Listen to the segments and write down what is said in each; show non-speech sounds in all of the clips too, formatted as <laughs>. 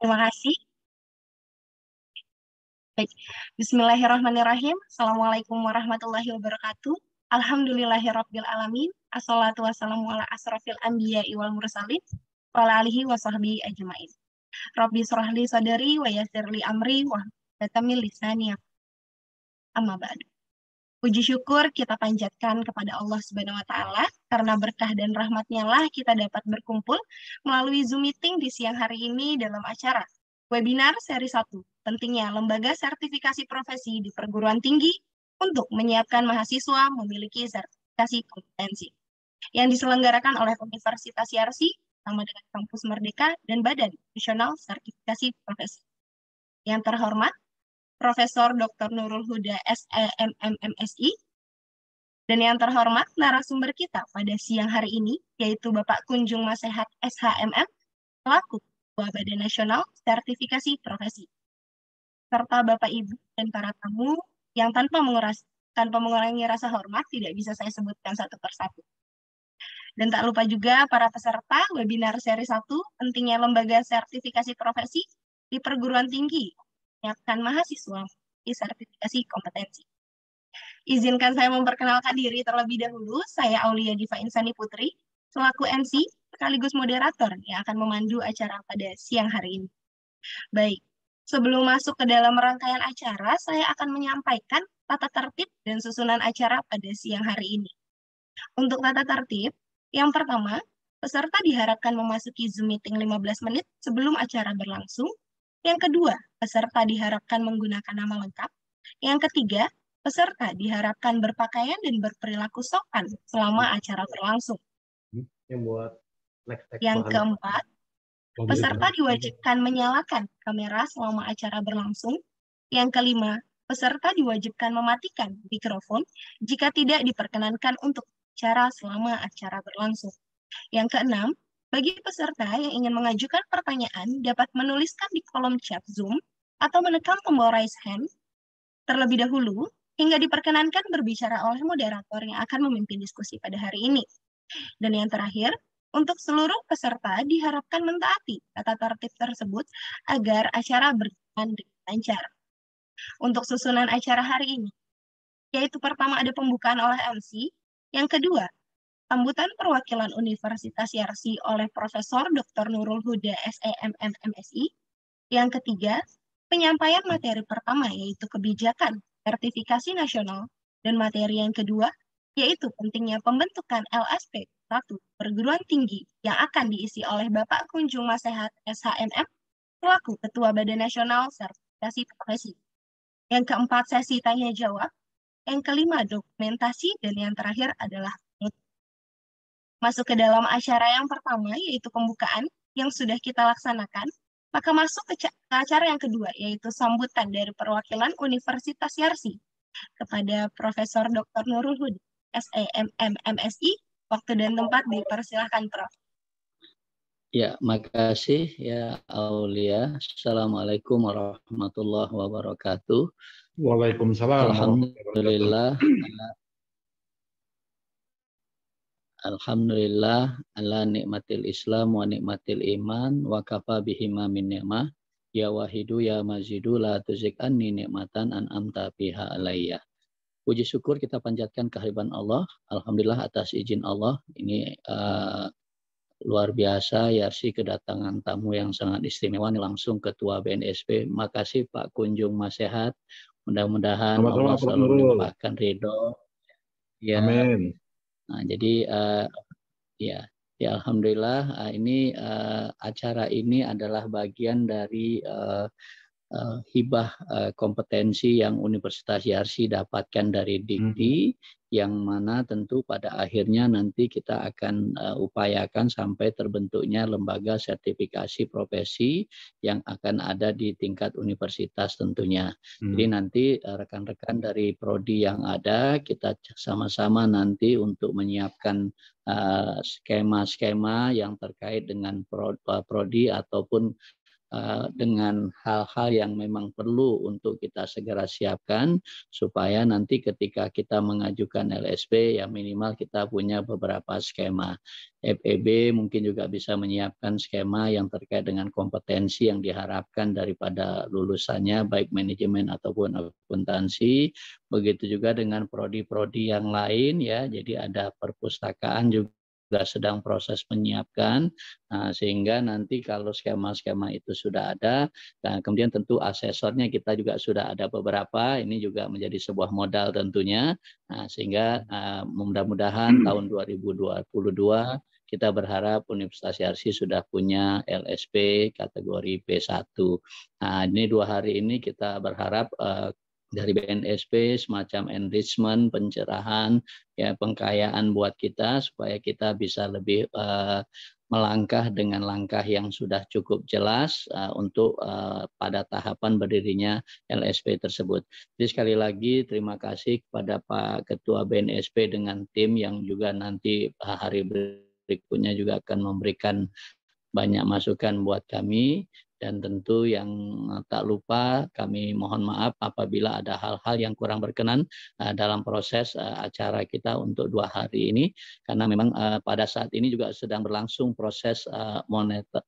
Terima kasih. Baik. Bismillahirrahmanirrahim. Assalamualaikum warahmatullahi wabarakatuh. Alhamdulillahirabbil alamin. Assalatu wassalamu ala asrofil anbiya wal mursalin wa ala alihi wa sahbihi ajmain. Rabbi surahli sadari wa yassirli amri wa datamil lisani. Amma ba'du. Puji syukur kita panjatkan kepada Allah Subhanahu wa taala karena berkah dan rahmatnya lah kita dapat berkumpul melalui Zoom meeting di siang hari ini dalam acara webinar seri 1 pentingnya lembaga sertifikasi profesi di perguruan tinggi untuk menyiapkan mahasiswa memiliki sertifikasi kompetensi yang diselenggarakan oleh Universitas Yarsi sama dengan Kampus Merdeka dan Badan Nasional Sertifikasi Profesi. Yang terhormat, Profesor Dr. Nurul Huda SEMMMSI. Dan yang terhormat narasumber kita pada siang hari ini yaitu Bapak Kunjung Masehat SHMM selaku Ketua Badan Nasional Sertifikasi Profesi. Serta Bapak Ibu dan para tamu yang tanpa menguras tanpa mengurangi rasa hormat tidak bisa saya sebutkan satu persatu. Dan tak lupa juga para peserta webinar seri 1 pentingnya lembaga sertifikasi profesi di perguruan tinggi menyiapkan mahasiswa di sertifikasi kompetensi. Izinkan saya memperkenalkan diri terlebih dahulu. Saya Aulia Diva Insani Putri, selaku MC sekaligus moderator yang akan memandu acara pada siang hari ini. Baik, sebelum masuk ke dalam rangkaian acara, saya akan menyampaikan tata tertib dan susunan acara pada siang hari ini. Untuk tata tertib, yang pertama, peserta diharapkan memasuki Zoom meeting 15 menit sebelum acara berlangsung. Yang kedua, peserta diharapkan menggunakan nama lengkap. Yang ketiga, peserta diharapkan berpakaian dan berperilaku sopan selama hmm. acara berlangsung. Hmm, yang buat next, Yang keempat, oh, gitu. peserta diwajibkan menyalakan kamera selama acara berlangsung. Yang kelima, peserta diwajibkan mematikan mikrofon jika tidak diperkenankan untuk cara selama acara berlangsung. Yang keenam, bagi peserta yang ingin mengajukan pertanyaan, dapat menuliskan di kolom chat Zoom atau menekan tombol raise hand terlebih dahulu hingga diperkenankan berbicara oleh moderator yang akan memimpin diskusi pada hari ini. Dan yang terakhir, untuk seluruh peserta diharapkan mentaati tata tertib tersebut agar acara berjalan dengan lancar. Untuk susunan acara hari ini, yaitu pertama ada pembukaan oleh MC, yang kedua Sambutan perwakilan Universitas Yarsi oleh Profesor Dr. Nurul Huda SEMMMSI. Yang ketiga, penyampaian materi pertama yaitu kebijakan, sertifikasi nasional, dan materi yang kedua yaitu pentingnya pembentukan LSP 1 perguruan tinggi yang akan diisi oleh Bapak Kunjung Masehat S.H.M.M. selaku Ketua Badan Nasional Sertifikasi Profesi. Yang keempat sesi tanya jawab, yang kelima dokumentasi dan yang terakhir adalah masuk ke dalam acara yang pertama, yaitu pembukaan yang sudah kita laksanakan, maka masuk ke acara yang kedua, yaitu sambutan dari perwakilan Universitas Yarsi kepada Profesor Dr. Nurul Hudi, e MSI, waktu dan tempat dipersilahkan, Prof. Ya, makasih ya Aulia. Assalamualaikum warahmatullahi wabarakatuh. Waalaikumsalam. Alhamdulillah. Alhamdulillah ala nikmatil Islam wa nikmatil iman wa kafa bihima min ni'mah ya wahidu ya mazidu la tuzik anni nikmatan an amta biha alayya. Puji syukur kita panjatkan kehadiran Allah. Alhamdulillah atas izin Allah ini uh, luar biasa ya si kedatangan tamu yang sangat istimewa ini langsung ketua BNSP. Makasih Pak Kunjung sehat. Mudah-mudahan Allah selalu melimpahkan ridho. Ya, Amin. Nah, jadi uh, ya, ya alhamdulillah uh, ini uh, acara ini adalah bagian dari uh, uh, hibah uh, kompetensi yang Universitas Yarsi dapatkan dari mhm. Dikti. Hmm yang mana tentu pada akhirnya nanti kita akan uh, upayakan sampai terbentuknya lembaga sertifikasi profesi yang akan ada di tingkat universitas tentunya. Hmm. Jadi nanti eh, rekan-rekan dari prodi yang ada kita sama-sama nanti untuk menyiapkan eh, skema-skema uh, yang terkait dengan prodi ataupun Eh, dengan hal-hal yang memang perlu untuk kita segera siapkan supaya nanti ketika kita mengajukan LSP ya minimal kita punya beberapa skema. FEB mungkin juga bisa menyiapkan skema yang terkait dengan kompetensi yang diharapkan daripada lulusannya baik manajemen ataupun akuntansi. Begitu juga dengan prodi-prodi yang lain ya. Jadi ada perpustakaan juga sedang proses menyiapkan nah, sehingga nanti kalau skema-skema itu sudah ada nah, kemudian tentu asesornya kita juga sudah ada beberapa ini juga menjadi sebuah modal tentunya nah, sehingga uh, mudah-mudahan hmm. tahun 2022 kita berharap Universitas Yarsi sudah punya LSP kategori P1. Nah, ini dua hari ini kita berharap uh, dari BNSP semacam enrichment, pencerahan, ya pengkayaan buat kita supaya kita bisa lebih uh, melangkah dengan langkah yang sudah cukup jelas uh, untuk uh, pada tahapan berdirinya LSP tersebut. Jadi sekali lagi terima kasih kepada Pak Ketua BNSP dengan tim yang juga nanti hari berikutnya juga akan memberikan banyak masukan buat kami dan tentu yang eh, tak lupa kami mohon maaf apabila ada hal-hal yang kurang berkenan eh, dalam proses eh, acara kita untuk dua hari ini. Karena memang pada saat ini juga sedang berlangsung proses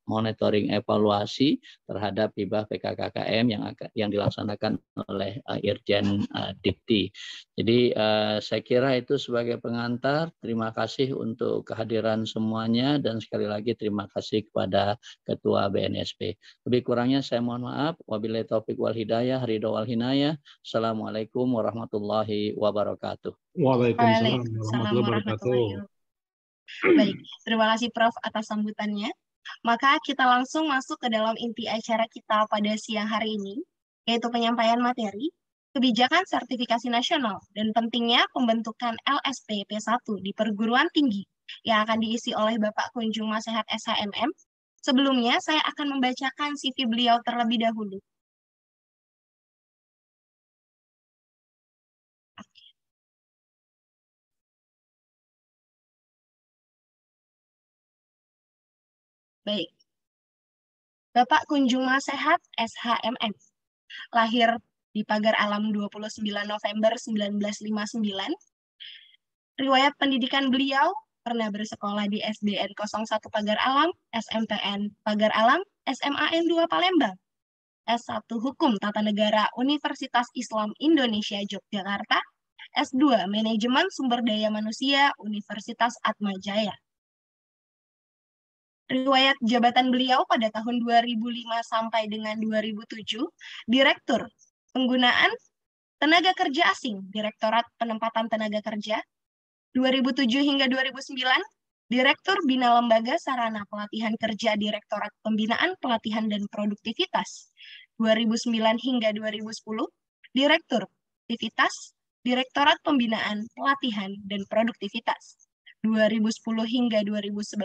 monitoring evaluasi terhadap hibah PKKKM yang yang dilaksanakan oleh Irjen Dikti. Jadi saya kira itu sebagai pengantar. Terima kasih untuk kehadiran semuanya dan sekali lagi terima kasih kepada Ketua BNSP. Lebih kurangnya saya mohon maaf. Wabillahi taufik wal hidayah, ridho wal hinayah. Assalamualaikum warahmatullahi wabarakatuh. Waalaikumsalam warahmatullahi wabarakatuh. Baik, terima kasih Prof atas sambutannya. Maka kita langsung masuk ke dalam inti acara kita pada siang hari ini, yaitu penyampaian materi, kebijakan sertifikasi nasional, dan pentingnya pembentukan LSP p 1 di perguruan tinggi yang akan diisi oleh Bapak Kunjung Masehat SHMM Sebelumnya, saya akan membacakan CV beliau terlebih dahulu. Baik. Bapak Kunjung Sehat, SHMM. Lahir di Pagar Alam 29 November 1959. Riwayat pendidikan beliau pernah bersekolah di SDN 01 Pagar Alam, SMPN Pagar Alam, SMAN 2 Palembang, S1 Hukum Tata Negara Universitas Islam Indonesia Yogyakarta, S2 Manajemen Sumber Daya Manusia Universitas Atma Jaya. Riwayat jabatan beliau pada tahun 2005 sampai dengan 2007, Direktur Penggunaan Tenaga Kerja Asing, Direktorat Penempatan Tenaga Kerja, 2007 hingga 2009, Direktur Bina Lembaga Sarana Pelatihan Kerja Direktorat Pembinaan Pelatihan dan Produktivitas 2009 hingga 2010, Direktur Aktivitas Direktorat Pembinaan Pelatihan dan Produktivitas 2010 hingga 2011,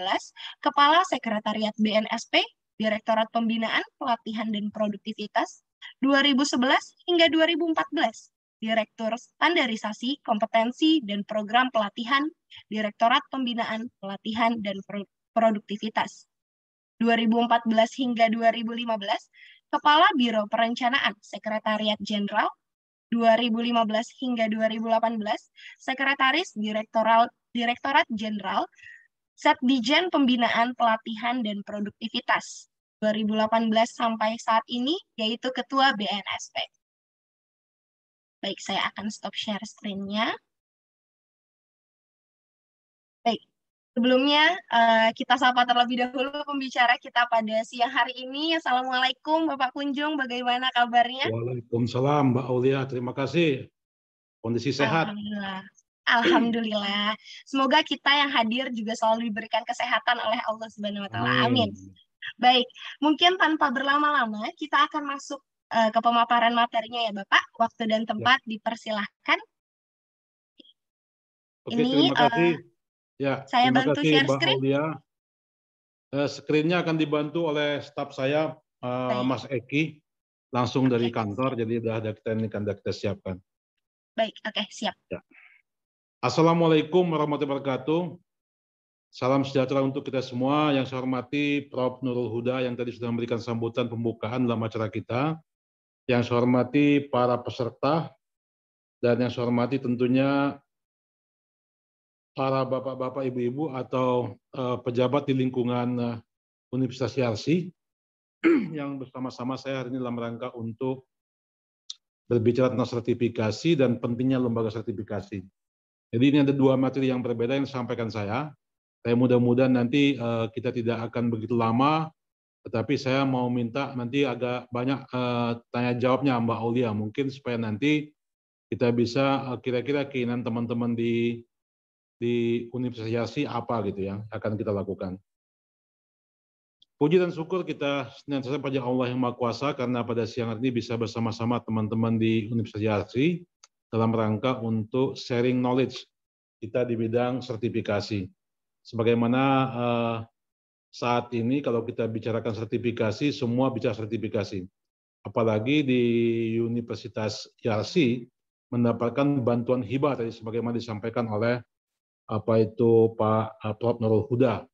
Kepala Sekretariat BNSP Direktorat Pembinaan Pelatihan dan Produktivitas 2011 hingga 2014, Direktur Standarisasi, Kompetensi, dan Program Pelatihan, Direktorat Pembinaan, Pelatihan, dan Produktivitas. 2014 hingga 2015, Kepala Biro Perencanaan Sekretariat Jenderal, 2015 hingga 2018, Sekretaris Direktoral, Direktorat Jenderal, Setdijen Pembinaan Pelatihan dan Produktivitas, 2018 sampai saat ini, yaitu Ketua BNSP. Baik, saya akan stop share screen-nya. Baik, sebelumnya eh, kita sapa terlebih dahulu pembicara kita pada siang hari ini. Assalamualaikum Bapak Kunjung, bagaimana kabarnya? Waalaikumsalam Mbak Aulia, terima kasih. Kondisi sehat. Alhamdulillah. Alhamdulillah. Semoga kita yang hadir juga selalu diberikan kesehatan oleh Allah swt Amin. Baik, mungkin tanpa berlama-lama kita akan masuk uh, eh, ke pemaparan materinya ya Bapak. Waktu dan ya. tempat ya. dipersilahkan. Oke, Ini, terima eh, kasih. ya, saya terima bantu kasih, share Mbak screen. Aulia. Uh, screennya akan dibantu oleh staf saya, uh, Mas Eki, langsung okay. dari kantor. Jadi sudah ada kita ini kan kita siapkan. Baik, oke, okay, siap. Ya. Assalamualaikum warahmatullahi wabarakatuh. Salam sejahtera untuk kita semua yang saya hormati Prof. Nurul Huda yang tadi sudah memberikan sambutan pembukaan dalam acara kita. Yang saya hormati para peserta dan yang saya hormati tentunya para bapak-bapak, ibu-ibu atau uh, pejabat di lingkungan uh, Universitas Yarsi <clears throat> yang bersama-sama saya hari ini dalam rangka untuk berbicara tentang sertifikasi dan pentingnya lembaga sertifikasi. Jadi ini ada dua materi yang berbeda yang disampaikan saya. Saya mudah-mudahan nanti uh, kita tidak akan begitu lama tetapi saya mau minta nanti agak banyak uh, tanya jawabnya Mbak Aulia, mungkin supaya nanti kita bisa eh, kira-kira keinginan teman-teman di di universitas apa gitu ya akan kita lakukan. Puji dan syukur kita senantiasa pada Allah yang Maha Kuasa karena pada siang hari ini bisa bersama-sama teman-teman di universitas dalam rangka untuk sharing knowledge kita di bidang sertifikasi. Sebagaimana uh, saat ini kalau kita bicarakan sertifikasi, semua bicara sertifikasi. Apalagi di Universitas Yarsi mendapatkan bantuan hibah tadi sebagaimana disampaikan oleh apa itu Pak eh, Prof. Nurul Huda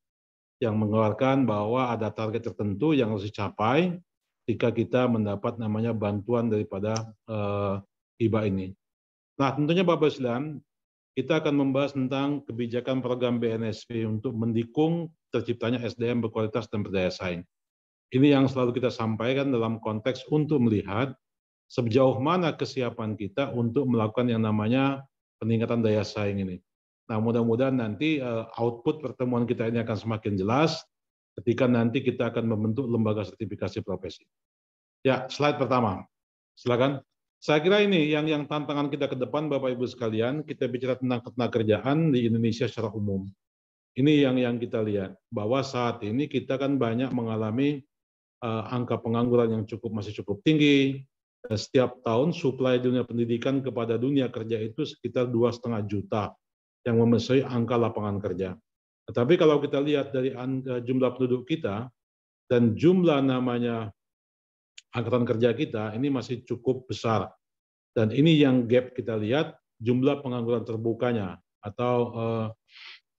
yang mengeluarkan bahwa ada target tertentu yang harus dicapai jika kita mendapat namanya bantuan daripada uh, hibah ini. Nah, tentunya Bapak Islam, kita akan membahas tentang kebijakan program BNSP untuk mendukung terciptanya SDM berkualitas dan berdaya saing. Ini yang selalu kita sampaikan dalam konteks untuk melihat sejauh mana kesiapan kita untuk melakukan yang namanya peningkatan daya saing ini. Nah, mudah-mudahan nanti eh, output pertemuan kita ini akan semakin jelas ketika nanti kita akan membentuk lembaga sertifikasi profesi. Ya, slide pertama. Silakan. Saya kira ini yang yang tantangan kita ke depan Bapak Ibu sekalian, kita bicara tentang ketenagakerjaan di Indonesia secara umum. Ini yang yang kita lihat bahwa saat ini kita kan banyak mengalami uh, angka pengangguran yang cukup masih cukup tinggi. Setiap tahun suplai dunia pendidikan kepada dunia kerja itu sekitar dua setengah juta yang memenuhi angka lapangan kerja. Tetapi kalau kita lihat dari angka eh, jumlah penduduk kita dan jumlah namanya angkatan kerja kita ini masih cukup besar. Dan ini yang gap kita lihat jumlah pengangguran terbukanya atau eh,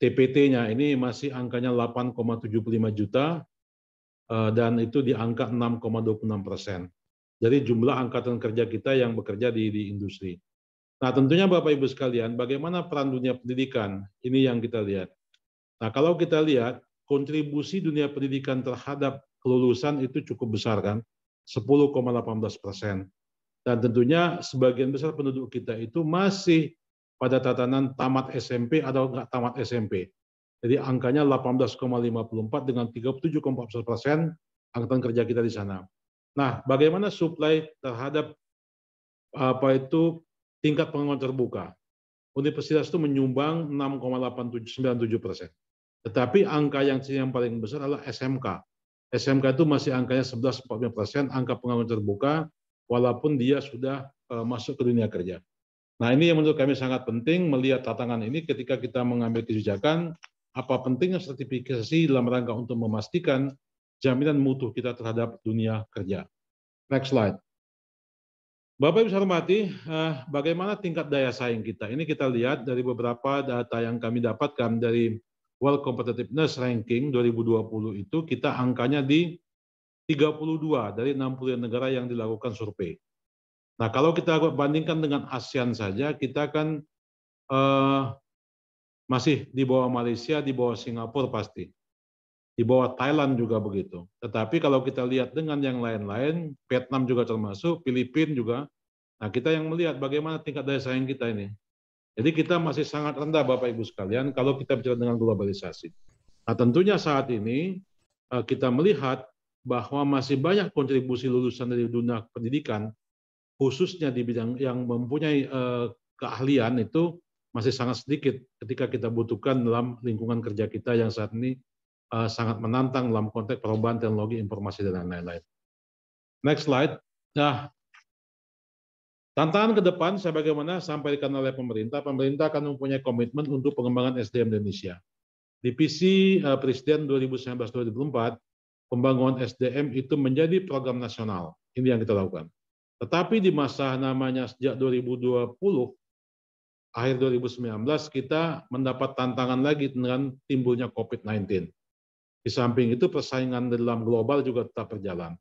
TPT-nya ini masih angkanya 8,75 juta eh, dan itu di angka 6,26 persen. Jadi jumlah angkatan kerja kita yang bekerja di, di industri. Nah tentunya Bapak Ibu sekalian, bagaimana peran dunia pendidikan? Ini yang kita lihat. Nah kalau kita lihat kontribusi dunia pendidikan terhadap kelulusan itu cukup besar kan? 10,18 persen. Dan tentunya sebagian besar penduduk kita itu masih pada tatanan tamat SMP atau enggak tamat SMP. Jadi angkanya 18,54 dengan 37,4 persen angkatan kerja kita di sana. Nah, bagaimana supply terhadap apa itu tingkat pengelolaan terbuka? Universitas itu menyumbang 6,897 persen. Tetapi angka yang yang paling besar adalah SMK SMK itu masih angkanya 11-14 persen, angka pengangguran terbuka, walaupun dia sudah eh, masuk ke dunia kerja. Nah ini yang menurut kami sangat penting melihat tantangan ini ketika kita mengambil kebijakan, apa pentingnya sertifikasi dalam rangka untuk memastikan jaminan mutu kita terhadap dunia kerja. Next slide. Bapak Ibu hormati, eh, bagaimana tingkat daya saing kita? Ini kita lihat dari beberapa data yang kami dapatkan dari World Competitiveness Ranking 2020 itu kita angkanya di 32 dari 60 negara yang dilakukan survei. Nah, kalau kita bandingkan dengan ASEAN saja, kita kan uh, masih di bawah Malaysia, di bawah Singapura pasti. Di bawah Thailand juga begitu. Tetapi kalau kita lihat dengan yang lain-lain, Vietnam juga termasuk, Filipina juga. Nah, kita yang melihat bagaimana tingkat daya saing kita ini. Jadi kita masih sangat rendah Bapak Ibu sekalian kalau kita bicara dengan globalisasi. Nah tentunya saat ini eh, kita melihat bahwa masih banyak kontribusi lulusan dari dunia pendidikan, khususnya di bidang yang mempunyai eh, keahlian itu masih sangat sedikit ketika kita butuhkan dalam lingkungan kerja kita yang saat ini eh, sangat menantang dalam konteks perubahan teknologi informasi dan lain-lain. Next slide. Nah, Tantangan ke depan, sebagaimana sampaikan oleh pemerintah, pemerintah akan mempunyai komitmen untuk pengembangan SDM Indonesia. Di PC eh, Presiden 2019-2024, pembangunan SDM itu menjadi program nasional. Ini yang kita lakukan. Tetapi di masa namanya sejak 2020, akhir 2019, kita mendapat tantangan lagi dengan timbulnya COVID-19. Di samping itu, persaingan dalam global juga tetap berjalan.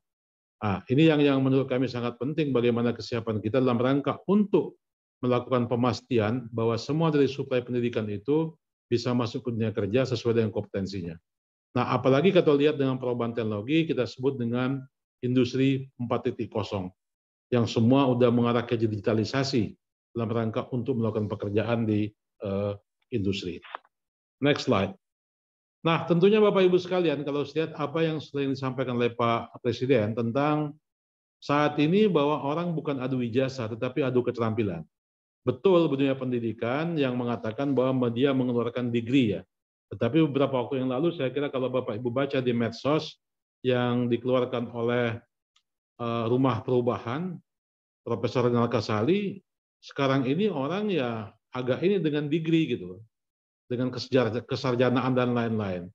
Nah, ini yang yang menurut kami sangat penting bagaimana kesiapan kita dalam rangka untuk melakukan pemastian bahwa semua dari suplai pendidikan itu bisa masuk ke dunia kerja sesuai dengan kompetensinya. Nah, apalagi kita lihat dengan perubahan teknologi, kita sebut dengan industri 4.0 yang semua sudah mengarah ke digitalisasi dalam rangka untuk melakukan pekerjaan di uh, industri. Next slide. Nah, tentunya Bapak Ibu sekalian, kalau lihat apa yang sering disampaikan oleh Pak Presiden tentang saat ini bahwa orang bukan adu ijazah tetapi adu keterampilan. Betul dunia pendidikan yang mengatakan bahwa media mengeluarkan degree ya. Tetapi beberapa waktu yang lalu saya kira kalau Bapak Ibu baca di medsos yang dikeluarkan oleh eh, Rumah Perubahan Profesor Renal Kasali, sekarang ini orang ya agak ini dengan degree gitu dengan kesarjanaan dan lain-lain.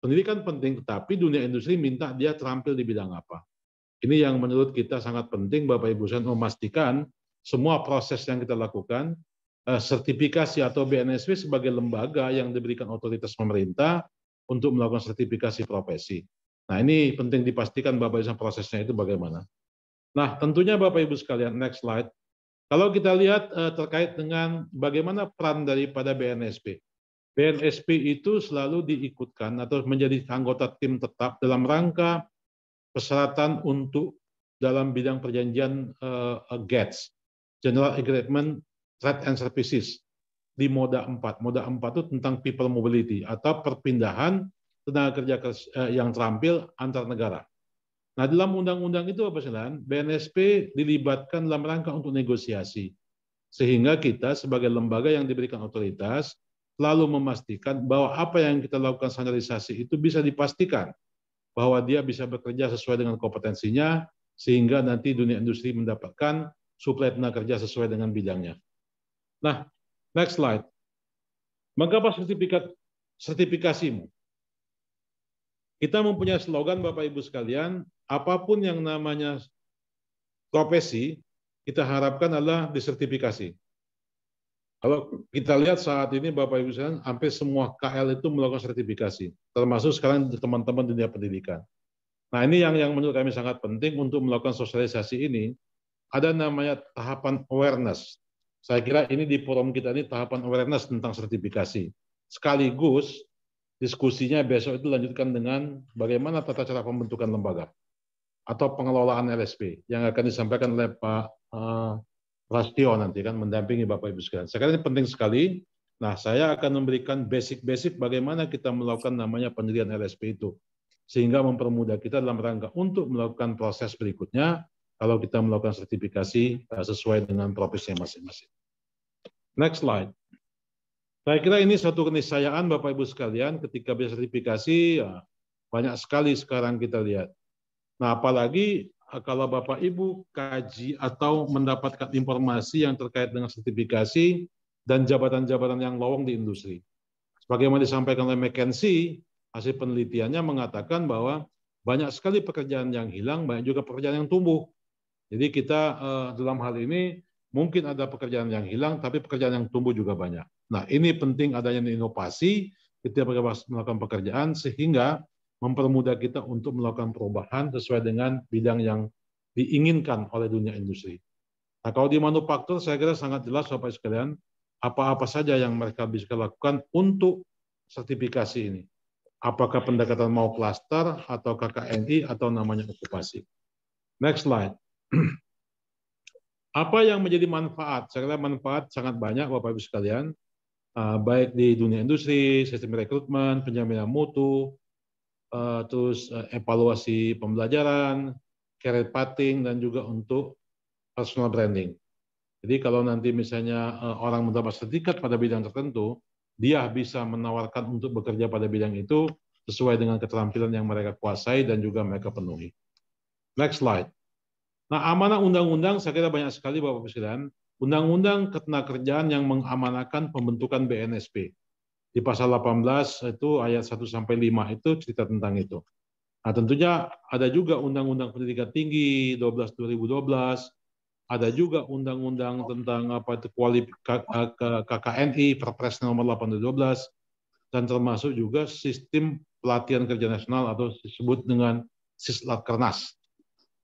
Pendidikan penting, tapi dunia industri minta dia terampil di bidang apa. Ini yang menurut kita sangat penting Bapak Ibu saya memastikan semua proses yang kita lakukan eh, sertifikasi atau BNSW sebagai lembaga yang diberikan otoritas pemerintah untuk melakukan sertifikasi profesi. Nah, ini penting dipastikan Bapak Ibu prosesnya itu bagaimana. Nah, tentunya Bapak Ibu sekalian, next slide. Kalau kita lihat eh, terkait dengan bagaimana peran daripada BNSP. BNSP itu selalu diikutkan atau menjadi anggota tim tetap dalam rangka persyaratan untuk dalam bidang perjanjian uh, eh, eh, GATS, General Agreement Trade and Services, di Moda 4. Moda 4 itu tentang people mobility atau perpindahan tenaga kerja eh, yang terampil antar negara. Nah, dalam undang-undang itu apa selain BNSP dilibatkan dalam rangka untuk negosiasi. Sehingga kita sebagai lembaga yang diberikan otoritas lalu memastikan bahwa apa yang kita lakukan standarisasi itu bisa dipastikan bahwa dia bisa bekerja sesuai dengan kompetensinya sehingga nanti dunia industri mendapatkan suplai tenaga kerja sesuai dengan bidangnya. Nah, next slide. Mengapa sertifikat sertifikasimu? Kita mempunyai slogan Bapak Ibu sekalian, apapun yang namanya profesi, kita harapkan adalah disertifikasi. Kalau kita lihat saat ini Bapak Ibu sekalian, hampir semua KL itu melakukan sertifikasi, termasuk sekarang teman-teman dunia pendidikan. Nah ini yang yang menurut kami sangat penting untuk melakukan sosialisasi ini, ada namanya tahapan awareness. Saya kira ini di forum kita ini tahapan awareness tentang sertifikasi. Sekaligus diskusinya besok itu lanjutkan dengan bagaimana tata cara pembentukan lembaga atau pengelolaan LSP yang akan disampaikan oleh Pak eh, Rasio nanti kan mendampingi Bapak Ibu sekalian. Sekarang ini penting sekali. Nah, saya akan memberikan basic-basic bagaimana kita melakukan namanya pendirian LSP itu. Sehingga mempermudah kita dalam rangka untuk melakukan proses berikutnya kalau kita melakukan sertifikasi eh, sesuai dengan profesi masing-masing. Next slide. Saya kira ini satu keniscayaan Bapak Ibu sekalian ketika bersertifikasi ya, banyak sekali sekarang kita lihat. Nah apalagi kalau Bapak Ibu kaji atau mendapatkan informasi yang terkait dengan sertifikasi dan jabatan-jabatan yang lowong di industri. Sebagaimana disampaikan oleh McKenzie hasil penelitiannya mengatakan bahwa banyak sekali pekerjaan yang hilang, banyak juga pekerjaan yang tumbuh. Jadi kita eh, dalam hal ini mungkin ada pekerjaan yang hilang, tapi pekerjaan yang tumbuh juga banyak. Nah ini penting adanya inovasi ketika melakukan pekerjaan sehingga mempermudah kita untuk melakukan perubahan sesuai dengan bidang yang diinginkan oleh dunia industri. Nah, kalau di manufaktur saya kira sangat jelas Bapak ibu sekalian apa-apa saja yang mereka bisa lakukan untuk sertifikasi ini. Apakah pendekatan mau klaster atau KKNI atau namanya okupasi. Next slide. Apa yang menjadi manfaat? Saya kira manfaat sangat banyak Bapak Ibu sekalian, ah, baik di dunia industri, sistem rekrutmen, penjaminan mutu, Eh, terus eh, evaluasi pembelajaran, career pathing, dan juga untuk personal branding. Jadi kalau nanti misalnya eh, orang mendapat sedikit pada bidang tertentu, dia bisa menawarkan untuk bekerja pada bidang itu sesuai dengan keterampilan yang mereka kuasai dan juga mereka penuhi. Next slide. Nah, amanah undang-undang saya kira banyak sekali Bapak Presiden. Undang-undang ketenagakerjaan yang mengamanakan pembentukan BNSP di pasal 18 itu ayat 1 sampai 5 itu cerita tentang itu. Nah, tentunya ada juga Undang-Undang Pendidikan Tinggi 12 2012, ada juga undang-undang tentang apa itu KKNI Perpres nomor 8 2012 dan termasuk juga sistem pelatihan kerja nasional atau disebut dengan Sislat Kernas.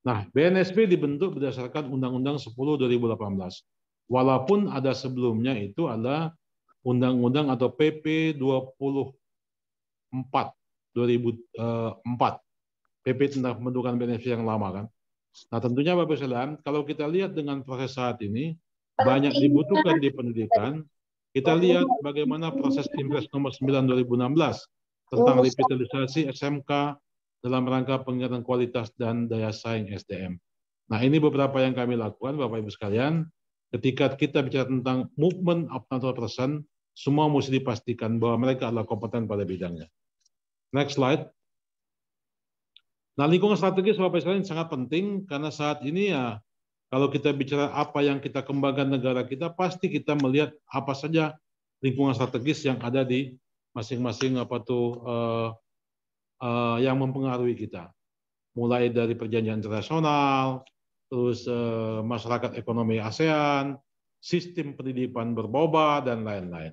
Nah, BNSP dibentuk berdasarkan Undang-Undang 10 2018. Walaupun ada sebelumnya itu adalah Undang-Undang atau PP 24 2004 PP tentang pembentukan benefis yang lama kan. Nah tentunya Bapak Salam, kalau kita lihat dengan proses saat ini banyak dibutuhkan di pendidikan. Kita lihat bagaimana proses Impres nomor 9 2016 tentang revitalisasi SMK dalam rangka peningkatan kualitas dan daya saing SDM. Nah ini beberapa yang kami lakukan Bapak Ibu sekalian. Ketika kita bicara tentang movement of natural person, semua mesti dipastikan bahwa mereka adalah kompeten pada bidangnya. Next slide. Nah, lingkungan strategis Bapak Israel sangat penting karena saat ini ya kalau kita bicara apa yang kita kembangkan negara kita, pasti kita melihat apa saja lingkungan strategis yang ada di masing-masing apa tuh uh, uh, yang mempengaruhi kita. Mulai dari perjanjian internasional, terus uh, masyarakat ekonomi ASEAN, sistem pendidikan berboba dan lain-lain.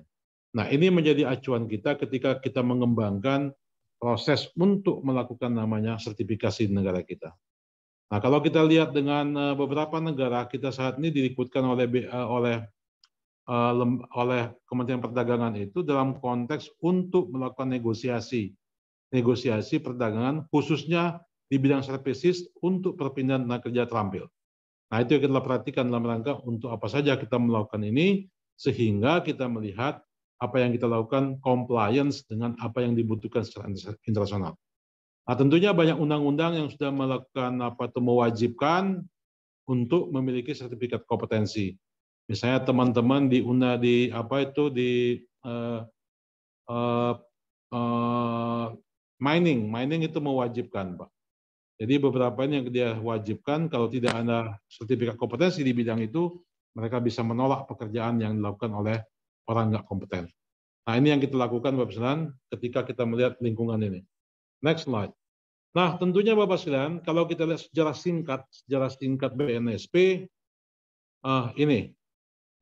Nah, ini menjadi acuan kita ketika kita mengembangkan proses untuk melakukan namanya sertifikasi negara kita. Nah, kalau kita lihat dengan eh, beberapa negara, kita saat ini diliputkan oleh eh, oleh eh, oleh Kementerian Perdagangan itu dalam konteks untuk melakukan negosiasi negosiasi perdagangan khususnya di bidang services untuk perpindahan tenaga kerja terampil. Nah, itu yang kita perhatikan dalam rangka untuk apa saja kita melakukan ini sehingga kita melihat apa yang kita lakukan compliance dengan apa yang dibutuhkan secara internasional. Nah, tentunya banyak undang-undang yang sudah melakukan apa itu mewajibkan untuk memiliki sertifikat kompetensi. Misalnya teman-teman di UNA di apa itu di uh, uh, uh, mining, mining itu mewajibkan, Pak. Jadi beberapa yang dia wajibkan kalau tidak ada sertifikat kompetensi di bidang itu, mereka bisa menolak pekerjaan yang dilakukan oleh orang nggak kompeten. Nah ini yang kita lakukan Bapak sekalian ketika kita melihat lingkungan ini. Next slide. Nah tentunya Bapak sekalian kalau kita lihat sejarah singkat, sejarah singkat BNSP, uh, ah, ini.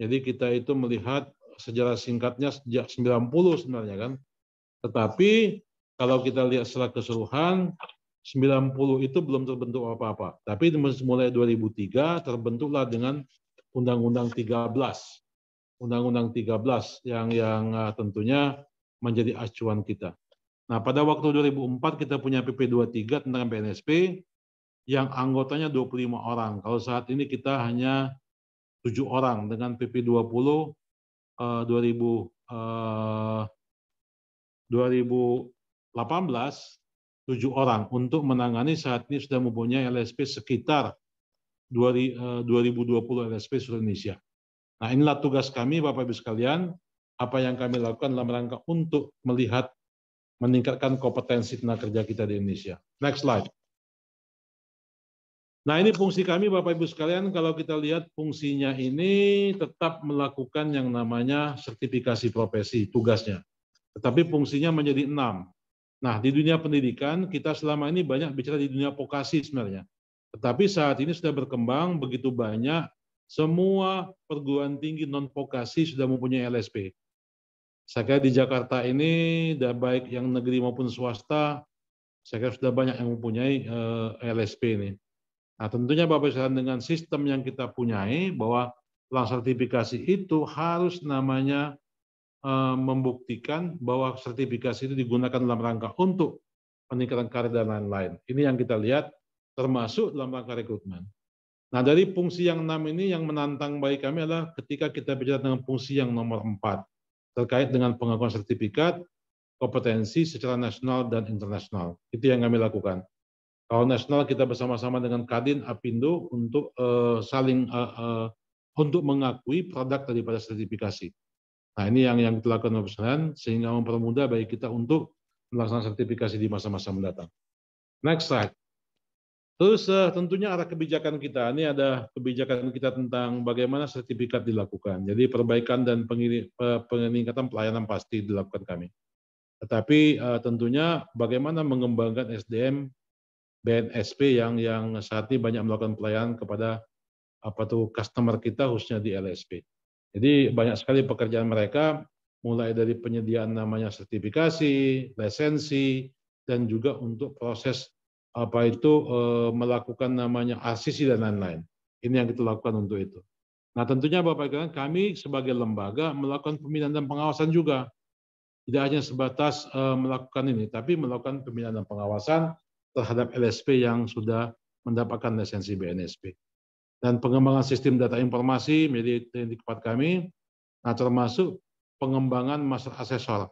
Jadi kita itu melihat sejarah singkatnya sejak 90 sebenarnya kan. Tetapi kalau kita lihat secara keseluruhan, 90 itu belum terbentuk apa-apa. Tapi mulai 2003 terbentuklah dengan Undang-Undang 13 Undang-Undang 13 yang yang eh, tentunya menjadi acuan kita. Nah, pada waktu 2004 kita punya PP 23 tentang PNSP yang anggotanya 25 orang. Kalau saat ini kita hanya 7 orang dengan PP 20 eh, 2000 eh, 2018 7 orang untuk menangani saat ini sudah mempunyai LSP sekitar 2020 LSP seluruh Indonesia. Nah inilah tugas kami Bapak-Ibu sekalian, apa yang kami lakukan dalam rangka untuk melihat meningkatkan kompetensi tenaga kerja kita di Indonesia. Next slide. Nah ini fungsi kami Bapak Ibu sekalian, kalau kita lihat fungsinya ini tetap melakukan yang namanya sertifikasi profesi tugasnya. Tetapi fungsinya menjadi enam. Nah di dunia pendidikan kita selama ini banyak bicara di dunia vokasi sebenarnya. Tetapi saat ini sudah berkembang begitu banyak semua perguruan tinggi non vokasi sudah mempunyai LSP. Saya kira di Jakarta ini, baik yang negeri maupun swasta, saya kira sudah banyak yang mempunyai eh, LSP ini. Nah, tentunya Bapak Ibu dengan sistem yang kita punyai bahwa lang sertifikasi itu harus namanya eh, membuktikan bahwa sertifikasi itu digunakan dalam rangka untuk peningkatan karir dan lain-lain. Ini yang kita lihat termasuk dalam rangka rekrutmen. Nah dari fungsi yang enam ini yang menantang bagi kami adalah ketika kita bicara dengan fungsi yang nomor empat terkait dengan pengakuan sertifikat kompetensi secara nasional dan internasional. Itu yang kami lakukan. Kalau nasional kita bersama-sama dengan Kadin Apindo untuk uh, saling uh, uh, untuk mengakui produk daripada sertifikasi. Nah ini yang yang dilakukan lakukan perusahaan sehingga mempermudah bagi kita untuk melaksanakan sertifikasi di masa-masa mendatang. Next slide. Terus uh, tentunya arah kebijakan kita ini ada kebijakan kita tentang bagaimana sertifikat dilakukan. Jadi perbaikan dan peningkatan pelayanan pasti dilakukan kami. Tetapi uh, tentunya bagaimana mengembangkan SDM BNSP yang yang saat ini banyak melakukan pelayanan kepada apa tuh customer kita khususnya di LSP. Jadi banyak sekali pekerjaan mereka mulai dari penyediaan namanya sertifikasi, lisensi, dan juga untuk proses apa itu eh, melakukan namanya asisi dan lain-lain. Ini yang kita lakukan untuk itu. Nah tentunya Bapak Ibu kami sebagai lembaga melakukan pembinaan dan pengawasan juga. Tidak hanya sebatas eh, melakukan ini, tapi melakukan pembinaan dan pengawasan terhadap LSP yang sudah mendapatkan lisensi BNSP. Dan pengembangan sistem data informasi menjadi titik tempat kami, nah termasuk pengembangan master asesor.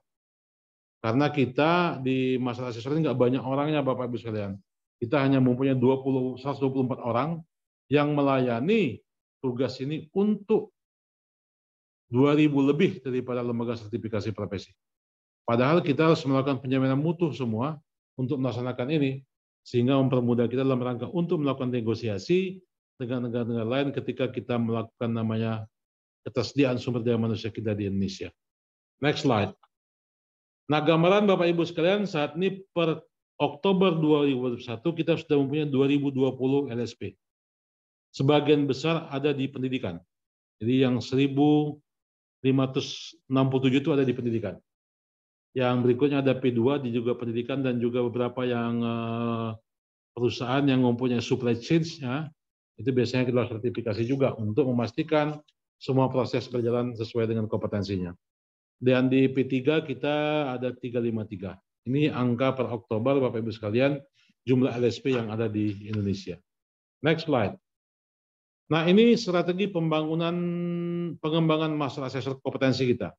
Karena kita di master asesor ini nggak banyak orangnya Bapak-Ibu sekalian. Kita hanya mempunyai 20, 124 orang yang melayani tugas ini untuk 2.000 lebih daripada lembaga sertifikasi profesi. Padahal kita harus melakukan penjaminan mutu semua untuk melaksanakan ini, sehingga mempermudah kita dalam rangka untuk melakukan negosiasi dengan negara-negara lain ketika kita melakukan namanya ketersediaan sumber daya manusia kita di Indonesia. Next slide. Nah, gambaran Bapak Ibu sekalian saat ini per Oktober 2021 kita sudah mempunyai 2020 LSP. Sebagian besar ada di pendidikan. Jadi yang 1567 itu ada di pendidikan. Yang berikutnya ada P2 di juga pendidikan dan juga beberapa yang eh, perusahaan yang mempunyai supply chain ya, itu biasanya kita sertifikasi juga untuk memastikan semua proses berjalan sesuai dengan kompetensinya. Dan di P3 kita ada 353. Ini angka per Oktober, Bapak Ibu sekalian, jumlah LSP yang ada di Indonesia. Next slide. Nah, ini strategi pembangunan pengembangan master assessor kompetensi kita.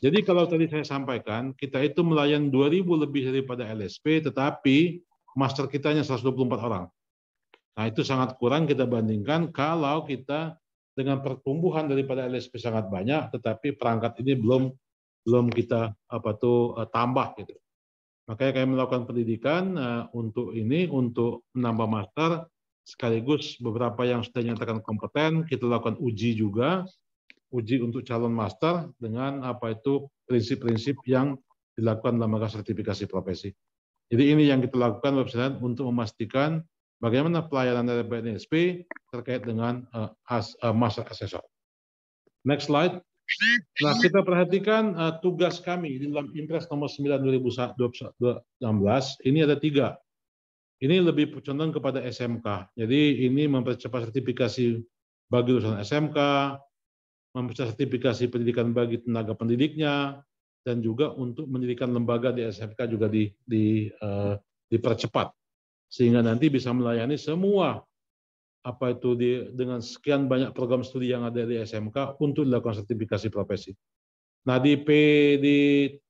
Jadi kalau tadi saya sampaikan, kita itu melayan 2000 lebih daripada LSP, tetapi master kita hanya 124 orang. Nah, itu sangat kurang kita bandingkan kalau kita dengan pertumbuhan daripada LSP sangat banyak, tetapi perangkat ini belum belum kita apa tuh eh, tambah gitu. Makanya kami melakukan pendidikan eh, untuk ini, untuk menambah master, sekaligus beberapa yang sudah nyatakan kompeten, kita lakukan uji juga, uji untuk calon master dengan apa itu prinsip-prinsip yang dilakukan dalam rangka sertifikasi profesi. Jadi ini yang kita lakukan website untuk memastikan bagaimana pelayanan dari BNSP terkait dengan uh, as, eh, master assessor. Next slide. Nah, kita perhatikan uh, tugas kami di dalam Impres nomor 9 2016, ini ada tiga. Ini lebih condong kepada SMK. Jadi ini mempercepat sertifikasi bagi lulusan SMK, mempercepat sertifikasi pendidikan bagi tenaga pendidiknya, dan juga untuk mendirikan lembaga di SMK juga di, di, uh, dipercepat. Sehingga nanti bisa melayani semua apa itu di, dengan sekian banyak program studi yang ada di SMK untuk dilakukan sertifikasi profesi. Nah di P di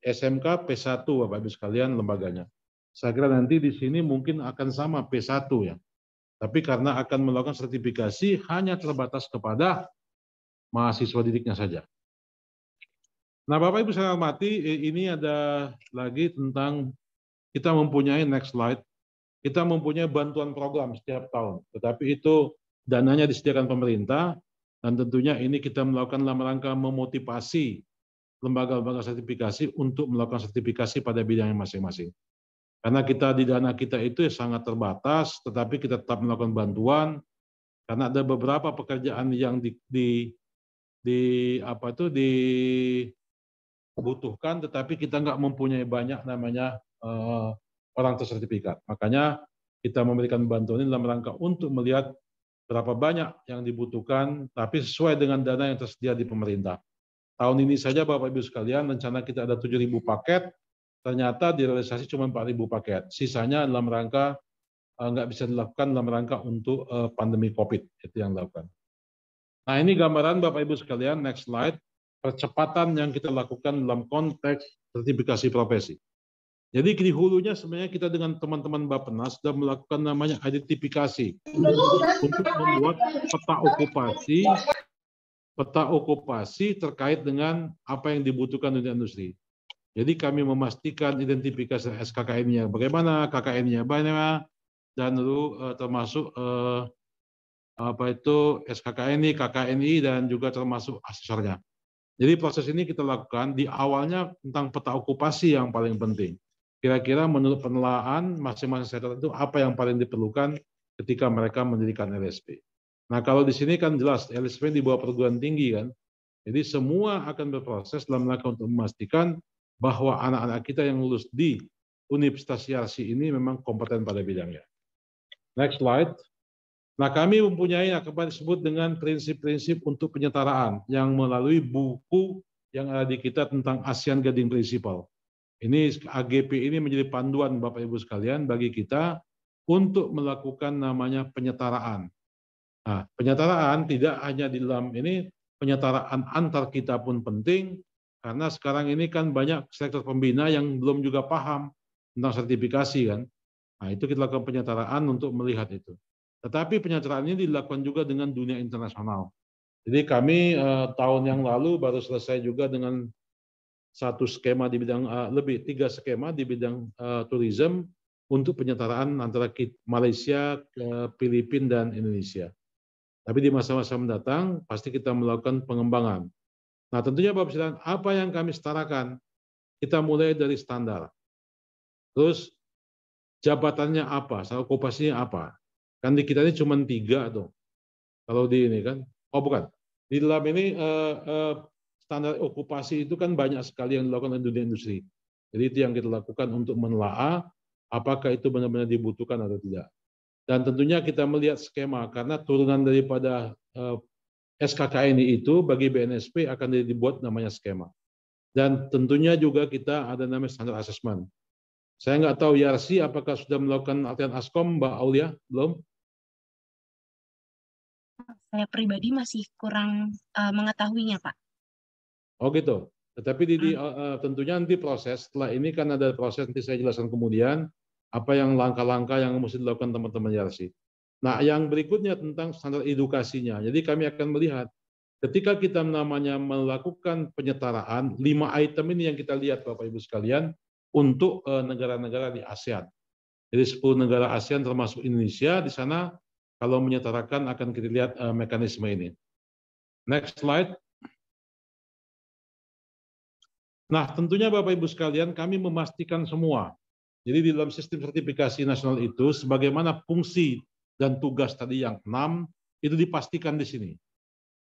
SMK P1 Bapak Ibu sekalian lembaganya. Saya kira nanti di sini mungkin akan sama P1 ya. Tapi karena akan melakukan sertifikasi hanya terbatas kepada mahasiswa didiknya saja. Nah Bapak Ibu saya hormati ini ada lagi tentang kita mempunyai next slide kita mempunyai bantuan program setiap tahun, tetapi itu dananya disediakan pemerintah, dan tentunya ini kita melakukan dalam rangka memotivasi lembaga-lembaga sertifikasi untuk melakukan sertifikasi pada bidangnya masing-masing. Karena kita di dana kita itu sangat terbatas, tetapi kita tetap melakukan bantuan karena ada beberapa pekerjaan yang di, di, di apa itu dibutuhkan, tetapi kita nggak mempunyai banyak namanya eh, orang tersertifikat. Makanya kita memberikan bantuan ini dalam rangka untuk melihat berapa banyak yang dibutuhkan, tapi sesuai dengan dana yang tersedia di pemerintah. Tahun ini saja Bapak-Ibu sekalian, rencana kita ada 7.000 paket, ternyata direalisasi cuma 4.000 paket. Sisanya dalam rangka eh, nggak bisa dilakukan dalam rangka untuk eh, pandemi COVID, itu yang dilakukan. Nah ini gambaran Bapak-Ibu sekalian, next slide, percepatan yang kita lakukan dalam konteks sertifikasi profesi. Jadi di hulunya sebenarnya kita dengan teman-teman Bappenas sudah melakukan namanya identifikasi untuk membuat peta okupasi peta okupasi terkait dengan apa yang dibutuhkan dunia industri. Jadi kami memastikan identifikasi SKKM-nya bagaimana, KKM-nya bagaimana, dan lalu eh, termasuk eh, apa itu SKKNI, KKNI, dan juga termasuk asesornya. Jadi proses ini kita lakukan di awalnya tentang peta okupasi yang paling penting. Kira-kira menurut penelaan masing-masing sektor itu apa yang paling diperlukan ketika mereka mendirikan LSP. Nah kalau di sini kan jelas LSP di bawah perguruan tinggi kan, jadi semua akan berproses dalam rangka untuk memastikan bahwa anak-anak kita yang lulus di Universitas Yarsi ini memang kompeten pada bidangnya. Next slide. Nah, kami mempunyai yang kemarin disebut dengan prinsip-prinsip untuk penyetaraan yang melalui buku yang ada di kita tentang ASEAN Gading Principle. Ini AGP ini menjadi panduan Bapak Ibu sekalian bagi kita untuk melakukan namanya penyetaraan. Nah, penyetaraan tidak hanya di dalam ini, penyetaraan antar kita pun penting karena sekarang ini kan banyak sektor pembina yang belum juga paham tentang sertifikasi kan. Nah, itu kita lakukan penyetaraan untuk melihat itu. Tetapi penyetaraan ini dilakukan juga dengan dunia internasional. Jadi kami eh, tahun yang lalu baru selesai juga dengan satu skema di bidang uh, lebih tiga skema di bidang uh, eh, tourism untuk penyetaraan antara Malaysia ke Filipina dan Indonesia. Tapi di masa-masa mendatang pasti kita melakukan pengembangan. Nah tentunya Bapak Presiden, apa yang kami setarakan? Kita mulai dari standar. Terus jabatannya apa? Salah okupasinya apa? Kan di kita ini cuma tiga tuh. Kalau di ini kan, oh bukan. Di dalam ini uh, uh, standar okupasi itu kan banyak sekali yang dilakukan oleh dunia industri. Jadi itu yang kita lakukan untuk menelaah apakah itu benar-benar dibutuhkan atau tidak. Dan tentunya kita melihat skema karena turunan daripada eh, SKK ini itu bagi BNSP akan dibuat namanya skema. Dan tentunya juga kita ada namanya standar assessment. Saya nggak tahu Yarsi apakah sudah melakukan latihan ASKOM Mbak Aulia? Belum? Saya pribadi masih kurang uh, mengetahuinya Pak. Oh gitu. Tetapi di, di, uh, tentunya nanti proses setelah ini kan ada proses nanti saya jelaskan kemudian apa yang langkah-langkah yang mesti dilakukan teman-teman Yarsi. Nah, hmm. yang berikutnya tentang standar edukasinya. Jadi kami akan melihat ketika kita namanya melakukan penyetaraan, lima item ini yang kita lihat Bapak Ibu sekalian untuk eh, negara-negara di ASEAN. Jadi 10 negara ASEAN termasuk Indonesia di sana kalau menyetarakan akan kita lihat mekanisme ini. Next slide. Nah, tentunya Bapak Ibu sekalian, kami memastikan semua. Jadi di dalam sistem sertifikasi nasional itu, sebagaimana fungsi dan tugas tadi yang enam, itu dipastikan di sini.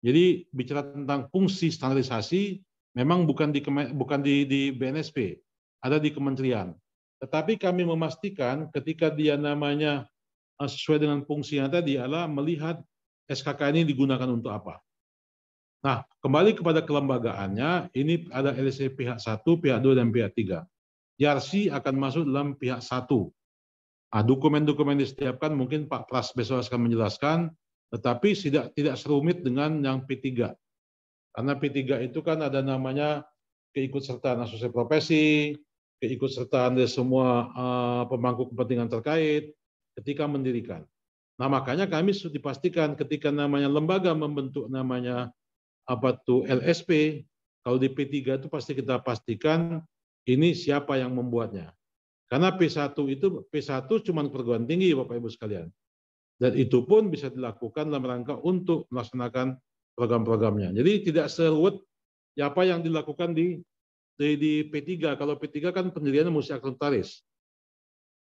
Jadi bicara tentang fungsi standarisasi, memang bukan di bukan di, di BNSP, ada di kementerian. Tetapi kami memastikan ketika dia namanya eh, sesuai dengan fungsinya tadi adalah melihat SKK ini digunakan untuk apa. Nah, kembali kepada kelembagaannya, ini ada LSE pihak 1, pihak 2, dan pihak 3. Yarsi akan masuk dalam pihak 1. Nah, dokumen-dokumen disiapkan mungkin Pak Pras besok akan menjelaskan, tetapi tidak tidak serumit dengan yang P3. Karena P3 itu kan ada namanya keikutsertaan asosiasi profesi, keikutsertaan dari semua uh, pemangku kepentingan terkait ketika mendirikan. Nah, makanya kami sudah dipastikan ketika namanya lembaga membentuk namanya apa tuh LSP. Kalau di P3 itu pasti kita pastikan ini siapa yang membuatnya. Karena P1 itu P1 cuma perguruan tinggi Bapak Ibu sekalian. Dan itu pun bisa dilakukan dalam rangka untuk melaksanakan program-programnya. Jadi tidak seruwet ya apa yang dilakukan di di, di P3. Kalau P3 kan pendiriannya mesti akuntaris.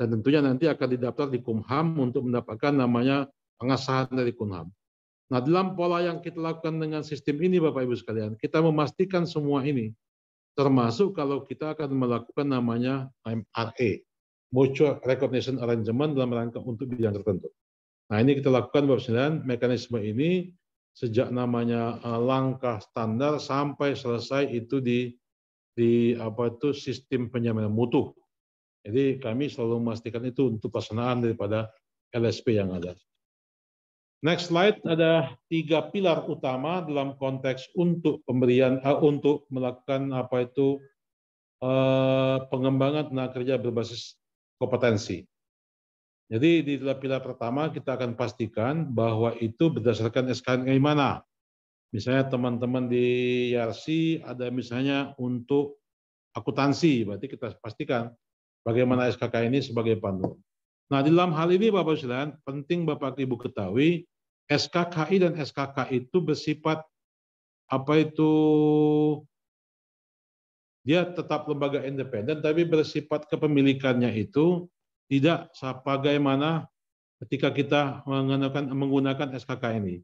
Dan tentunya nanti akan didaftar di Kumham untuk mendapatkan namanya pengasahan dari Kumham. Nah, dalam pola yang kita lakukan dengan sistem ini, Bapak Ibu sekalian, kita memastikan semua ini, termasuk kalau kita akan melakukan namanya MRA, e, Mutual Recognition Arrangement dalam rangka untuk bidang tertentu. Nah, ini kita lakukan, Bapak ibu sekalian, mekanisme ini sejak namanya eh, langkah standar sampai selesai itu di di apa itu sistem penjaminan mutu. Jadi kami selalu memastikan itu untuk pelaksanaan daripada LSP yang ada. Next slide ada tiga pilar utama dalam konteks untuk pemberian uh, untuk melakukan apa itu eh, pengembangan tenaga kerja berbasis kompetensi. Jadi di dalam pilar pertama kita akan pastikan bahwa itu berdasarkan yang mana. Misalnya teman-teman di YRC e ada misalnya untuk akuntansi, berarti kita pastikan bagaimana SKK ini sebagai panduan. Nah, di dalam hal ini Bapak ibu penting Bapak Ibu ketahui SKKI dan SKK itu bersifat apa itu dia tetap lembaga independen tapi bersifat kepemilikannya itu tidak sebagaimana ketika kita menggunakan menggunakan SKK ini.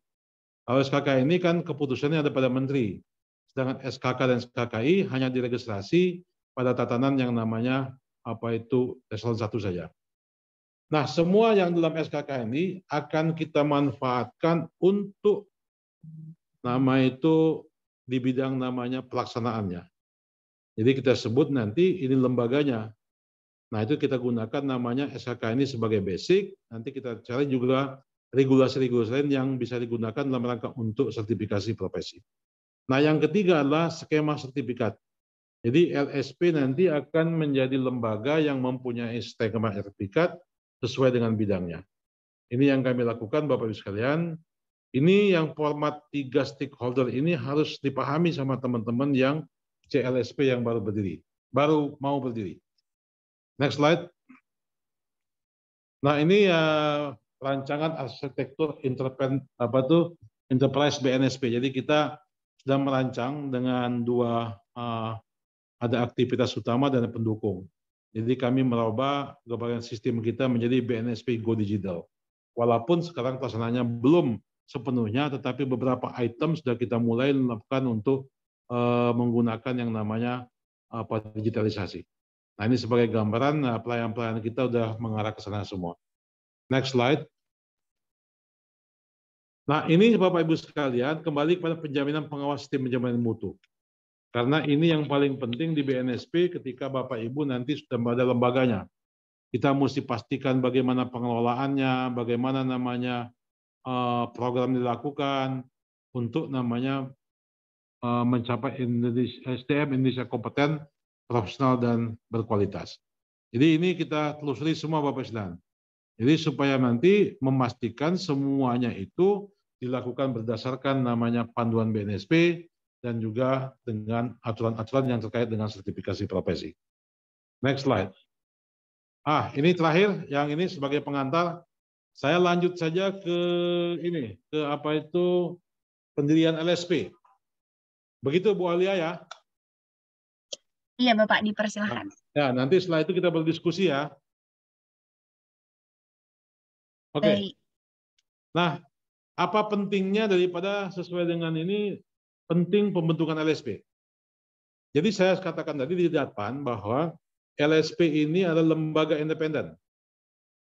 Kalau SKK ini kan keputusannya ada pada menteri. Sedangkan SKK dan SKKI hanya diregistrasi pada tatanan yang namanya apa itu eselon 1 saja. Nah, semua yang dalam SKK ini akan kita manfaatkan untuk nama itu di bidang namanya pelaksanaannya. Jadi kita sebut nanti ini lembaganya. Nah, itu kita gunakan namanya SKK ini sebagai basic, nanti kita cari juga regulasi-regulasi lain yang bisa digunakan dalam rangka untuk sertifikasi profesi. Nah, yang ketiga adalah skema sertifikat. Jadi LSP nanti akan menjadi lembaga yang mempunyai skema sertifikat sesuai dengan bidangnya. Ini yang kami lakukan Bapak Ibu sekalian. Ini yang format tiga stakeholder ini harus dipahami sama teman-teman yang CLSP yang baru berdiri, baru mau berdiri. Next slide. Nah ini ya rancangan arsitektur apa tuh enterprise BNSP. Jadi kita sedang merancang dengan dua eh, ada aktivitas utama dan pendukung. Jadi kami merubah governance sistem kita menjadi BNSP Go Digital. Walaupun sekarang pelaksanaannya belum sepenuhnya, tetapi beberapa item sudah kita mulai lakukan untuk uh, menggunakan yang namanya apa uh, digitalisasi. Nah ini sebagai gambaran uh, eh, pelayan-pelayan kita sudah mengarah ke sana semua. Next slide. Nah ini Bapak Ibu sekalian kembali kepada penjaminan pengawas sistem penjaminan mutu. Karena ini yang paling penting di BNSP ketika Bapak Ibu nanti sudah ada lembaganya. Kita mesti pastikan bagaimana pengelolaannya, bagaimana namanya eh, program dilakukan untuk namanya eh, mencapai Indonesia, SDM Indonesia kompeten, profesional dan berkualitas. Jadi ini kita telusuri semua Bapak Presiden. Jadi supaya nanti memastikan semuanya itu dilakukan berdasarkan namanya panduan BNSP, dan juga dengan aturan-aturan yang terkait dengan sertifikasi profesi. Next slide. Ah, ini terakhir, yang ini sebagai pengantar. Saya lanjut saja ke ini, ke apa itu pendirian LSP. Begitu Bu Alia ya? Iya Bapak, dipersilahkan. Ya, nanti setelah itu kita berdiskusi ya. Oke. Okay. Nah, apa pentingnya daripada sesuai dengan ini penting pembentukan LSP. Jadi saya katakan tadi di depan bahwa LSP ini adalah lembaga independen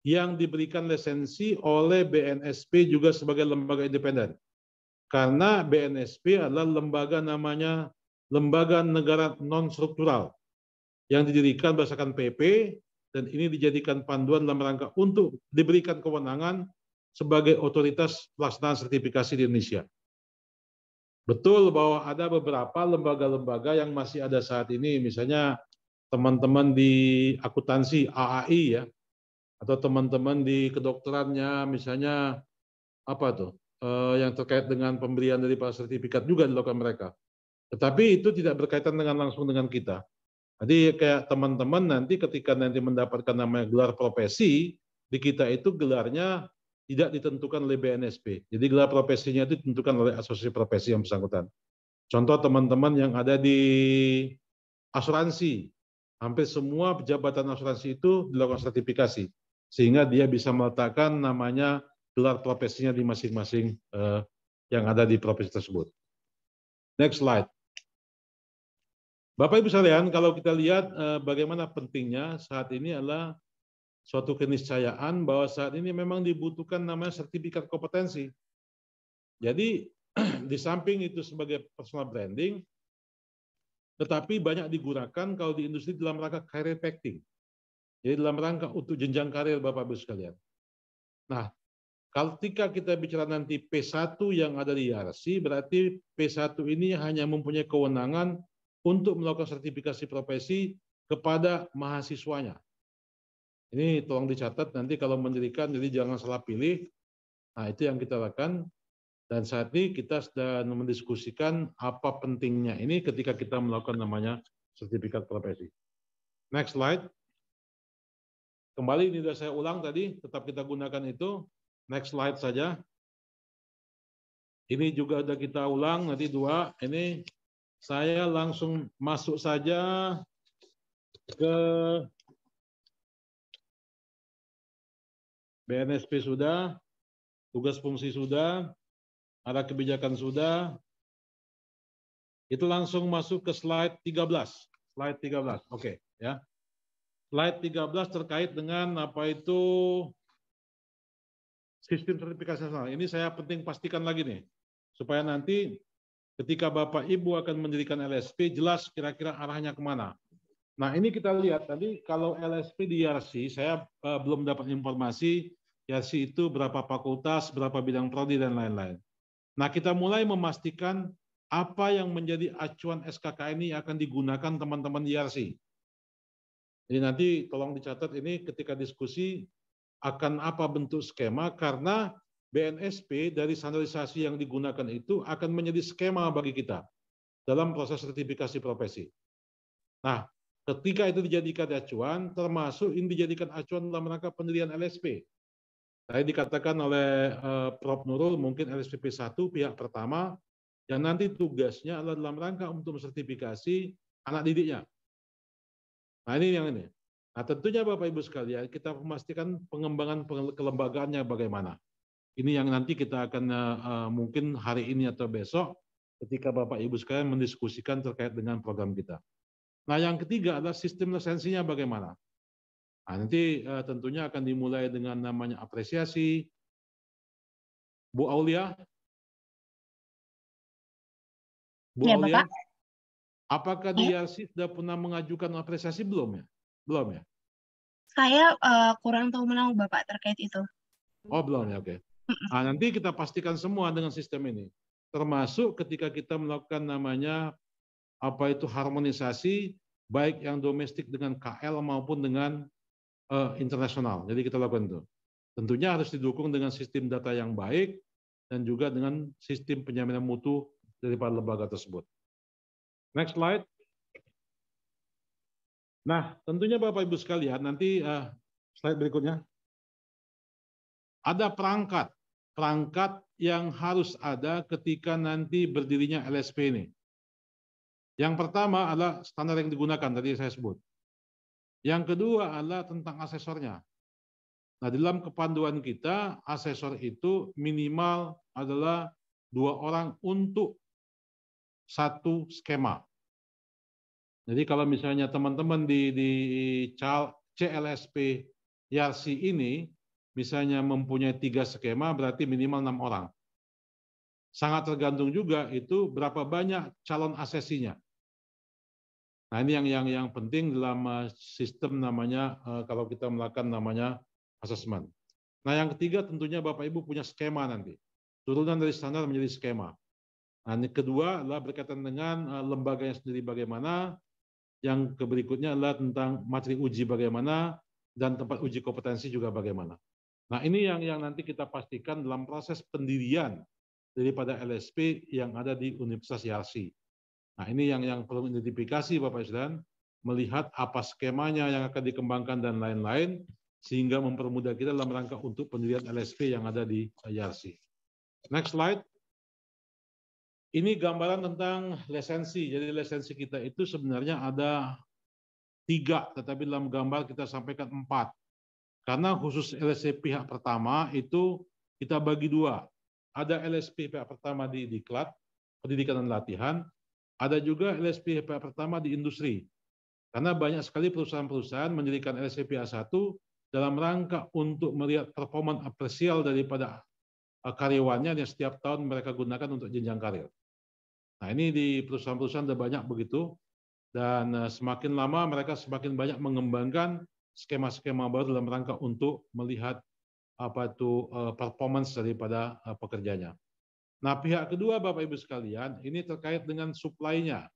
yang diberikan lisensi oleh BNSP juga sebagai lembaga independen. Karena BNSP adalah lembaga namanya Lembaga Negara Non-Struktural yang didirikan berdasarkan PP dan ini dijadikan panduan dalam rangka untuk diberikan kewenangan sebagai otoritas pelaksanaan sertifikasi di Indonesia. Betul bahwa ada beberapa lembaga-lembaga yang masih ada saat ini, misalnya teman-teman di akuntansi AAI ya, atau teman-teman di kedokterannya misalnya apa tuh eh, yang terkait dengan pemberian dari sertifikat juga di dilakukan mereka. Tetapi itu tidak berkaitan dengan langsung dengan kita. Jadi kayak teman-teman nanti ketika nanti mendapatkan namanya gelar profesi di kita itu gelarnya tidak ditentukan oleh BNSP. Jadi gelar profesinya itu ditentukan oleh asosiasi profesi yang bersangkutan. Contoh teman-teman yang ada di asuransi, hampir semua pejabatan asuransi itu dilakukan sertifikasi sehingga dia bisa meletakkan namanya gelar profesinya di masing-masing eh, yang ada di profesi tersebut. Next slide. Bapak Ibu sekalian, kalau kita lihat eh, bagaimana pentingnya saat ini adalah suatu keniscayaan bahwa saat ini memang dibutuhkan namanya sertifikat kompetensi. Jadi <clears throat> di samping itu sebagai personal branding, tetapi banyak digunakan kalau di industri dalam rangka career packing. Jadi dalam rangka untuk jenjang karir Bapak Ibu sekalian. Nah, ketika kita bicara nanti P1 yang ada di IRC, berarti P1 ini hanya mempunyai kewenangan untuk melakukan sertifikasi profesi kepada mahasiswanya. Ini tolong dicatat nanti kalau mendirikan, jadi jangan salah pilih. Nah, itu yang kita lakukan. Dan saat ini kita sedang mendiskusikan apa pentingnya ini ketika kita melakukan namanya sertifikat profesi. Next slide. Kembali ini sudah saya ulang tadi, tetap kita gunakan itu. Next slide saja. Ini juga sudah kita ulang, nanti dua. Ini saya langsung masuk saja ke BNSP sudah, tugas fungsi sudah, arah kebijakan sudah. Itu langsung masuk ke slide 13. Slide 13. Oke, okay, ya. Slide 13 terkait dengan apa itu sistem sertifikasi nasional. Ini saya penting pastikan lagi nih supaya nanti ketika Bapak Ibu akan mendirikan LSP jelas kira-kira arahnya kemana. Nah ini kita lihat tadi kalau LSP di YRC, saya uh, belum dapat informasi YRC itu berapa fakultas, berapa bidang prodi, dan lain-lain. Nah kita mulai memastikan apa yang menjadi acuan SKK ini akan digunakan teman-teman YRC. Jadi nanti tolong dicatat ini ketika diskusi akan apa bentuk skema karena BNSP dari standarisasi yang digunakan itu akan menjadi skema bagi kita dalam proses sertifikasi profesi. Nah, Ketika itu dijadikan acuan, termasuk ini dijadikan acuan dalam rangka pendirian LSP. Tadi dikatakan oleh uh, Prof. Nurul, mungkin LSPP 1 pihak pertama, yang nanti tugasnya adalah dalam rangka untuk mensertifikasi anak didiknya. Nah ini yang ini. Nah tentunya Bapak-Ibu sekalian, kita memastikan pengembangan kelembagaannya bagaimana. Ini yang nanti kita akan uh, mungkin hari ini atau besok ketika Bapak Ibu sekalian mendiskusikan terkait dengan program kita. Nah, yang ketiga adalah sistem lisensinya bagaimana. Nah, nanti uh, tentunya akan dimulai dengan namanya apresiasi. Bu Aulia. Bu ya, Aulia. Bapak. Apakah ya. dia sudah pernah mengajukan apresiasi belum ya? Belum ya? Saya uh, kurang tahu menahu Bapak terkait itu. Oh, belum ya, oke. Okay. Nah, nanti kita pastikan semua dengan sistem ini. Termasuk ketika kita melakukan namanya apa itu harmonisasi baik yang domestik dengan KL maupun dengan uh, internasional. Jadi kita lakukan itu. Tentunya harus didukung dengan sistem data yang baik dan juga dengan sistem penjaminan mutu daripada lembaga tersebut. Next slide. Nah, tentunya Bapak Ibu sekalian, nanti uh, slide berikutnya. Ada perangkat, perangkat yang harus ada ketika nanti berdirinya LSP ini. Yang pertama adalah standar yang digunakan tadi saya sebut. Yang kedua adalah tentang asesornya. Nah, dalam kepanduan kita, asesor itu minimal adalah dua orang untuk satu skema. Jadi kalau misalnya teman-teman di, di CLSP Yarsi ini misalnya mempunyai tiga skema, berarti minimal enam orang. Sangat tergantung juga itu berapa banyak calon asesinya. Nah ini yang yang yang penting dalam eh, sistem namanya eh, kalau kita melakukan namanya asesmen. Nah yang ketiga tentunya Bapak Ibu punya skema nanti. Turunan dari standar menjadi skema. Nah, ini kedua adalah berkaitan dengan eh, lembaganya sendiri bagaimana. Yang berikutnya adalah tentang materi uji bagaimana dan tempat uji kompetensi juga bagaimana. Nah ini yang yang nanti kita pastikan dalam proses pendirian daripada LSP yang ada di Universitas Yarsi. Nah ini yang yang perlu identifikasi Bapak presiden melihat apa skemanya yang akan dikembangkan dan lain-lain, sehingga mempermudah kita dalam rangka untuk pendirian LSP yang ada di eh, Yarsi Next slide. Ini gambaran tentang lisensi. Jadi lisensi kita itu sebenarnya ada tiga, tetapi dalam gambar kita sampaikan empat. Karena khusus LSP pihak pertama itu kita bagi dua. Ada LSP pihak pertama di Diklat, pendidikan dan latihan, ada juga LSP HPA pertama di industri. Karena banyak sekali perusahaan-perusahaan mendirikan LSP A1 dalam rangka untuk melihat performa apresial daripada uh, karyawannya yang setiap tahun mereka gunakan untuk jenjang karir. Nah ini di perusahaan-perusahaan ada banyak begitu dan uh, semakin lama mereka semakin banyak mengembangkan skema-skema baru dalam rangka untuk melihat apa itu uh, performance daripada pekerjanya. Nah, pihak kedua Bapak Ibu sekalian, ini terkait dengan suplainya.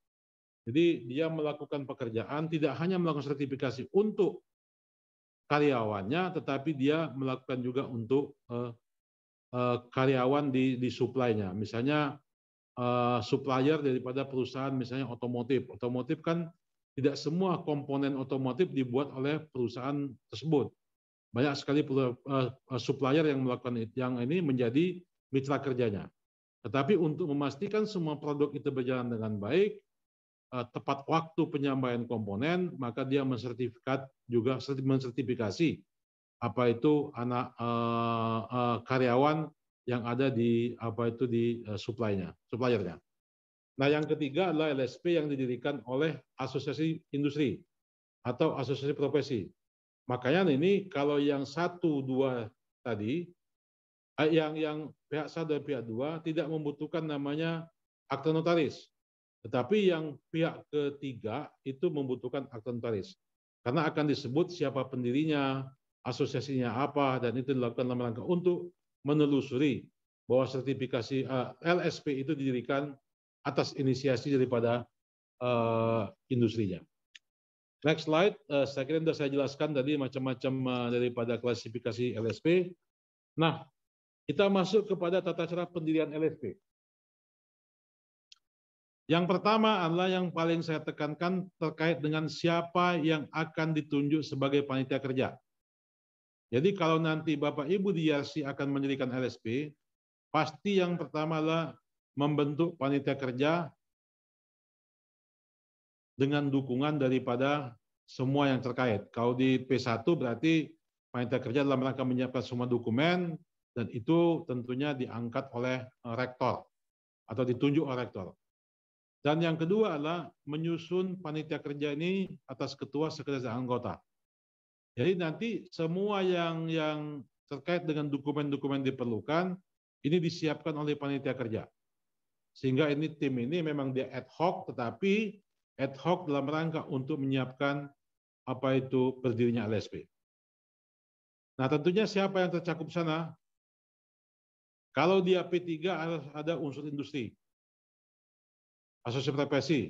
Jadi dia melakukan pekerjaan tidak hanya melakukan sertifikasi untuk karyawannya, tetapi dia melakukan juga untuk uh, uh, karyawan di di suplainya. Misalnya uh, supplier daripada perusahaan misalnya otomotif. Otomotif kan tidak semua komponen otomotif dibuat oleh perusahaan tersebut. Banyak sekali supplier yang melakukan yang ini menjadi mitra kerjanya. Tetapi untuk memastikan semua produk itu berjalan dengan baik, eh, tepat waktu penyampaian komponen, maka dia mensertifikat juga mensertifikasi apa itu anak uh, uh, karyawan yang ada di apa itu di uh, supply suppliernya. Nah, yang ketiga adalah LSP yang didirikan oleh asosiasi industri atau asosiasi profesi. Makanya ini kalau yang satu dua tadi yang yang pihak satu dan pihak dua tidak membutuhkan namanya akte notaris. Tetapi yang pihak ketiga itu membutuhkan akte notaris. Karena akan disebut siapa pendirinya, asosiasinya apa, dan itu dilakukan dalam rangka untuk menelusuri bahwa sertifikasi uh, eh, LSP itu didirikan atas inisiasi daripada uh, industrinya. Next slide, uh, saya kira sudah saya jelaskan tadi macam-macam uh, daripada klasifikasi LSP. Nah, kita masuk kepada tata cara pendirian LSP. Yang pertama adalah yang paling saya tekankan terkait dengan siapa yang akan ditunjuk sebagai panitia kerja. Jadi kalau nanti Bapak Ibu di Yarsi e akan mendirikan LSP, pasti yang pertama adalah membentuk panitia kerja dengan dukungan daripada semua yang terkait. Kalau di P1 berarti panitia kerja dalam rangka menyiapkan semua dokumen, dan itu tentunya diangkat oleh eh, rektor atau ditunjuk oleh rektor. Dan yang kedua adalah menyusun panitia kerja ini atas ketua sekretaris anggota. Jadi nanti semua yang yang terkait dengan dokumen-dokumen diperlukan ini disiapkan oleh panitia kerja. Sehingga ini tim ini memang dia ad hoc tetapi ad hoc dalam rangka untuk menyiapkan apa itu berdirinya LSP. Nah, tentunya siapa yang tercakup sana? Kalau di P3 harus ada unsur industri. Asosiasi profesi.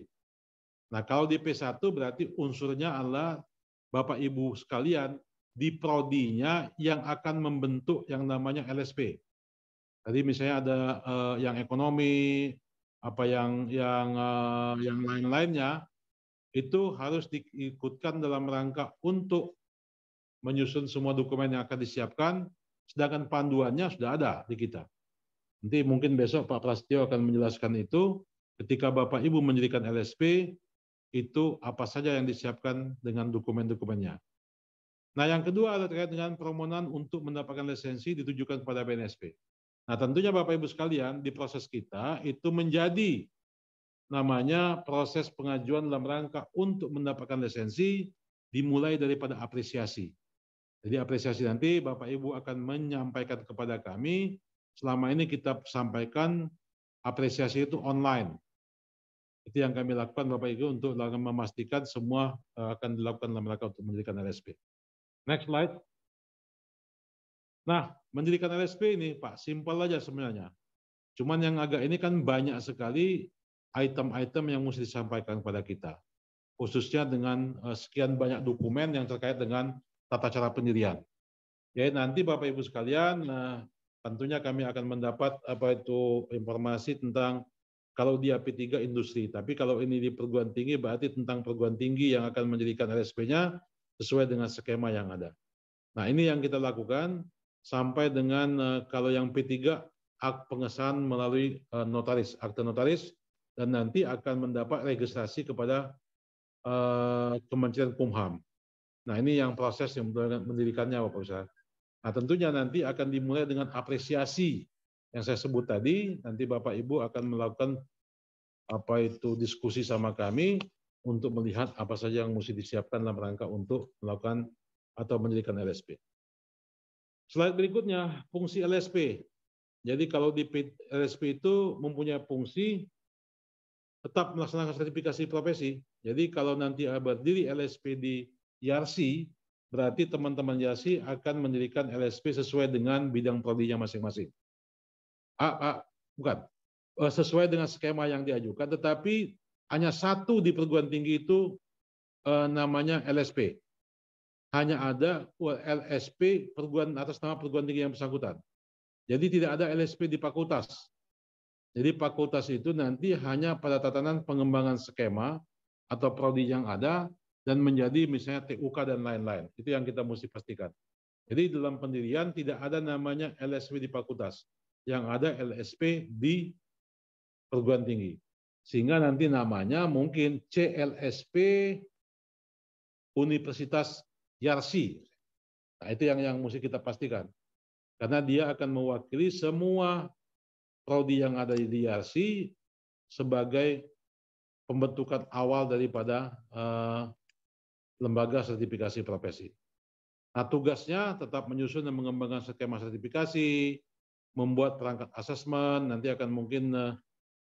Nah, kalau di P1 berarti unsurnya adalah Bapak Ibu sekalian di prodinya yang akan membentuk yang namanya LSP. Jadi misalnya ada uh, yang ekonomi, apa yang yang uh, yang lain-lainnya itu harus diikutkan dalam rangka untuk menyusun semua dokumen yang akan disiapkan, sedangkan panduannya sudah ada di kita. Nanti mungkin besok Pak Prasetyo akan menjelaskan itu. Ketika Bapak Ibu menjadikan LSP, itu apa saja yang disiapkan dengan dokumen-dokumennya. Nah, yang kedua adalah terkait dengan permohonan untuk mendapatkan lisensi ditujukan kepada BNSP. Nah, tentunya Bapak Ibu sekalian, di proses kita itu menjadi namanya proses pengajuan dalam rangka untuk mendapatkan lisensi dimulai daripada apresiasi. Jadi apresiasi nanti Bapak Ibu akan menyampaikan kepada kami selama ini kita sampaikan apresiasi itu online. Itu yang kami lakukan Bapak Ibu untuk memastikan semua eh, akan dilakukan dalam rangka untuk mendirikan LSP. Next slide. Nah, mendirikan LSP ini Pak, simpel aja sebenarnya. Cuman yang agak ini kan banyak sekali item-item yang mesti disampaikan kepada kita. Khususnya dengan eh, sekian banyak dokumen yang terkait dengan tata cara pendirian. jadi nanti Bapak Ibu sekalian, eh, tentunya kami akan mendapat apa itu informasi tentang kalau dia P3 industri, tapi kalau ini di perguruan tinggi berarti tentang perguruan tinggi yang akan menjadikan RSP-nya sesuai dengan skema yang ada. Nah, ini yang kita lakukan sampai dengan eh, kalau yang P3 ak pengesahan melalui eh, notaris, akte notaris dan nanti akan mendapat registrasi kepada eh, Kementerian Kumham. Nah, ini yang proses yang mendirikannya Bapak Ustaz. Nah, tentunya nanti akan dimulai dengan apresiasi yang saya sebut tadi. Nanti Bapak Ibu akan melakukan apa itu diskusi sama kami untuk melihat apa saja yang mesti disiapkan dalam rangka untuk melakukan atau mendirikan LSP. Slide berikutnya, fungsi LSP. Jadi kalau di LSP itu mempunyai fungsi tetap melaksanakan sertifikasi profesi. Jadi kalau nanti berdiri LSP di YRC berarti teman-teman Yasi akan mendirikan LSP sesuai dengan bidang prodinya masing-masing. Ah, ah, bukan. E, sesuai dengan skema yang diajukan, tetapi hanya satu di perguruan tinggi itu e, namanya LSP. Hanya ada LSP perguruan atas nama perguruan tinggi yang bersangkutan. Jadi tidak ada LSP di fakultas. Jadi fakultas itu nanti hanya pada tatanan pengembangan skema atau prodi yang ada dan menjadi misalnya TUK dan lain-lain. Itu yang kita mesti pastikan. Jadi dalam pendirian tidak ada namanya LSP di fakultas. Yang ada LSP di perguruan tinggi. Sehingga nanti namanya mungkin CLSP Universitas Yarsi. Nah, itu yang yang mesti kita pastikan. Karena dia akan mewakili semua prodi yang ada di Yarsi sebagai pembentukan awal daripada uh, lembaga sertifikasi profesi. Nah, tugasnya tetap menyusun dan mengembangkan skema sertifikasi, membuat perangkat asesmen, nanti akan mungkin eh,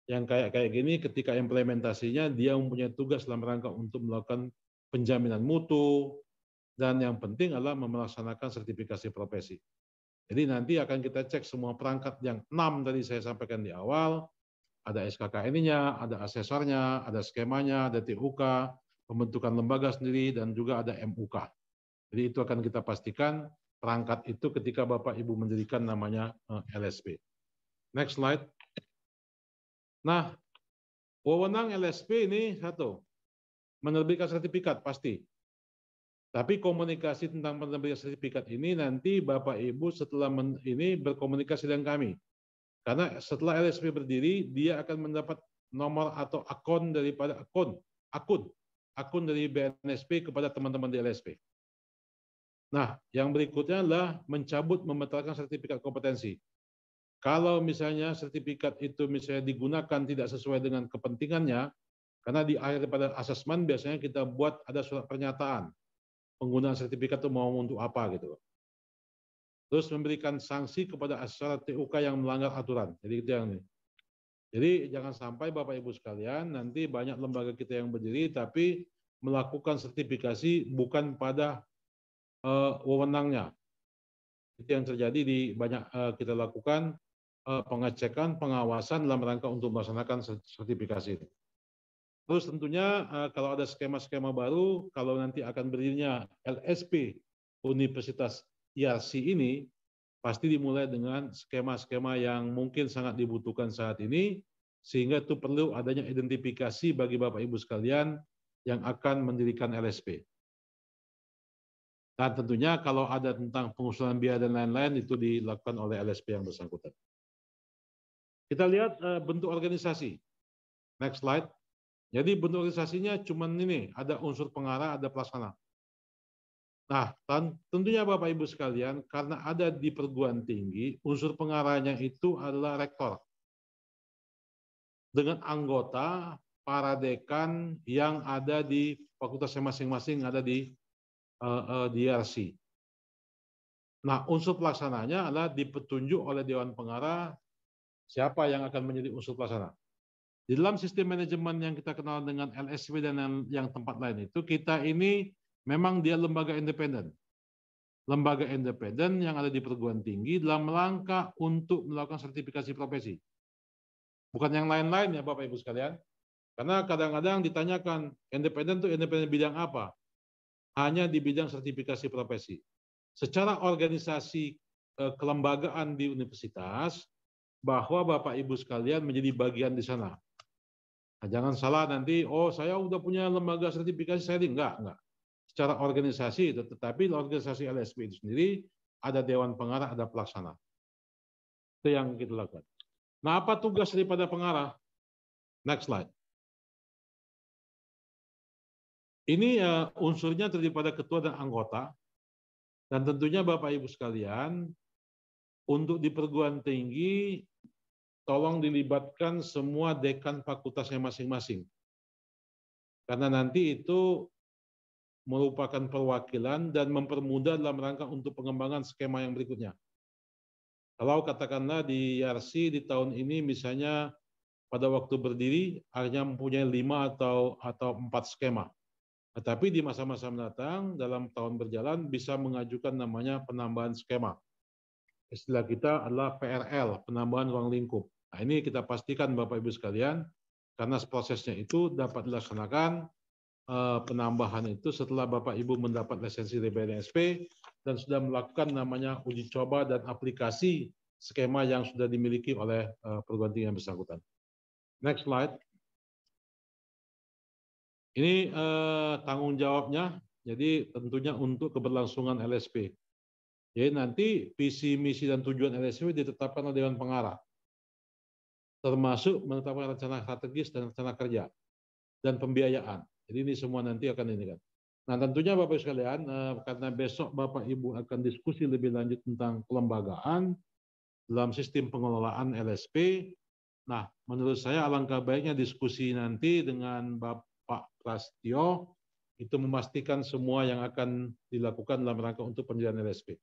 yang kayak kayak gini ketika implementasinya dia mempunyai tugas dalam rangka untuk melakukan penjaminan mutu dan yang penting adalah melaksanakan sertifikasi profesi. Jadi nanti akan kita cek semua perangkat yang enam tadi saya sampaikan di awal, ada SKKN-nya, ada asesornya, ada skemanya, ada TUK, pembentukan lembaga sendiri, dan juga ada MUK. Jadi itu akan kita pastikan perangkat itu ketika Bapak Ibu mendirikan namanya eh, LSP. Next slide. Nah, wewenang LSP ini satu, menerbitkan sertifikat pasti. Tapi komunikasi tentang penerbitan sertifikat ini nanti Bapak Ibu setelah men, ini berkomunikasi dengan kami. Karena setelah LSP berdiri, dia akan mendapat nomor atau akun daripada akun, akun akun dari BNSP kepada teman-teman di LSP. Nah, yang berikutnya adalah mencabut membatalkan sertifikat kompetensi. Kalau misalnya sertifikat itu misalnya digunakan tidak sesuai dengan kepentingannya, karena di akhir pada asesmen biasanya kita buat ada surat pernyataan penggunaan sertifikat itu mau untuk apa gitu Terus memberikan sanksi kepada asesor TUK yang melanggar aturan. Jadi itu yang ini. Jadi jangan sampai Bapak Ibu sekalian nanti banyak lembaga kita yang berdiri tapi melakukan sertifikasi bukan pada uh, wewenangnya. Itu yang terjadi di banyak uh, kita lakukan uh, pengecekan, pengawasan dalam rangka untuk melaksanakan sertifikasi Terus tentunya uh, kalau ada skema-skema baru, kalau nanti akan berdirinya LSP Universitas IRC ini, pasti dimulai dengan skema-skema yang mungkin sangat dibutuhkan saat ini, sehingga itu perlu adanya identifikasi bagi Bapak-Ibu sekalian yang akan mendirikan LSP. Dan tentunya kalau ada tentang pengusulan biaya dan lain-lain itu dilakukan oleh LSP yang bersangkutan. Kita lihat eh, bentuk organisasi. Next slide. Jadi bentuk organisasinya cuma ini, ada unsur pengarah, ada pelaksana. Nah, tentunya Bapak Ibu sekalian, karena ada di perguruan tinggi, unsur pengarahnya itu adalah rektor. Dengan anggota para dekan yang ada di fakultas masing-masing ada di uh, eh, uh, eh, DRC. Nah, unsur pelaksananya adalah dipetunjuk oleh dewan pengarah siapa yang akan menjadi unsur pelaksana. Di dalam sistem manajemen yang kita kenal dengan LSW dan yang tempat lain itu, kita ini Memang dia lembaga independen. Lembaga independen yang ada di perguruan tinggi dalam rangka untuk melakukan sertifikasi profesi. Bukan yang lain-lain ya Bapak Ibu sekalian. Karena kadang-kadang ditanyakan independen itu independen bidang apa? Hanya di bidang sertifikasi profesi. Secara organisasi eh, kelembagaan di universitas bahwa Bapak Ibu sekalian menjadi bagian di sana. Nah, jangan salah nanti, oh saya udah punya lembaga sertifikasi saya Enggak, enggak secara organisasi itu, tetapi organisasi LSP itu sendiri ada dewan pengarah, ada pelaksana. Itu yang kita lakukan. Nah, apa tugas daripada pengarah? Next slide. Ini eh, unsurnya terdiri pada ketua dan anggota. Dan tentunya Bapak Ibu sekalian, untuk di perguruan tinggi tolong dilibatkan semua dekan fakultasnya masing-masing. Karena nanti itu merupakan perwakilan dan mempermudah dalam rangka untuk pengembangan skema yang berikutnya. Kalau katakanlah di IRC e di tahun ini misalnya pada waktu berdiri hanya mempunyai lima atau atau empat skema. Tetapi di masa-masa mendatang dalam tahun berjalan bisa mengajukan namanya penambahan skema. Istilah kita adalah PRL, penambahan ruang lingkup. Nah, ini kita pastikan Bapak Ibu sekalian karena prosesnya itu dapat dilaksanakan Eh, penambahan itu setelah Bapak Ibu mendapat lisensi dari BNSP dan sudah melakukan namanya uji coba dan aplikasi skema yang sudah dimiliki oleh eh, perguruan tinggi yang bersangkutan. Next slide. Ini eh, tanggung jawabnya, jadi tentunya untuk keberlangsungan LSP. Jadi nanti visi, misi, dan tujuan LSP ditetapkan oleh Dewan Pengarah, termasuk menetapkan rencana strategis dan rencana kerja, dan pembiayaan. Jadi ini semua nanti akan ini kan. Nah tentunya Bapak ibu sekalian eh, karena besok Bapak Ibu akan diskusi lebih lanjut tentang kelembagaan dalam sistem pengelolaan LSP. Nah menurut saya alangkah baiknya diskusi nanti dengan Bapak Prastio itu memastikan semua yang akan dilakukan dalam rangka untuk pendirian LSP.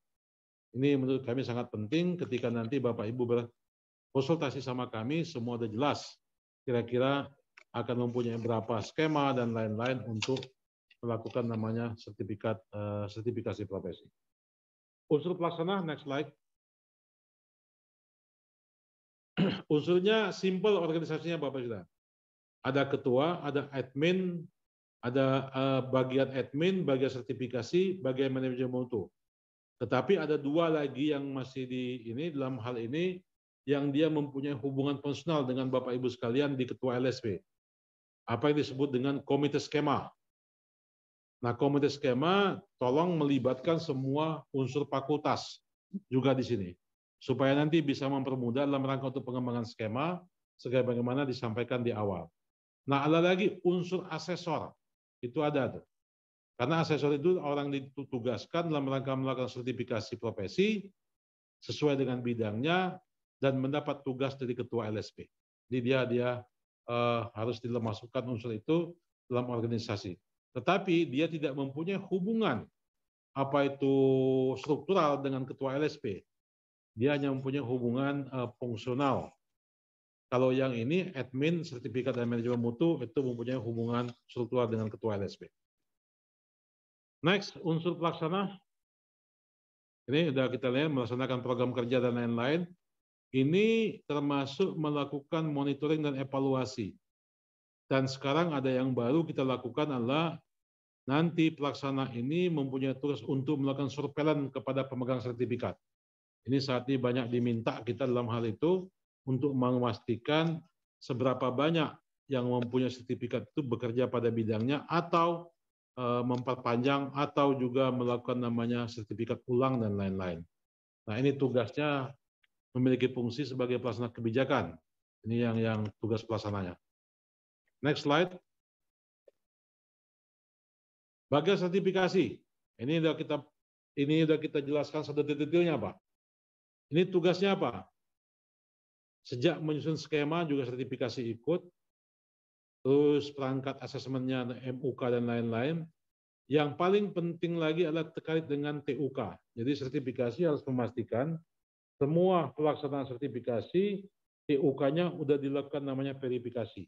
Ini menurut kami sangat penting ketika nanti Bapak Ibu berkonsultasi sama kami semua sudah jelas kira-kira akan mempunyai berapa skema dan lain-lain untuk melakukan namanya sertifikat uh, sertifikasi profesi. Unsur pelaksana, next slide. <clears throat> Unsurnya simple organisasinya Bapak sudah. Ada ketua, ada admin, ada uh, bagian admin, bagian sertifikasi, bagian manajemen mutu. Tetapi ada dua lagi yang masih di ini dalam hal ini yang dia mempunyai hubungan personal dengan Bapak Ibu sekalian di ketua LSP apa yang disebut dengan komite skema. Nah, komite skema tolong melibatkan semua unsur fakultas juga di sini supaya nanti bisa mempermudah dalam rangka untuk pengembangan skema sebagaimana disampaikan di awal. Nah, ada lagi unsur asesor. Itu ada tuh. Karena asesor itu orang ditugaskan dalam rangka melakukan sertifikasi profesi sesuai dengan bidangnya dan mendapat tugas dari ketua LSP. Jadi dia dia uh, harus dimasukkan unsur itu dalam organisasi. Tetapi dia tidak mempunyai hubungan apa itu struktural dengan ketua LSP. Dia hanya mempunyai hubungan uh, fungsional. Kalau yang ini admin sertifikat dan manajemen mutu itu mempunyai hubungan struktural dengan ketua LSP. Next, unsur pelaksana. Ini sudah kita lihat melaksanakan program kerja dan lain-lain. Ini termasuk melakukan monitoring dan evaluasi. Dan sekarang ada yang baru kita lakukan adalah nanti pelaksana ini mempunyai tugas untuk melakukan surveillance kepada pemegang sertifikat. Ini saat ini banyak diminta kita dalam hal itu untuk memastikan seberapa banyak yang mempunyai sertifikat itu bekerja pada bidangnya atau eh, memperpanjang atau juga melakukan namanya sertifikat ulang dan lain-lain. Nah ini tugasnya memiliki fungsi sebagai pelaksana kebijakan. Ini yang yang tugas pelaksananya. Next slide. Bagian sertifikasi. Ini sudah kita ini sudah kita jelaskan sedetail-detailnya, Pak. Ini tugasnya apa? Sejak menyusun skema juga sertifikasi ikut, terus perangkat asesmennya MUK dan lain-lain. Yang paling penting lagi adalah terkait dengan TUK. Jadi sertifikasi harus memastikan semua pelaksanaan sertifikasi TUK-nya sudah dilakukan namanya verifikasi.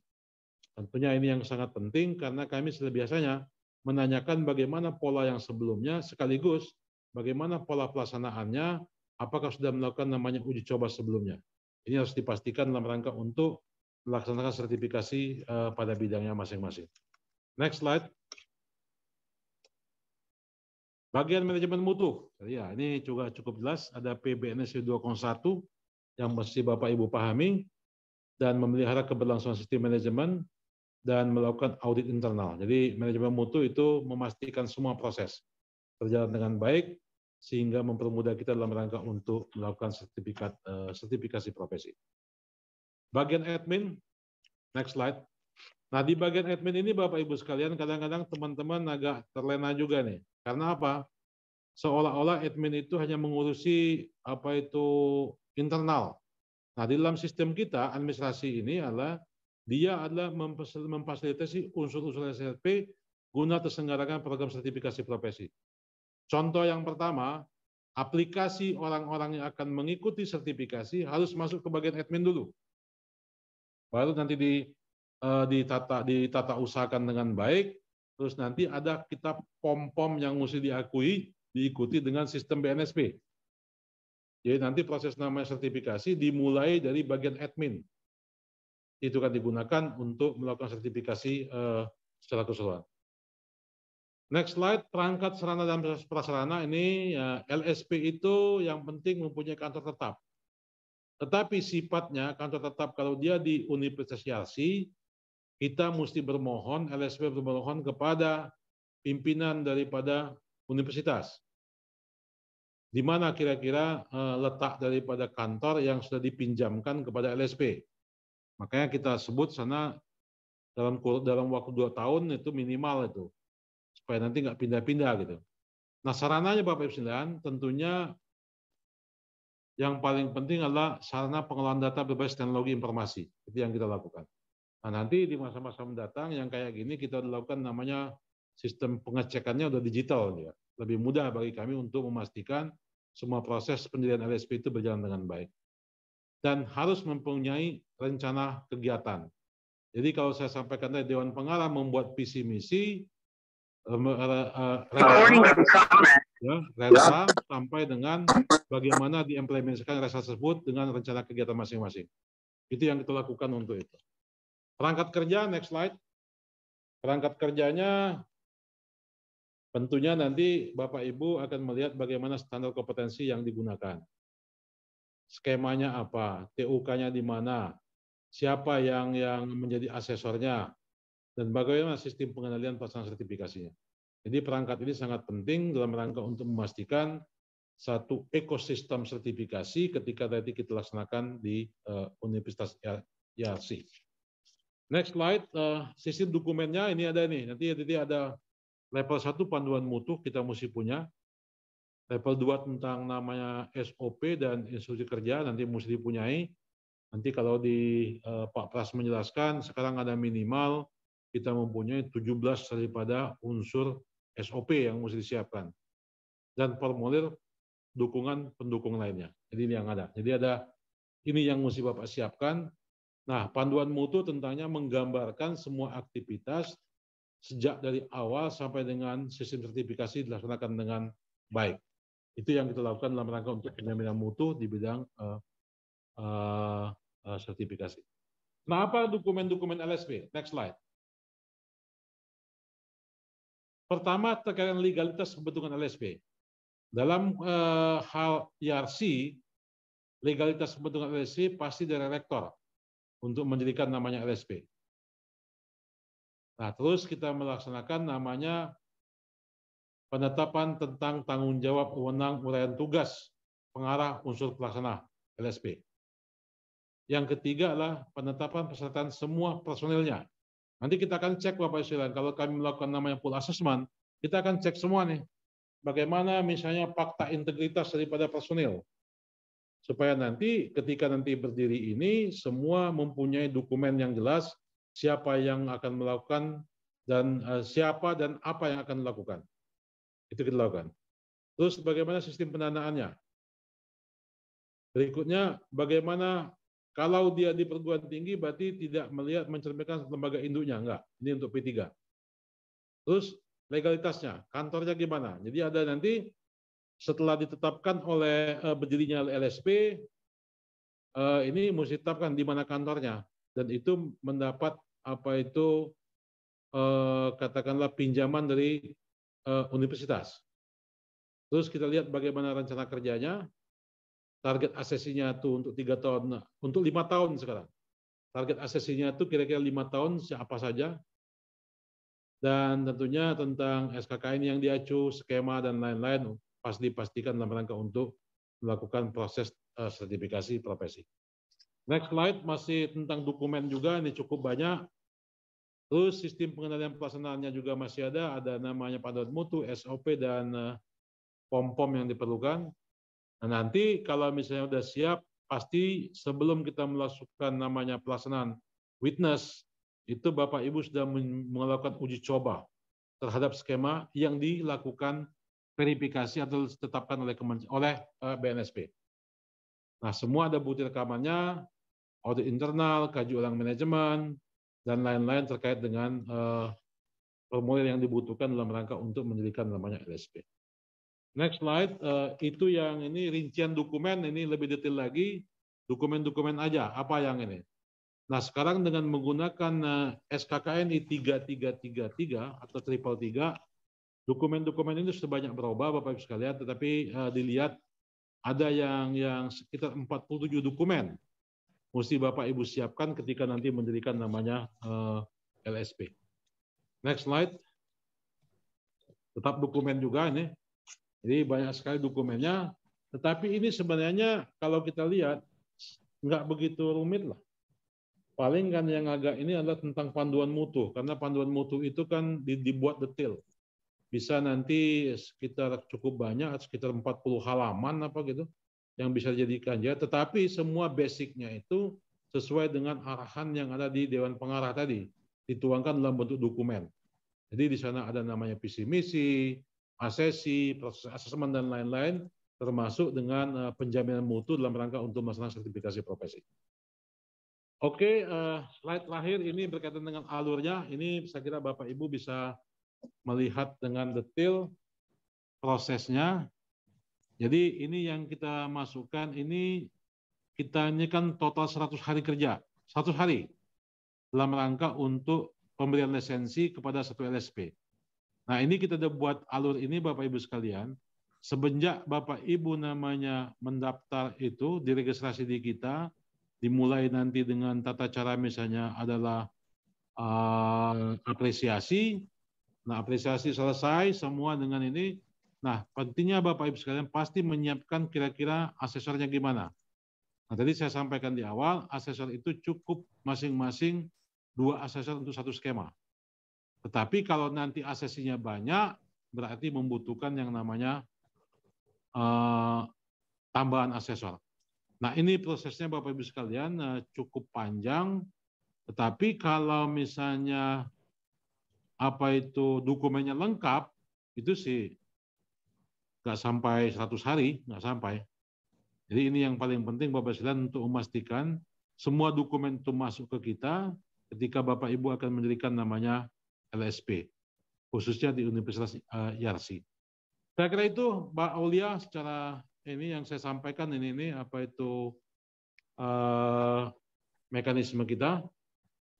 Tentunya ini yang sangat penting karena kami biasanya menanyakan bagaimana pola yang sebelumnya sekaligus bagaimana pola pelaksanaannya, apakah sudah melakukan namanya uji coba sebelumnya. Ini harus dipastikan dalam rangka untuk melaksanakan sertifikasi eh, pada bidangnya masing-masing. Next slide. Bagian manajemen mutu, ya ini juga cukup jelas ada PBNS 201 yang mesti Bapak Ibu pahami dan memelihara keberlangsungan sistem manajemen dan melakukan audit internal. Jadi manajemen mutu itu memastikan semua proses berjalan dengan baik sehingga mempermudah kita dalam rangka untuk melakukan sertifikat eh, sertifikasi profesi. Bagian admin, next slide. Nah, di bagian admin ini Bapak Ibu sekalian, kadang-kadang teman-teman agak terlena juga nih. Karena apa? Seolah-olah admin itu hanya mengurusi apa itu internal. Nah, di dalam sistem kita administrasi ini adalah dia adalah memfasilitasi unsur-unsur SLP guna tersenggarakan program sertifikasi profesi. Contoh yang pertama, aplikasi orang-orang yang akan mengikuti sertifikasi harus masuk ke bagian admin dulu. Baru nanti di Eh, ditata ditata usahakan dengan baik terus nanti ada kita pom-pom yang mesti diakui diikuti dengan sistem BNSP. Jadi nanti proses namanya sertifikasi dimulai dari bagian admin. Itu akan digunakan untuk melakukan sertifikasi eh, secara keseluruhan. Next slide, perangkat sarana dan prasarana ini ya, LSP itu yang penting mempunyai kantor tetap. Tetapi sifatnya kantor tetap kalau dia di universitas Yarsi, kita mesti bermohon, LSP bermohon kepada pimpinan daripada universitas. Di mana kira-kira eh, letak daripada kantor yang sudah dipinjamkan kepada LSP. Makanya kita sebut sana dalam dalam waktu dua tahun itu minimal itu supaya nanti nggak pindah-pindah gitu. Nah sarananya Bapak Ibu sekalian tentunya yang paling penting adalah sarana pengelolaan data berbasis teknologi informasi itu yang kita lakukan. Nah, nanti di masa-masa mendatang yang kayak gini kita lakukan namanya sistem pengecekannya udah digital ya. Lebih mudah bagi kami untuk memastikan semua proses pendirian LSP itu berjalan dengan baik. Dan harus mempunyai rencana kegiatan. Jadi kalau saya sampaikan tadi Dewan Pengarah membuat visi misi eh, resa eh, ya, sampai dengan bagaimana diimplementasikan resa tersebut dengan rencana kegiatan masing-masing. Itu yang kita lakukan untuk itu. Perangkat kerja, next slide. Perangkat kerjanya tentunya nanti Bapak Ibu akan melihat bagaimana standar kompetensi yang digunakan. Skemanya apa, TUK-nya di mana, siapa yang yang menjadi asesornya, dan bagaimana sistem pengendalian pasang sertifikasinya. Jadi perangkat ini sangat penting dalam rangka untuk memastikan satu ekosistem sertifikasi ketika nanti kita laksanakan di eh, Universitas Yarsi. E Next slide, uh, eh, sistem dokumennya ini ada nih. Nanti nanti ada level 1 panduan mutu kita mesti punya. Level 2 tentang namanya SOP dan instruksi kerja nanti mesti dipunyai. Nanti kalau di uh, Pak Pras menjelaskan sekarang ada minimal kita mempunyai 17 daripada unsur SOP yang mesti disiapkan. Dan formulir dukungan pendukung lainnya. Jadi ini yang ada. Jadi ada ini yang mesti Bapak siapkan Nah, panduan mutu tentangnya menggambarkan semua aktivitas sejak dari awal sampai dengan sistem sertifikasi dilaksanakan dengan baik. Itu yang kita lakukan dalam rangka untuk penjaminan mutu di bidang uh, uh, uh, sertifikasi. Nah, apa dokumen-dokumen LSP? Next slide. Pertama, terkait legalitas pembentukan LSP. Dalam uh, hal IRC, e legalitas pembentukan LSP pasti dari rektor untuk mendirikan namanya LSP. Nah, terus kita melaksanakan namanya penetapan tentang tanggung jawab wewenang uraian tugas pengarah unsur pelaksana LSP. Yang ketiga adalah penetapan persyaratan semua personilnya. Nanti kita akan cek Bapak Ibu kalau kami melakukan namanya full assessment, kita akan cek semua nih. Bagaimana misalnya fakta integritas daripada personil supaya nanti ketika nanti berdiri ini semua mempunyai dokumen yang jelas siapa yang akan melakukan dan uh, siapa dan apa yang akan dilakukan. Itu kita lakukan. Terus bagaimana sistem pendanaannya? Berikutnya bagaimana kalau dia di perguruan tinggi berarti tidak melihat mencerminkan lembaga induknya enggak. Ini untuk P3. Terus legalitasnya, kantornya gimana? Jadi ada nanti setelah ditetapkan oleh eh, berdirinya LSP, eh, ini mesti tetapkan di mana kantornya. Dan itu mendapat apa itu eh, katakanlah pinjaman dari universitas. Terus kita lihat bagaimana rencana kerjanya, target asesinya itu untuk tiga tahun, untuk lima tahun sekarang. Target asesinya itu kira-kira lima tahun siapa saja, dan tentunya tentang SKKN yang diacu, skema dan lain-lain pasti pastikan dalam rangka untuk melakukan proses eh, sertifikasi profesi. Next slide masih tentang dokumen juga, ini cukup banyak. Terus sistem pengendalian pelaksanaannya juga masih ada, ada namanya panduan mutu, SOP, dan eh, pom-pom yang diperlukan. Nah, nanti kalau misalnya sudah siap, pasti sebelum kita melakukan namanya pelaksanaan witness, itu Bapak Ibu sudah melakukan uji coba terhadap skema yang dilakukan verifikasi atau ditetapkan oleh oleh eh, BNSP. Nah, semua ada bukti rekamannya, audit internal, kaji ulang manajemen, dan lain-lain terkait dengan uh, formulir yang dibutuhkan dalam rangka untuk mendirikan namanya LSP. Next slide, uh, itu yang ini rincian dokumen, ini lebih detail lagi, dokumen-dokumen aja, apa yang ini. Nah, sekarang dengan menggunakan uh, SKKNI 3333 atau triple 3, Dokumen-dokumen ini sudah banyak berubah Bapak Ibu sekalian, tetapi uh, dilihat ada yang yang sekitar 47 dokumen mesti Bapak Ibu siapkan ketika nanti mendirikan namanya uh, eh, LSP. Next slide. Tetap dokumen juga ini. Jadi banyak sekali dokumennya. Tetapi ini sebenarnya kalau kita lihat nggak begitu rumit lah. Paling kan yang agak ini adalah tentang panduan mutu, karena panduan mutu itu kan dibuat detail bisa nanti sekitar cukup banyak, sekitar 40 halaman apa gitu, yang bisa dijadikan ya. Tetapi semua basicnya itu sesuai dengan arahan yang ada di Dewan Pengarah tadi, dituangkan dalam bentuk dokumen. Jadi di sana ada namanya visi misi, asesi, proses asesmen dan lain-lain, termasuk dengan eh, penjaminan mutu dalam rangka untuk masalah sertifikasi profesi. Oke, eh, slide lahir ini berkaitan dengan alurnya. Ini saya kira Bapak Ibu bisa melihat dengan detail prosesnya. Jadi ini yang kita masukkan ini kita ini kan total 100 hari kerja, 100 hari dalam rangka untuk pemberian lisensi kepada satu LSP. Nah ini kita ada buat alur ini Bapak Ibu sekalian. Semenjak Bapak Ibu namanya mendaftar itu, diregistrasi di kita, dimulai nanti dengan tata cara misalnya adalah uh, apresiasi, Nah, apresiasi selesai semua dengan ini. Nah, pentingnya Bapak Ibu sekalian pasti menyiapkan kira-kira asesornya gimana. Nah, tadi saya sampaikan di awal, asesor itu cukup masing-masing dua asesor untuk satu skema. Tetapi kalau nanti asesinya banyak, berarti membutuhkan yang namanya uh, tambahan asesor. Nah, ini prosesnya Bapak Ibu sekalian uh, cukup panjang, tetapi kalau misalnya apa itu dokumennya lengkap itu sih nggak sampai 100 hari, nggak sampai. Jadi ini yang paling penting Bapak sekalian untuk memastikan semua dokumen itu masuk ke kita ketika Bapak Ibu akan mendirikan namanya LSP, khususnya di Universitas eh, Yarsi. Saya kira itu Mbak Aulia secara ini yang saya sampaikan ini ini apa itu uh, mekanisme kita.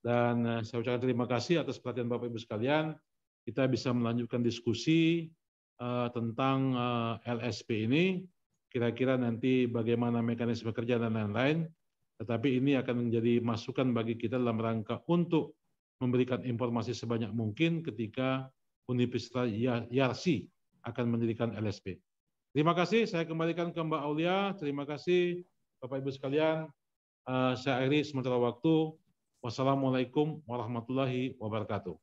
Dan eh, saya ucapkan terima kasih atas perhatian Bapak Ibu sekalian. Kita bisa melanjutkan diskusi uh, tentang uh, eh, LSP ini. Kira-kira nanti bagaimana mekanisme kerja dan lain-lain. Tetapi ini akan menjadi masukan bagi kita dalam rangka untuk memberikan informasi sebanyak mungkin ketika Universitas ya-, Yarsi akan mendirikan LSP. Terima kasih, saya kembalikan ke Mbak Aulia. Terima kasih Bapak Ibu sekalian. Uh, saya akhiri sementara waktu. Wassalamualaikum warahmatullahi wabarakatuh.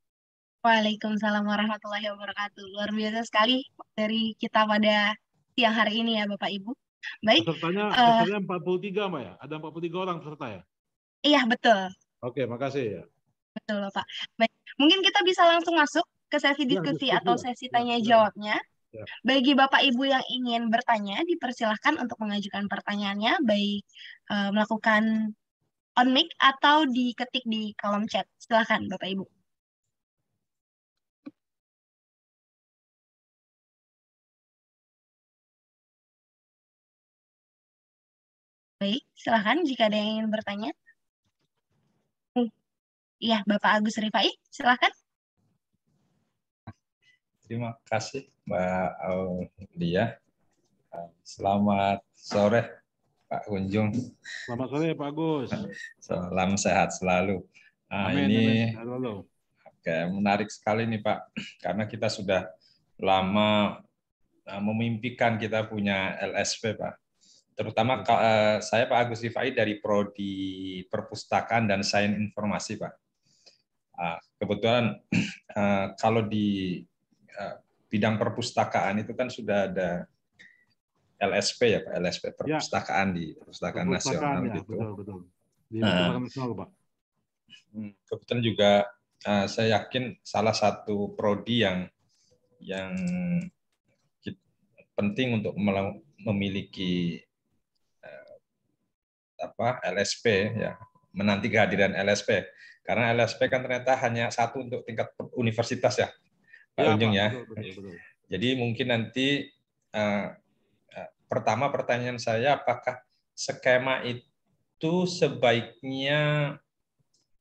Waalaikumsalam warahmatullahi wabarakatuh. Luar biasa sekali dari kita pada siang hari ini ya Bapak Ibu. Baik. Pesertanya, eh, pesertanya uh, 43 Mbak ya? Ada 43 orang peserta ya? Iya, betul. Oke, makasih ya. Betul Bapak. Baik, mungkin kita bisa langsung masuk ke sesi iya, diskusi ya, atau sesi iya, tanya jawabnya. Ya. Bagi Bapak Ibu yang ingin bertanya, dipersilahkan untuk mengajukan pertanyaannya baik uh, melakukan on mic atau diketik di kolom chat. Silahkan, Bapak Ibu. Baik, silahkan jika ada yang ingin bertanya. Iya, Bapak Agus Rifai, silahkan. Terima kasih Mbak Aulia. Selamat sore Pak Kunjung. Selamat sore Pak Agus. Salam sehat selalu. Nah, amin, ini Oke, menarik sekali nih Pak, karena kita sudah lama ah, memimpikan kita punya LSP Pak. Terutama ya. saya Pak Agus Rifai dari Prodi Perpustakaan dan Sains Informasi Pak. Ah, kebetulan <clears throat> eh, kalau di eh, bidang perpustakaan itu kan sudah ada LSP ya Pak, LSP ya. perpustakaan ya. di perpustakaan, nasional ya, gitu. Betul, betul. Di nah, hmm, Kebetulan juga uh, saya yakin salah satu prodi yang yang penting untuk memiliki uh, apa LSP ya menanti kehadiran LSP karena LSP kan ternyata hanya satu untuk tingkat universitas ya Pak ya, Unjung ya. Betul, betul, betul. Jadi mungkin nanti uh, pertama pertanyaan saya apakah skema itu sebaiknya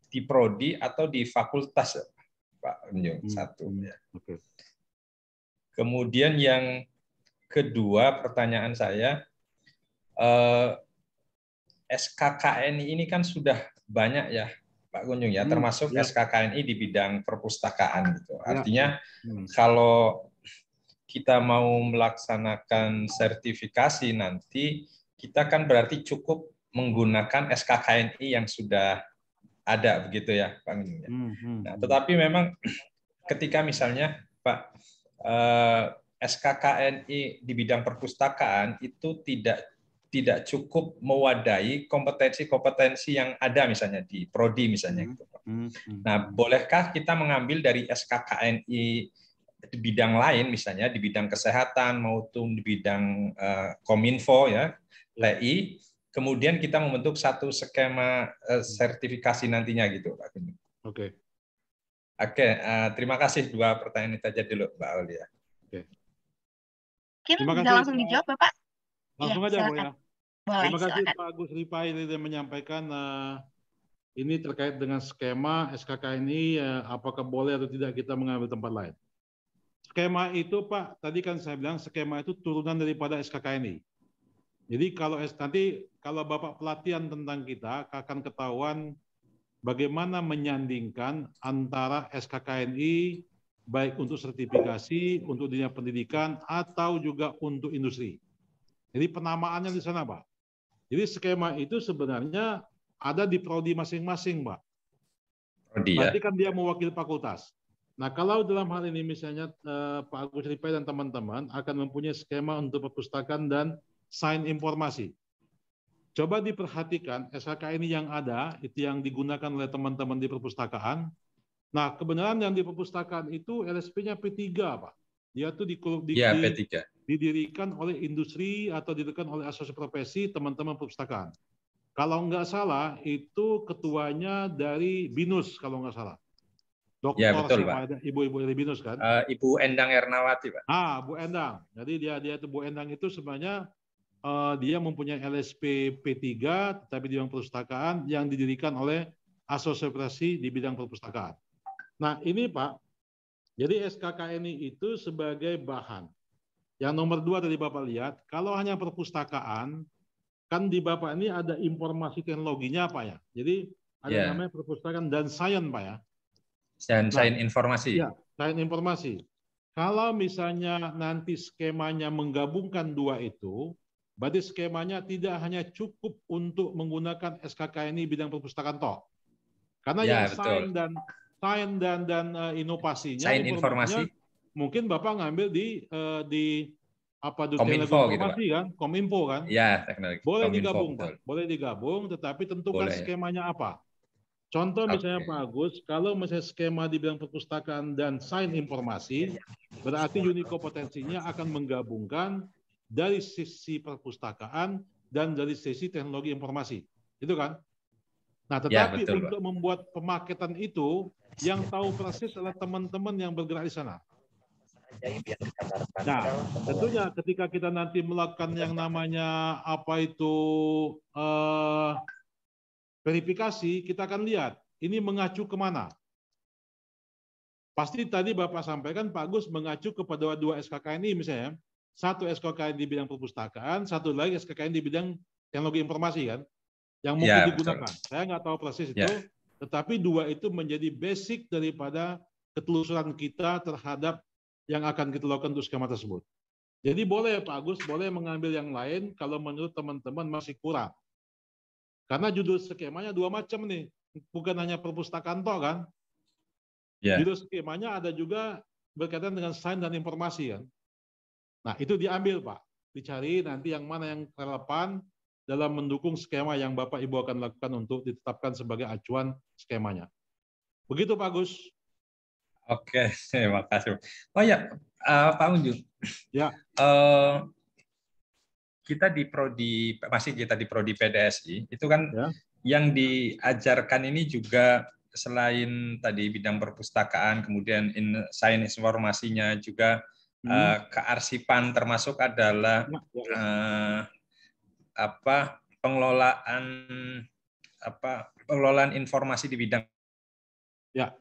di prodi atau di fakultas Pak Unjung hmm. satu ya. Hmm, okay. Kemudian yang kedua pertanyaan saya eh, SKKN ini kan sudah banyak ya Pak Gunjung ya, hmm, termasuk ya. SKKNI di bidang perpustakaan gitu. Ya. Artinya ya. hmm. kalau kita mau melaksanakan sertifikasi nanti, kita kan berarti cukup menggunakan SKKNI yang sudah ada begitu ya, Pak. Ya? Hmm, hmm, Nah, hmm. tetapi memang <clears throat> ketika misalnya Pak eh, SKKNI di bidang perpustakaan itu tidak tidak cukup mewadahi kompetensi-kompetensi yang ada misalnya di prodi misalnya hmm, gitu. Nah, bolehkah kita mengambil dari SKKNI di bidang lain misalnya di bidang kesehatan maupun di bidang uh, kominfo ya LEI kemudian kita membentuk satu skema uh, sertifikasi nantinya gitu Pak Oke. Okay. Oke, okay, uh, eh, terima kasih dua pertanyaan itu aja dulu Mbak Aulia. Oke. Okay. Terima kasih. langsung dijawab Bapak? Langsung iya, ya, aja silakan. Boleh. Boleh, terima kasih silakan. Pak Agus ini yang menyampaikan uh, ini terkait dengan skema SKK ini apakah boleh atau tidak kita mengambil tempat lain skema itu Pak, tadi kan saya bilang skema itu turunan daripada SKKNI. Jadi kalau nanti kalau Bapak pelatihan tentang kita akan ketahuan bagaimana menyandingkan antara SKKNI baik untuk sertifikasi, untuk dunia pendidikan atau juga untuk industri. Jadi penamaannya di sana, Pak. Jadi skema itu sebenarnya ada di prodi masing-masing, Pak. Prodi ya. kan dia mewakili fakultas. Nah, kalau dalam hal ini misalnya eh, Pak Agus Ripai dan teman-teman akan mempunyai skema untuk perpustakaan dan sign informasi. Coba diperhatikan SHK ini yang ada, itu yang digunakan oleh teman-teman di perpustakaan. Nah, kebenaran yang di perpustakaan itu LSP-nya P3, Pak. Dia tuh di, di, ya, P3. didirikan oleh industri atau didirikan oleh asosiasi profesi teman-teman perpustakaan. Kalau nggak salah, itu ketuanya dari BINUS, kalau nggak salah dokter ya, betul, sama Pak. ibu-ibu Libinus kan? Uh, Ibu Endang Ernawati, Pak. Ah, Bu Endang. Jadi dia dia itu Bu Endang itu sebenarnya uh, dia mempunyai LSP P3 tapi di bidang perpustakaan yang didirikan oleh asosiasi di bidang perpustakaan. Nah, ini Pak. Jadi SKKNI itu sebagai bahan. Yang nomor dua tadi Bapak lihat, kalau hanya perpustakaan, kan di Bapak ini ada informasi teknologinya apa ya. Jadi ada yeah. namanya perpustakaan dan sains Pak ya dan nah, sains informasi. Ya, sains informasi. Kalau misalnya nanti skemanya menggabungkan dua itu, berarti skemanya tidak hanya cukup untuk menggunakan SKK ini bidang perpustakaan toh. Karena ya, yang sains dan sains dan dan uh, inovasinya sains informasi mungkin Bapak ngambil di uh, di apa di Kominfo gitu, kan, Kominfo kan? Ya, teknologi. Boleh digabung, kan? boleh digabung, tetapi tentukan boleh, ya. skemanya apa? Contoh okay. misalnya Pak Agus, kalau misalnya skema di bidang perpustakaan dan sains informasi, iya. berarti Unico potensinya akan menggabungkan dari sisi perpustakaan dan dari sisi teknologi informasi. Itu kan? Nah, ya, tetapi ya, betul, untuk Pak. membuat pemaketan itu, yang tahu persis adalah teman-teman yang bergerak di sana. Nah, tentunya ketika kita nanti melakukan yang namanya apa itu eh, verifikasi, kita akan lihat ini mengacu kemana. Pasti tadi Bapak sampaikan Pak Gus mengacu kepada dua SKKN ini misalnya. Satu SKKN di bidang perpustakaan, satu lagi SKKN di bidang teknologi informasi kan, yang mungkin ya, digunakan. Betul. Saya nggak tahu persis ya. itu, tetapi dua itu menjadi basic daripada ketelusuran kita terhadap yang akan kita lakukan untuk skema tersebut. Jadi boleh Pak Agus, boleh mengambil yang lain kalau menurut teman-teman masih kurang. Karena judul skemanya dua macam nih, bukan hanya perpustakaan toh kan. Yeah. Judul skemanya ada juga berkaitan dengan sains dan informasi ya. Nah itu diambil Pak, dicari nanti yang mana yang relevan dalam mendukung skema yang Bapak Ibu akan lakukan untuk ditetapkan sebagai acuan skemanya. Begitu Pak Gus. Oke, <laughs> terima kasih. Oh ya, uh, Pak Unju. Ya. Uh, kita di prodi masih kita di prodi PDSI itu kan ya. yang diajarkan ini juga selain tadi bidang perpustakaan kemudian in, sains informasinya juga hmm. uh, kearsipan termasuk adalah uh, apa pengelolaan apa pengelolaan informasi di bidang ya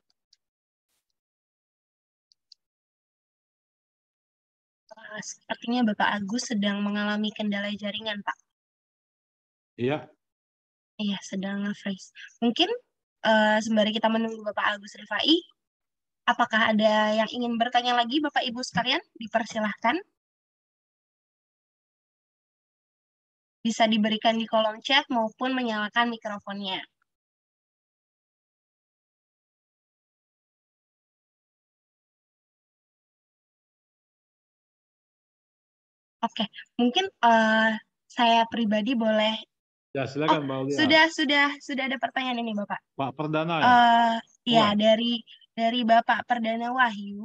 sepertinya Bapak Agus sedang mengalami kendala jaringan, Pak. Iya. Iya, sedang nge-freeze. Mungkin uh, sembari kita menunggu Bapak Agus Rifai, apakah ada yang ingin bertanya lagi Bapak Ibu sekalian? Dipersilahkan. Bisa diberikan di kolom chat maupun menyalakan mikrofonnya. Oke, okay. mungkin uh, saya pribadi boleh. Ya silakan oh, Mbak Sudah sudah sudah ada pertanyaan ini Bapak. Pak Perdana. Ya? Uh, ya dari dari Bapak Perdana Wahyu,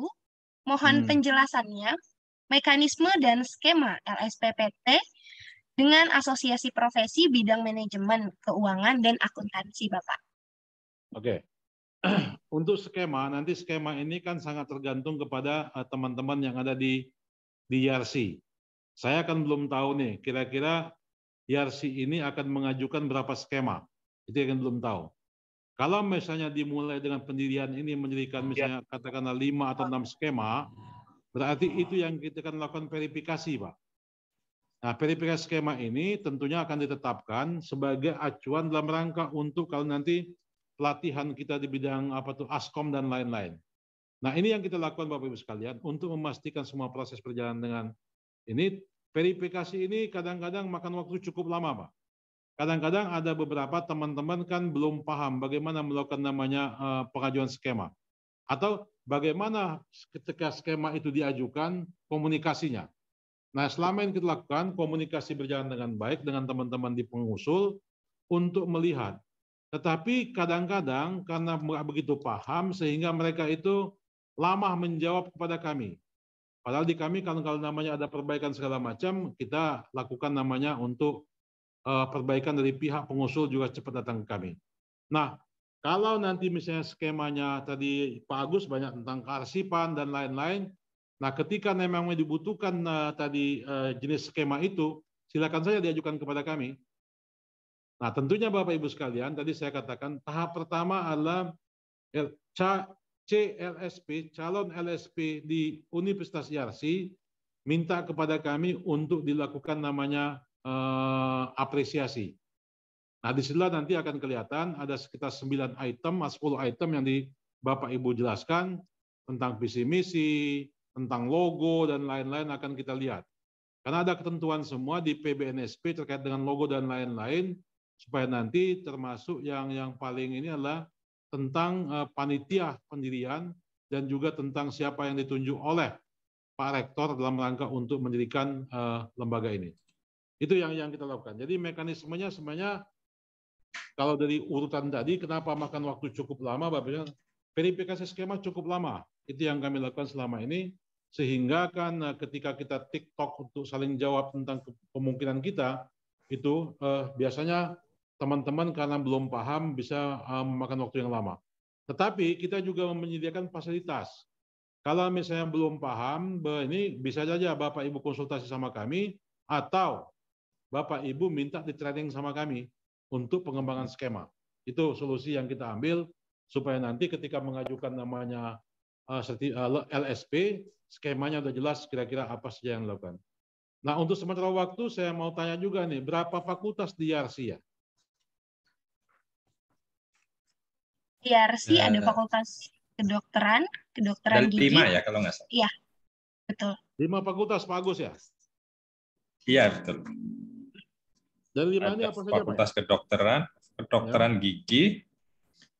mohon hmm. penjelasannya mekanisme dan skema LSPPT dengan asosiasi profesi bidang manajemen keuangan dan akuntansi Bapak. Oke. Okay. <clears throat> Untuk skema nanti skema ini kan sangat tergantung kepada eh, teman-teman yang ada di di YRC e saya akan belum tahu nih, kira-kira IRC e ini akan mengajukan berapa skema. Itu yang belum tahu. Kalau misalnya dimulai dengan pendirian ini menjadikan ya. misalnya katakanlah lima atau enam skema, berarti itu yang kita akan lakukan verifikasi, Pak. Nah, verifikasi skema ini tentunya akan ditetapkan sebagai acuan dalam rangka untuk kalau nanti pelatihan kita di bidang apa tuh askom dan lain-lain. Nah, ini yang kita lakukan Bapak Ibu sekalian untuk memastikan semua proses berjalan dengan ini verifikasi ini kadang-kadang makan waktu cukup lama, Pak. Kadang-kadang ada beberapa teman-teman kan belum paham bagaimana melakukan namanya eh, pengajuan skema. Atau bagaimana ketika skema itu diajukan komunikasinya. Nah, selama yang kita lakukan, komunikasi berjalan dengan baik dengan teman-teman di pengusul untuk melihat. Tetapi kadang-kadang karena begitu paham sehingga mereka itu lama menjawab kepada kami. Padahal di kami kalau kalau namanya ada perbaikan segala macam, kita lakukan namanya untuk uh, perbaikan dari pihak pengusul juga cepat datang ke kami. Nah, kalau nanti misalnya skemanya tadi Pak Agus banyak tentang kearsipan dan lain-lain, nah ketika memang dibutuhkan uh, tadi uh, jenis skema itu, silakan saja diajukan kepada kami. Nah, tentunya Bapak Ibu sekalian, tadi saya katakan tahap pertama adalah CLSP, calon LSP di Universitas Yarsi minta kepada kami untuk dilakukan namanya eh, apresiasi. Nah, di sinilah nanti akan kelihatan ada sekitar 9 item, 10 item yang di Bapak Ibu jelaskan tentang visi misi, tentang logo dan lain-lain akan kita lihat. Karena ada ketentuan semua di PBNSP terkait dengan logo dan lain-lain supaya nanti termasuk yang yang paling ini adalah tentang eh, panitia pendirian dan juga tentang siapa yang ditunjuk oleh Pak Rektor dalam rangka untuk mendirikan eh, lembaga ini. Itu yang yang kita lakukan. Jadi mekanismenya sebenarnya kalau dari urutan tadi, kenapa makan waktu cukup lama, Bapak verifikasi skema cukup lama. Itu yang kami lakukan selama ini, sehingga kan eh, ketika kita TikTok untuk saling jawab tentang kemungkinan kita, itu uh, biasanya teman-teman karena belum paham bisa eh, memakan waktu yang lama. Tetapi kita juga menyediakan fasilitas. Kalau misalnya belum paham, ini bisa saja Bapak Ibu konsultasi sama kami atau Bapak Ibu minta di training sama kami untuk pengembangan skema. Itu solusi yang kita ambil supaya nanti ketika mengajukan namanya eh, eh, LSP, skemanya sudah jelas kira-kira apa saja yang dilakukan. Nah, untuk sementara waktu saya mau tanya juga nih, berapa fakultas di Yarsia? IRC uh, eh, ada eh. fakultas kedokteran, kedokteran gigi. Lima ya kalau nggak salah. Iya, betul. Lima fakultas bagus ya? Iya betul. Dan ini apa saja Fakultas ya? kedokteran, kedokteran ya. gigi,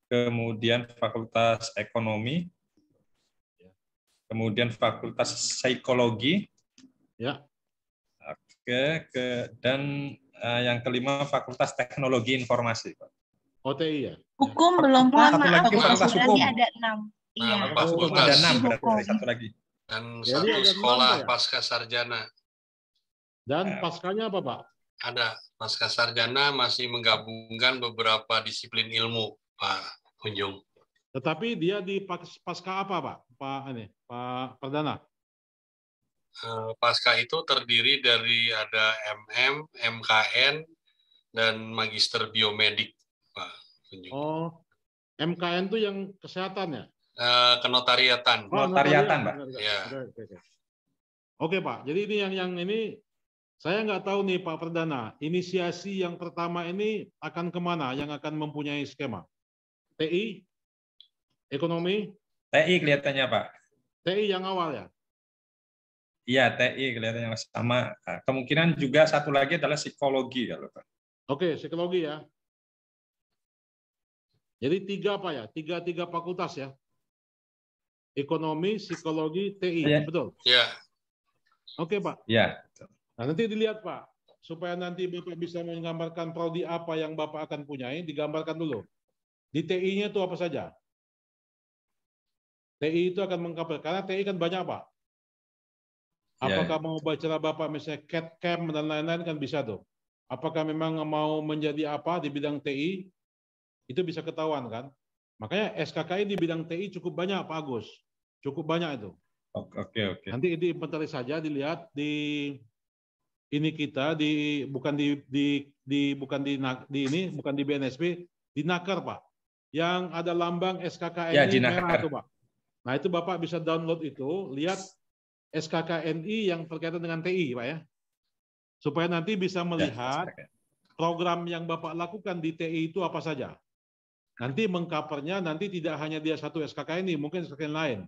kemudian fakultas ekonomi, ya. kemudian fakultas psikologi. Ya. Oke, ke dan uh, yang kelima fakultas teknologi informasi, Pak. OTI oh, ya. Hukum belum pernah. Satu lagi fakultas hukum. ada enam. Nah, iya. Nah, fakultas ada enam berarti satu lagi. Dan Jadi satu sekolah ya? pasca sarjana. Dan nah. paskanya apa Pak? Ada pasca sarjana masih menggabungkan beberapa disiplin ilmu Pak Kunjung. Tetapi dia di pasca apa Pak? Pak ini Pak Perdana. Eh, pasca itu terdiri dari ada MM, MKN, dan magister biomedik. Pak. Oh, MKN itu yang kesehatan ya? Uh, kenotariatan. Oh, kenotariatan, Pak. Ya. Oke, oke. oke, Pak. Jadi ini yang yang ini saya nggak tahu nih Pak Perdana, inisiasi yang pertama ini akan kemana yang akan mempunyai skema? TI? Ekonomi? TI kelihatannya Pak. TI yang awal ya? Iya, TI kelihatannya sama. Kemungkinan juga satu lagi adalah psikologi. Kalau Pak. Oke, psikologi ya. Jadi tiga apa ya? Tiga tiga fakultas ya. Ekonomi, psikologi, TI, ya. betul? Iya. Oke pak. Iya. Nah nanti dilihat pak, supaya nanti bapak bisa menggambarkan prodi apa yang bapak akan punyai, digambarkan dulu. Di TI-nya itu apa saja? TI itu akan mengkapal karena TI kan banyak pak. Iya, iya. Apakah ya, mau bicara bapak misalnya cat cam dan lain-lain kan bisa tuh. Apakah memang mau menjadi apa di bidang TI? Itu bisa ketahuan kan? Makanya SKKI di bidang TI cukup banyak Pak Agus. Cukup banyak itu. Oke, okay, oke. Okay. Nanti inventaris saja dilihat di ini kita di bukan di di, di bukan di, di ini bukan di BNSP di Nakar Pak. Yang ada lambang SKKI ya, di merah itu Pak. Nah, itu Bapak bisa download itu, lihat SKKNI yang berkaitan dengan TI, Pak ya. Supaya nanti bisa melihat ya, program yang Bapak lakukan di TI itu apa saja. Nanti mengkapernya nanti tidak hanya dia satu SKK ini, mungkin SKK yang lain.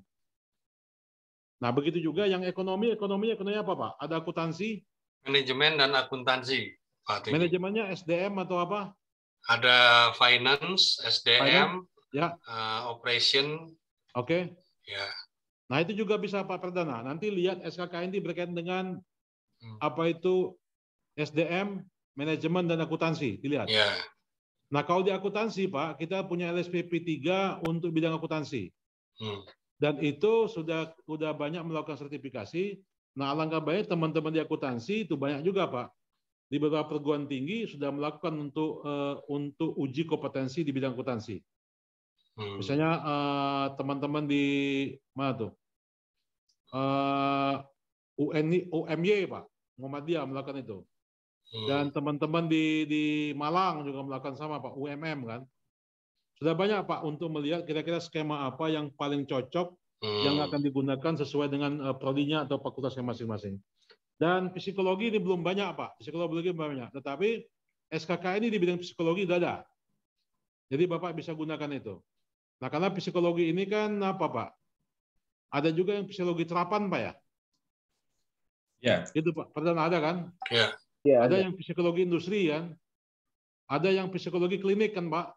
Nah, begitu juga yang ekonomi, ekonomi, ekonomi apa, Pak? Ada akuntansi? Manajemen dan akuntansi, Pak. Manajemennya SDM atau apa? Ada finance, SDM, finance? ya. Uh, operation. Oke. Okay. Ya. Nah, itu juga bisa Pak Perdana. Nanti lihat SKK ini berkaitan dengan hmm. apa itu SDM, manajemen dan akuntansi, dilihat. Ya. Nah kalau di akuntansi Pak, kita punya LSPP 3 untuk bidang akuntansi. Hmm. Dan itu sudah sudah banyak melakukan sertifikasi. Nah alangkah baik teman-teman di akuntansi itu banyak juga Pak. Di beberapa perguruan tinggi sudah melakukan untuk uh, untuk uji kompetensi di bidang akuntansi. Hmm. Misalnya teman eh, teman-teman di mana tuh? Uh, eh, UNI, UMY Pak, Muhammadiyah melakukan itu. Hmm. Dan teman-teman di, di Malang juga melakukan sama Pak, UMM kan. Sudah banyak Pak untuk melihat kira-kira skema apa yang paling cocok hmm. yang akan digunakan sesuai dengan uh, prodinya atau fakultasnya masing-masing. Dan psikologi ini belum banyak Pak, psikologi belum banyak. Tetapi SKK ini di bidang psikologi sudah ada. Jadi Bapak bisa gunakan itu. Nah karena psikologi ini kan apa Pak? Ada juga yang psikologi terapan Pak ya? Ya. Itu Pak, pernah ada kan? Ya. Ya, ada, ada yang psikologi industri kan, ada yang psikologi klinik kan Pak.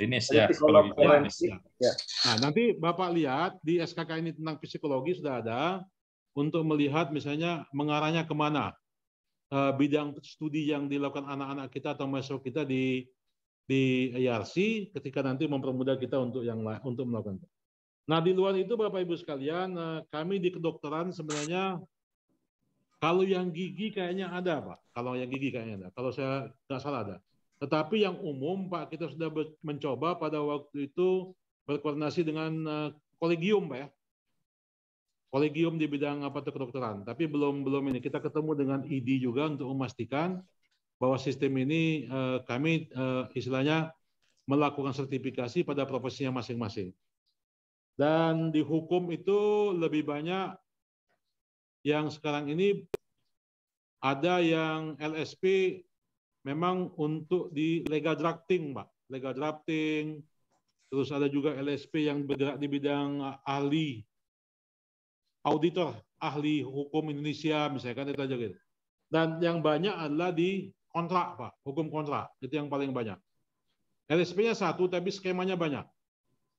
Klinis ya, psikologi klinis. Ya. ya. Nah nanti Bapak lihat di SKK ini tentang psikologi sudah ada untuk melihat misalnya mengarahnya kemana eh, bidang studi yang dilakukan anak-anak kita atau mahasiswa kita di di IRC e ketika nanti mempermudah kita untuk yang untuk melakukan. Nah di luar itu Bapak Ibu sekalian eh, kami di kedokteran sebenarnya kalau yang gigi kayaknya ada, Pak. Kalau yang gigi kayaknya ada. Kalau saya nggak salah ada. Tetapi yang umum, Pak, kita sudah mencoba pada waktu itu berkoordinasi dengan eh, kolegium, Pak ya. Kolegium di bidang apa kedokteran. Tapi belum belum ini kita ketemu dengan ID juga untuk memastikan bahwa sistem ini uh, kami uh, istilahnya melakukan sertifikasi pada profesinya masing-masing. Dan di hukum itu lebih banyak yang sekarang ini ada yang LSP memang untuk di legal drafting, Pak. Legal drafting, terus ada juga LSP yang bergerak di bidang ahli, auditor ahli hukum Indonesia, misalkan itu aja gitu. Dan yang banyak adalah di kontrak, Pak. Hukum kontrak, itu yang paling banyak. LSP-nya satu, tapi skemanya banyak.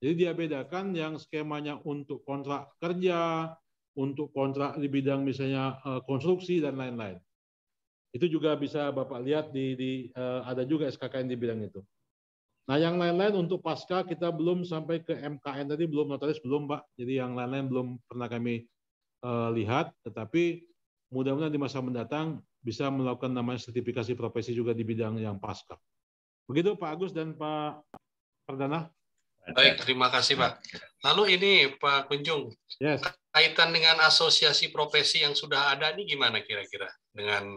Jadi dia bedakan yang skemanya untuk kontrak kerja, untuk kontrak di bidang misalnya eh, konstruksi dan lain-lain. Itu juga bisa Bapak lihat di, di eh, ada juga SKKN di bidang itu. Nah, yang lain-lain untuk pasca kita belum sampai ke MKN tadi belum notaris belum, Pak. Jadi yang lain-lain belum pernah kami uh, lihat, tetapi mudah-mudahan di masa mendatang bisa melakukan namanya sertifikasi profesi juga di bidang yang pasca. Begitu Pak Agus dan Pak Perdana. Baik, terima kasih Pak. Lalu ini Pak Kunjung, yes. kaitan dengan asosiasi profesi yang sudah ada ini gimana kira-kira dengan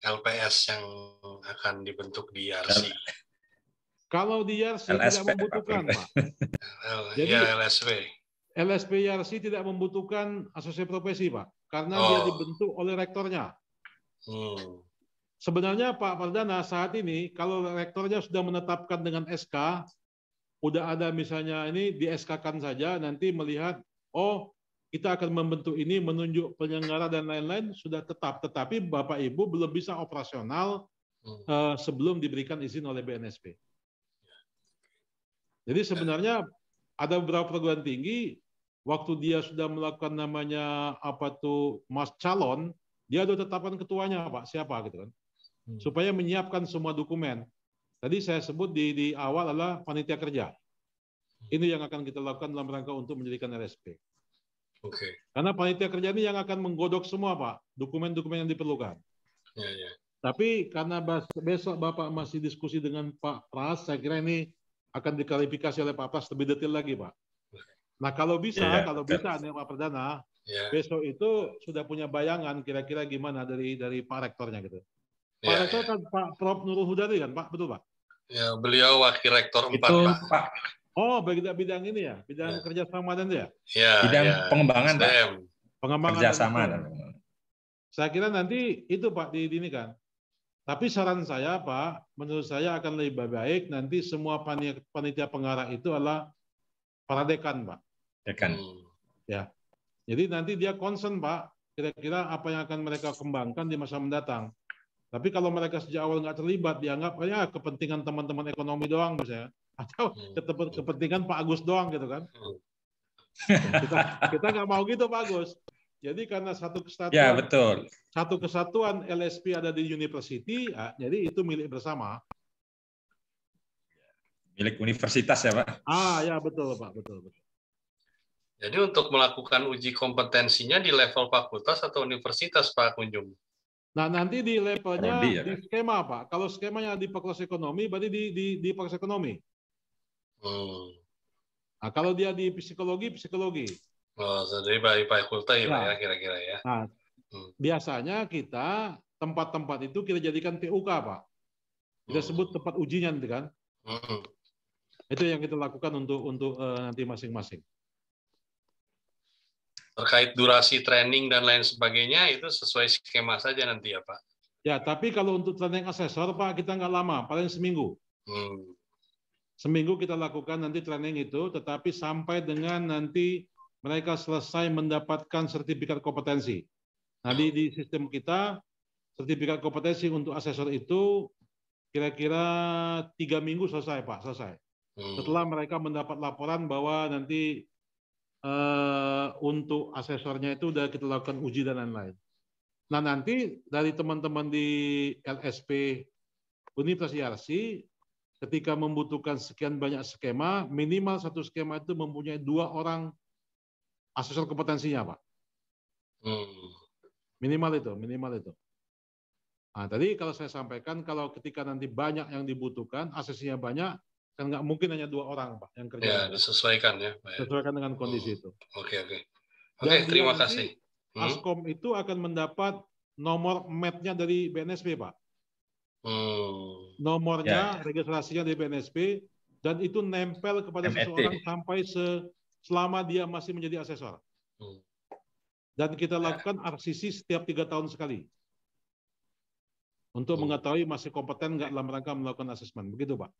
LPS yang akan dibentuk di RC? Kalau di IRC tidak membutuhkan, Pak. <laughs> Jadi ya, LSP. LSP IRC tidak membutuhkan asosiasi profesi, Pak, karena oh. dia dibentuk oleh rektornya. Hmm. Sebenarnya Pak Pardana saat ini kalau rektornya sudah menetapkan dengan SK udah ada misalnya ini di SK-kan saja nanti melihat oh kita akan membentuk ini menunjuk penyelenggara dan lain-lain sudah tetap tetapi Bapak Ibu belum bisa operasional uh, sebelum diberikan izin oleh BNSP. Jadi sebenarnya ada beberapa perguruan tinggi waktu dia sudah melakukan namanya apa tuh mas calon dia sudah tetapkan ketuanya Pak siapa gitu kan. Hmm. Supaya menyiapkan semua dokumen. Tadi saya sebut di, di awal adalah panitia kerja. Ini yang akan kita lakukan dalam rangka untuk menjadikan RSP. Oke. Okay. Karena panitia kerja ini yang akan menggodok semua pak dokumen-dokumen yang diperlukan. Ya, ya. Tapi karena besok Bapak masih diskusi dengan Pak Pras, saya kira ini akan dikalifikasi oleh Pak Pras lebih detail lagi, Pak. Nah, kalau bisa, yeah, iya. kalau bisa, nih, Pak Perdana, yeah. besok itu sudah punya bayangan kira-kira gimana dari dari Pak Rektornya gitu. Pak yeah, Rektor iya. kan Pak Prof. Nurul Hudari kan, Pak? Betul, Pak? Ya, beliau wakil rektor empat Pak. Pak. Oh, begitu bidang ini ya, bidang ya. kerjasama dan ya. ya bidang ya. pengembangan Pak. Pengembangan kerjasama dan. Saya kira nanti itu Pak di, di ini kan. Tapi saran saya Pak, menurut saya akan lebih baik nanti semua panitia pengarah itu adalah para dekan Pak. Dekan. Hmm. Ya. Jadi nanti dia concern Pak, kira-kira apa yang akan mereka kembangkan di masa mendatang. Tapi kalau mereka sejak awal nggak terlibat, dianggap oh ya kepentingan teman-teman ekonomi doang misalnya, <laughs> atau kepentingan Pak Agus doang gitu kan. Hmm. Kita kita nggak mau gitu Pak Agus. Jadi karena satu kesatuan, ya, betul. satu kesatuan LSP ada di university, ya, jadi itu milik bersama. Milik universitas ya Pak? Ah ya betul Pak, betul betul. Jadi untuk melakukan uji kompetensinya di level fakultas atau universitas Pak Kunjung? Nah nanti di levelnya ya, di kan? skema apa Kalau skemanya di fakultas ekonomi, berarti di di, di fakultas ekonomi. Hmm. Nah kalau dia di psikologi, psikologi. Oh, jadi by ya, nah, ya kira-kira ya. Nah, hmm. Biasanya kita tempat-tempat itu kita jadikan PUK Pak. Kita hmm. sebut tempat ujinya nanti gitu kan. Hmm. Itu yang kita lakukan untuk untuk uh, nanti masing-masing terkait durasi training dan lain sebagainya itu sesuai skema saja nanti ya Pak. Ya, tapi kalau untuk training asesor Pak kita nggak lama, paling seminggu. Hmm. Seminggu kita lakukan nanti training itu, tetapi sampai dengan nanti mereka selesai mendapatkan sertifikat kompetensi. Nah di, di sistem kita sertifikat kompetensi untuk asesor itu kira-kira tiga minggu selesai Pak, selesai. Hmm. Setelah mereka mendapat laporan bahwa nanti uh, untuk asesornya itu sudah kita lakukan uji dan lain-lain. Nah nanti dari teman-teman di LSP Universitas IRC, ketika membutuhkan sekian banyak skema, minimal satu skema itu mempunyai dua orang asesor kompetensinya, Pak. Hmm. Minimal itu, minimal itu. Nah, tadi kalau saya sampaikan, kalau ketika nanti banyak yang dibutuhkan, asesinya banyak, Kan nggak mungkin hanya dua orang Pak yang kerja. Ya, disesuaikan ya. Pak. Ya. Sesuaikan dengan kondisi itu. Oke, oh, oke. Oke, Dan terima kasih. Hmm? Askom itu akan mendapat nomor mapnya dari BNSP Pak. Hmm. Nomornya, ya. registrasinya di BNSP, dan itu nempel kepada MST. seseorang sampai se selama dia masih menjadi asesor. Hmm. Dan kita ya. lakukan arsisi setiap tiga tahun sekali untuk hmm. mengetahui masih kompeten nggak dalam rangka melakukan asesmen. Begitu, Pak.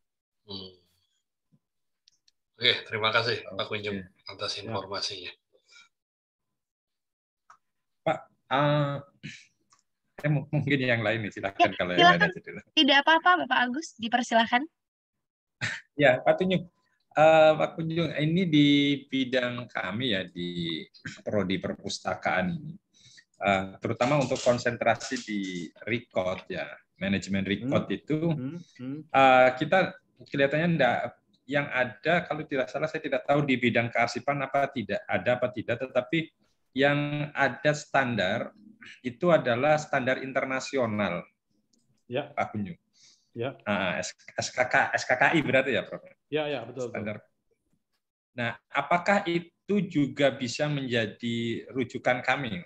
Hmm. Oke, terima kasih Pak Kunjung atas informasinya. Pak, uh, eh, mungkin yang lain nih silakan ya, kalau silakan. yang lain. Tidak apa-apa Bapak Agus, dipersilakan. <laughs> ya, Pak Kunjung. Uh, eh, Pak Kunjung, ini di bidang kami ya di prodi perpustakaan ini, uh, terutama untuk konsentrasi di record ya, manajemen record hmm. itu Uh, kita kelihatannya enggak yang ada kalau tidak salah saya tidak tahu di bidang kearsipan apa tidak ada apa tidak tetapi yang ada standar itu adalah standar internasional. Ya. Pak Kunyu. Ya. Nah, SKK, SKKI berarti ya, Prof. Ya, ya, betul. Standar. Betul. Nah, apakah itu juga bisa menjadi rujukan kami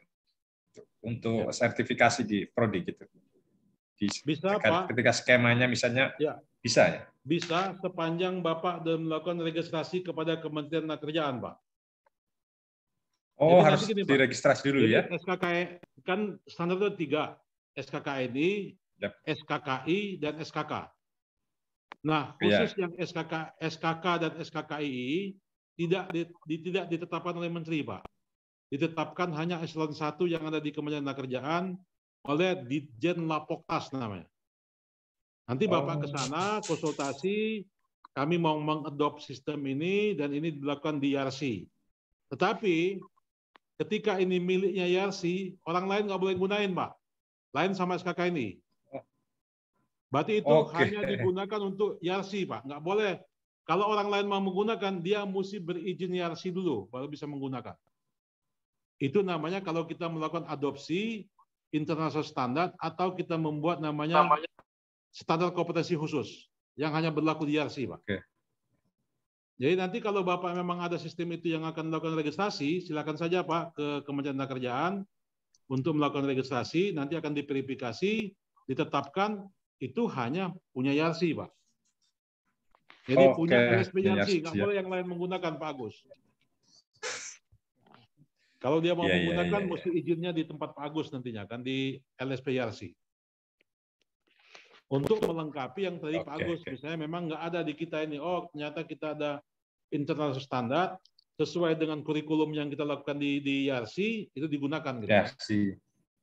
untuk ya. sertifikasi di prodi gitu? Di, bisa ketika, Pak. Ketika skemanya misalnya ya. bisa ya? bisa sepanjang Bapak melakukan registrasi kepada Kementerian Tenaga Kerjaan, Pak. Oh, Jadi harus gini, diregistrasi dulu Jadi, ya? SKKI, e, kan standar itu tiga, SKKNI, e yep. SKKI, dan SKK. Nah, iya. khusus yeah. yang SKK, SKK dan SKKI tidak di, tidak ditetapkan oleh Menteri, Pak. Ditetapkan hanya eselon satu yang ada di Kementerian Tenaga Kerjaan oleh Ditjen Lapoktas namanya. Nanti oh. Bapak ke sana konsultasi, kami mau mengadopsi sistem ini dan ini dilakukan di YRC. E Tetapi ketika ini miliknya YRC, e orang lain nggak boleh gunain, Pak. Lain sama SKK ini. Oh. Berarti itu okay. hanya digunakan untuk YRC, e Pak. Nggak boleh. Kalau orang lain mau menggunakan, dia mesti berizin YRC dulu, baru bisa menggunakan. Itu namanya kalau kita melakukan adopsi internasional standar atau kita membuat namanya, namanya standar kompetensi khusus yang hanya berlaku di e RC, Pak. Oke. Jadi nanti kalau Bapak memang ada sistem itu yang akan melakukan registrasi, silakan saja Pak ke Kementerian Tenaga Kerjaan untuk melakukan registrasi, nanti akan diverifikasi, ditetapkan itu hanya punya YARSI, e Pak. Jadi oh, punya okay. LSP YARSI, nggak boleh yang lain menggunakan Pak Agus. Kalau dia mau yeah, iya, menggunakan, yeah, yeah, mesti iya. izinnya di tempat Pak Agus nantinya, kan di LSP YARSI. E untuk melengkapi yang tadi okay, Pak Agus okay. misalnya memang nggak ada di kita ini oh ternyata kita ada internal standar sesuai dengan kurikulum yang kita lakukan di di IRC e itu digunakan gitu. Ya, IRC.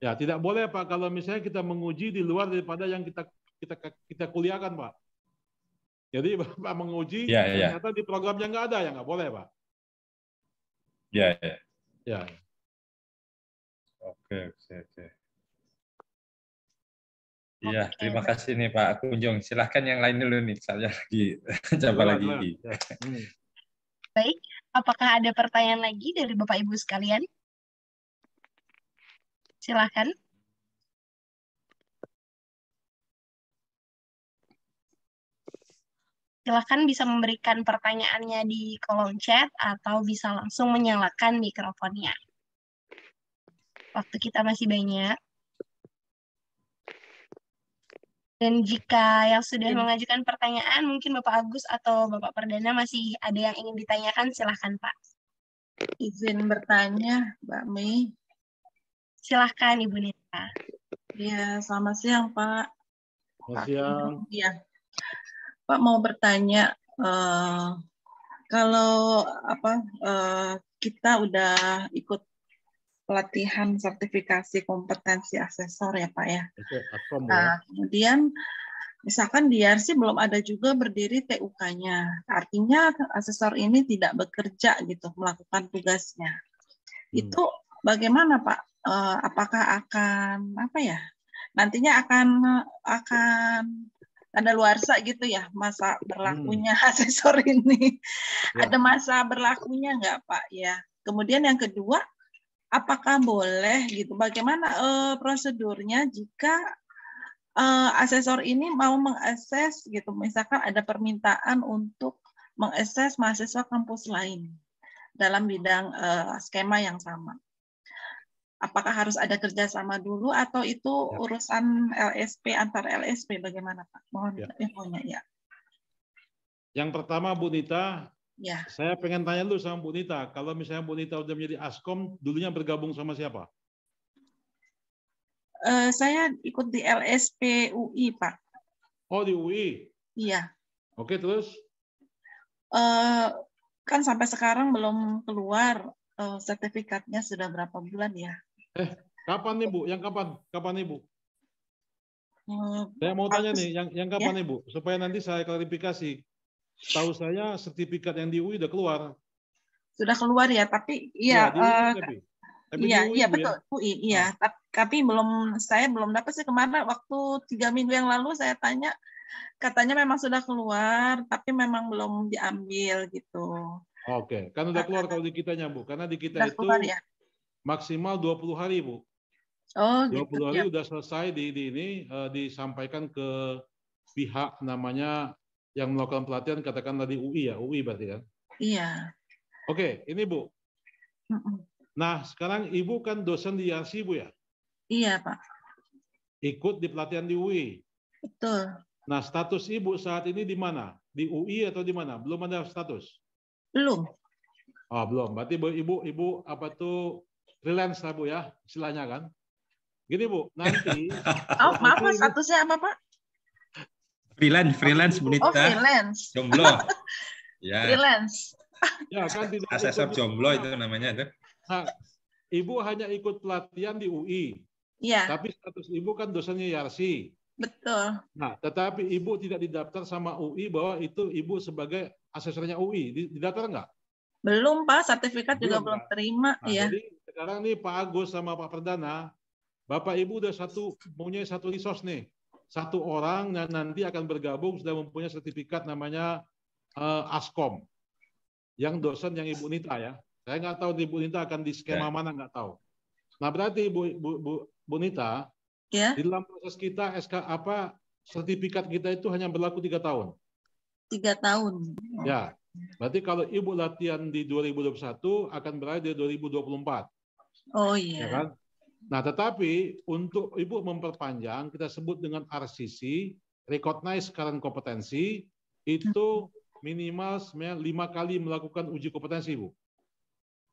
Ya, tidak boleh Pak kalau misalnya kita menguji di luar daripada yang kita kita kita kuliahkan, Pak. Jadi <laughs> Pak menguji ya, ya. ternyata di di programnya nggak ada ya nggak boleh, Pak. Ya, ya. Ya. Oke, oke, oke. Iya, okay. terima kasih nih Pak Kunjung. Silahkan yang lain dulu nih, saya lagi <laughs> coba lagi. Ya. <laughs> Baik, apakah ada pertanyaan lagi dari Bapak Ibu sekalian? Silahkan. Silahkan bisa memberikan pertanyaannya di kolom chat atau bisa langsung menyalakan mikrofonnya. Waktu kita masih banyak. Dan jika yang sudah hmm. mengajukan pertanyaan, mungkin Bapak Agus atau Bapak Perdana masih ada yang ingin ditanyakan, silahkan Pak. Izin bertanya, Mbak Mei. Silahkan Ibu Nita. Ya, selamat siang Pak. Selamat siang. Iya. Pak mau bertanya, uh, kalau apa uh, kita udah ikut pelatihan sertifikasi kompetensi asesor ya Pak ya. ya? nah, kemudian misalkan di RC belum ada juga berdiri TUK-nya. Artinya asesor ini tidak bekerja gitu melakukan tugasnya. Hmm. Itu bagaimana Pak? Eh, apakah akan apa ya? Nantinya akan akan ada luarsa gitu ya masa hmm. berlakunya hmm. <laughs> asesor ini. Ya. Ada masa berlakunya nggak Pak ya? Kemudian yang kedua apakah boleh gitu? Bagaimana uh, prosedurnya jika uh, asesor ini mau mengakses gitu, misalkan ada permintaan untuk mengakses mahasiswa kampus lain dalam bidang uh, skema yang sama. Apakah harus ada kerjasama dulu atau itu ya. urusan LSP antar LSP bagaimana Pak? Mohon ya. infonya ya. ya. Yang pertama Bu Nita, Ya. Saya pengen tanya dulu sama Bu Nita, kalau misalnya Bu Nita udah menjadi askom, dulunya bergabung sama siapa? Uh, saya ikut di LSP UI, Pak. Oh, di UI? Iya. Oke, terus? Uh, kan sampai sekarang belum keluar uh, sertifikatnya sudah berapa bulan ya? Eh, kapan nih, Bu? Yang kapan? Kapan nih, Bu? Hmm, saya mau tanya nih, yang yang kapan ya? nih, Bu? Supaya nanti saya klarifikasi Tahu saya sertifikat yang di UI udah keluar. Sudah keluar ya, tapi iya. iya, eh, iya, iya ya, uh, iya, iya betul UI, iya. Nah. Tapi belum saya belum dapat sih kemana waktu tiga minggu yang lalu saya tanya katanya memang sudah keluar, tapi memang belum diambil gitu. Oke, okay. kan udah keluar kalau di kita nyambung, karena di kita itu keluar, ya? maksimal 20 hari bu. Oh, 20 gitu, hari ya. udah selesai di, di ini uh, disampaikan ke pihak namanya yang melakukan pelatihan katakan tadi UI ya, UI berarti kan? Iya. Oke, ini Bu. Nah, sekarang Ibu kan dosen di Yarsi, Bu ya? Iya, Pak. Ikut di pelatihan di UI. Betul. Nah, status Ibu saat ini di mana? Di UI atau di mana? Belum ada status? Belum. Oh, belum. Berarti bu Ibu Ibu apa tuh freelance lah, Bu ya, istilahnya kan? Gini Bu, nanti. <laughs> oh, maaf statusnya apa Pak? Freelance, freelance bonita Oh, freelance. Jomblo. <laughs> ya. Freelance. Ya kan tidak. Asesor jomblo itu namanya itu. Kan? Nah, ibu hanya ikut pelatihan di UI. Iya. Tapi status ibu kan dosennya Yarsi. Betul. Nah, tetapi ibu tidak didaftar sama UI bahwa itu ibu sebagai asesornya UI. Didaftar nggak? Belum, Pak. Sertifikat belum, juga belum terima. Nah, ya. Jadi sekarang nih Pak Agus sama Pak Perdana, Bapak Ibu udah satu, punya satu resource nih satu orang yang nanti akan bergabung sudah mempunyai sertifikat namanya uh, ASKOM. Yang dosen yang Ibu Nita ya. Saya nggak tahu Ibu Nita akan di skema ya. mana nggak tahu. Nah berarti Ibu Ibu, Ibu, Ibu Nita ya. di dalam proses kita SK apa sertifikat kita itu hanya berlaku tiga tahun. Tiga tahun. Ya. Berarti kalau Ibu latihan di 2021 akan berakhir di 2024. Oh iya. Ya kan? Nah, tetapi untuk Ibu memperpanjang, kita sebut dengan RCC, Recognize Current Kompetensi, itu minimal lima kali melakukan uji kompetensi, ibu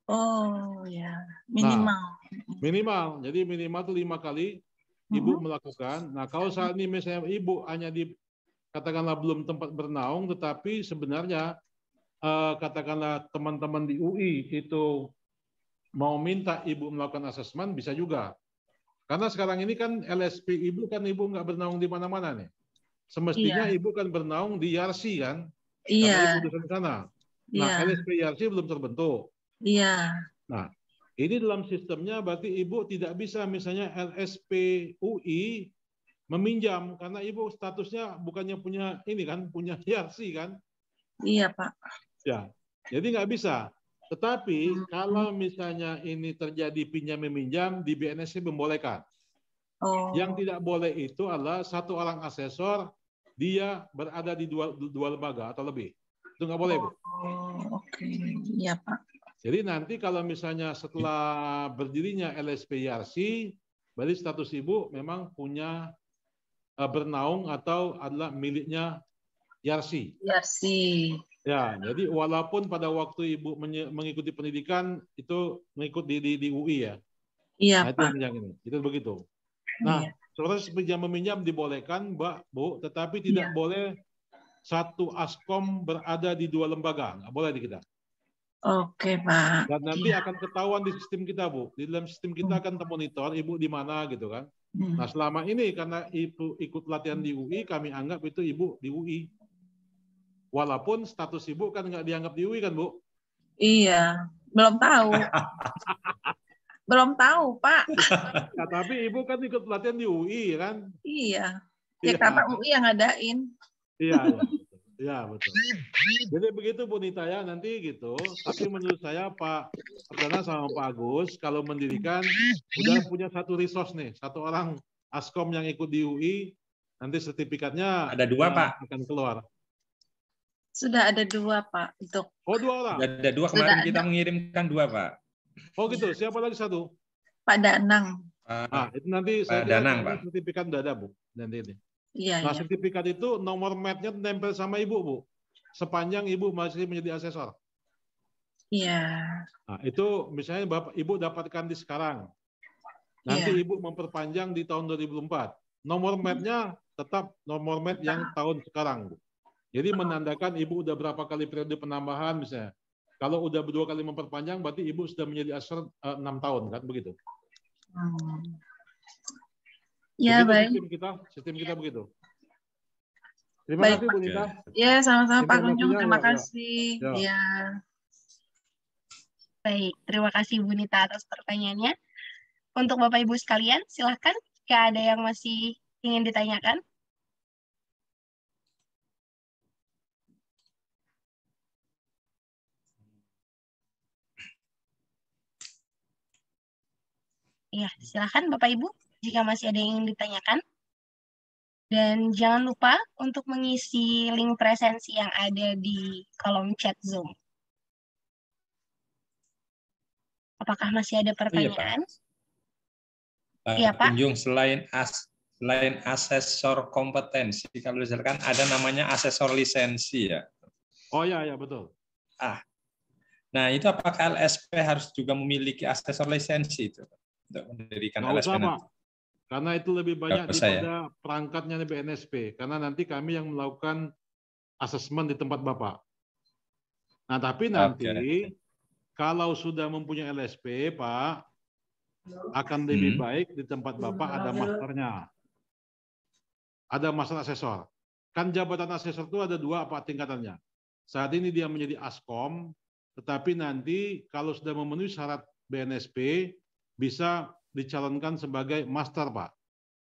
Oh, ya. Nah, minimal. Nah, minimal. Jadi minimal itu lima kali Ibu -huh. Hmm. melakukan. Nah, kalau saat ini misalnya Ibu hanya di, katakanlah belum tempat bernaung, tetapi sebenarnya eh, katakanlah teman-teman di UI itu mau minta ibu melakukan asesmen bisa juga. Karena sekarang ini kan LSP ibu kan ibu nggak bernaung di mana-mana nih. Semestinya iya. ibu kan bernaung di Yarsi kan. Iya. Karena ibu di sana. Nah, iya. LSP Yarsi belum terbentuk. Iya. Nah, ini dalam sistemnya berarti ibu tidak bisa misalnya LSP UI meminjam karena ibu statusnya bukannya punya ini kan punya <laughs> Yarsi kan. Iya, Pak. Ya. Jadi nggak bisa. Tetapi hmm. kalau misalnya ini terjadi pinjam meminjam di BNSC membolehkan. Oh. Yang tidak boleh itu adalah satu orang asesor dia berada di dua, dua lembaga atau lebih. Itu nggak boleh, Bu. Oh, Oke, okay. iya Pak. Jadi nanti kalau misalnya setelah berdirinya LSP Yarsi, berarti status ibu memang punya eh, bernaung atau adalah miliknya Yarsi. YRC. Ya, jadi walaupun pada waktu Ibu mengikuti pendidikan itu mengikuti di, di, di UI ya. Iya, nah, Itu yang ini. Itu begitu. Iya. Nah, iya. Saudara pinjam meminjam dibolehkan, Mbak, Bu, tetapi tidak iya. boleh satu askom berada di dua lembaga. Nggak boleh di kita. Oke, Pak. Dan nanti iya. akan ketahuan di sistem kita, Bu. Di dalam sistem kita akan termonitor Ibu di mana gitu kan. Hmm. Nah, selama ini karena Ibu ikut latihan di UI, kami anggap itu Ibu di UI. Walaupun status ibu kan nggak dianggap di UI kan, Bu? Iya, belum tahu. <laughs> belum tahu, Pak. <laughs> nah, tapi ibu kan ikut pelatihan di UI kan? Iya. Ya, iya. karena UI yang ngadain. Iya. iya. Ya betul. Jadi begitu Bu Nita ya nanti gitu. Tapi menurut saya Pak Perdana sama Pak Agus kalau mendirikan udah punya satu resource nih, satu orang askom yang ikut di UI nanti sertifikatnya ada dua ya, Pak akan keluar. Sudah ada dua Pak untuk. Oh dua orang. Sudah ada dua kemarin Sudah kita ada. mengirimkan dua Pak. Oh gitu. Siapa lagi satu? Pak Danang. Ah, ah itu nanti Pak saya Danang Pak. Sertifikat sudah ada Bu nanti ini. Iya. Nah iya. sertifikat itu nomor matnya nempel sama Ibu Bu. Sepanjang Ibu masih menjadi asesor. Iya. Nah, itu misalnya Bapak Ibu dapatkan di sekarang. Nanti iya. Ibu memperpanjang di tahun 2004. Nomor matnya tetap nomor map yang tahun sekarang, Bu. Jadi menandakan ibu udah berapa kali periode penambahan misalnya. Kalau udah berdua kali memperpanjang, berarti ibu sudah menjadi asur eh, enam tahun kan begitu? Hmm. Ya baik. Sistem kita, sistem kita begitu. Terima baik. kasih Bu Nita. Ya sama-sama Pak Kunjung. Terima ya, ya, kasih. Ya. ya. Baik, terima kasih Bu Nita atas pertanyaannya. Untuk Bapak Ibu sekalian, silahkan jika ada yang masih ingin ditanyakan. Ya, silakan Bapak Ibu jika masih ada yang ingin ditanyakan. Dan jangan lupa untuk mengisi link presensi yang ada di kolom chat Zoom. Apakah masih ada pertanyaan? Oh iya, Pak. Ya, Pak. Iya, selain as selain asesor kompetensi, kalau misalkan ada namanya asesor lisensi ya. Oh ya, ya betul. Ah, nah itu apakah LSP harus juga memiliki asesor lisensi itu? Pak? untuk mendirikan Nggak LSP. Usah, Karena itu lebih banyak di daripada saya. perangkatnya di BNSP. Karena nanti kami yang melakukan asesmen di tempat Bapak. Nah, tapi nanti okay. kalau sudah mempunyai LSP, Pak, akan lebih hmm. baik di tempat Bapak ada masternya. Ada master asesor. Kan jabatan asesor itu ada dua apa tingkatannya. Saat ini dia menjadi askom, tetapi nanti kalau sudah memenuhi syarat BNSP, bisa dicalonkan sebagai master, Pak.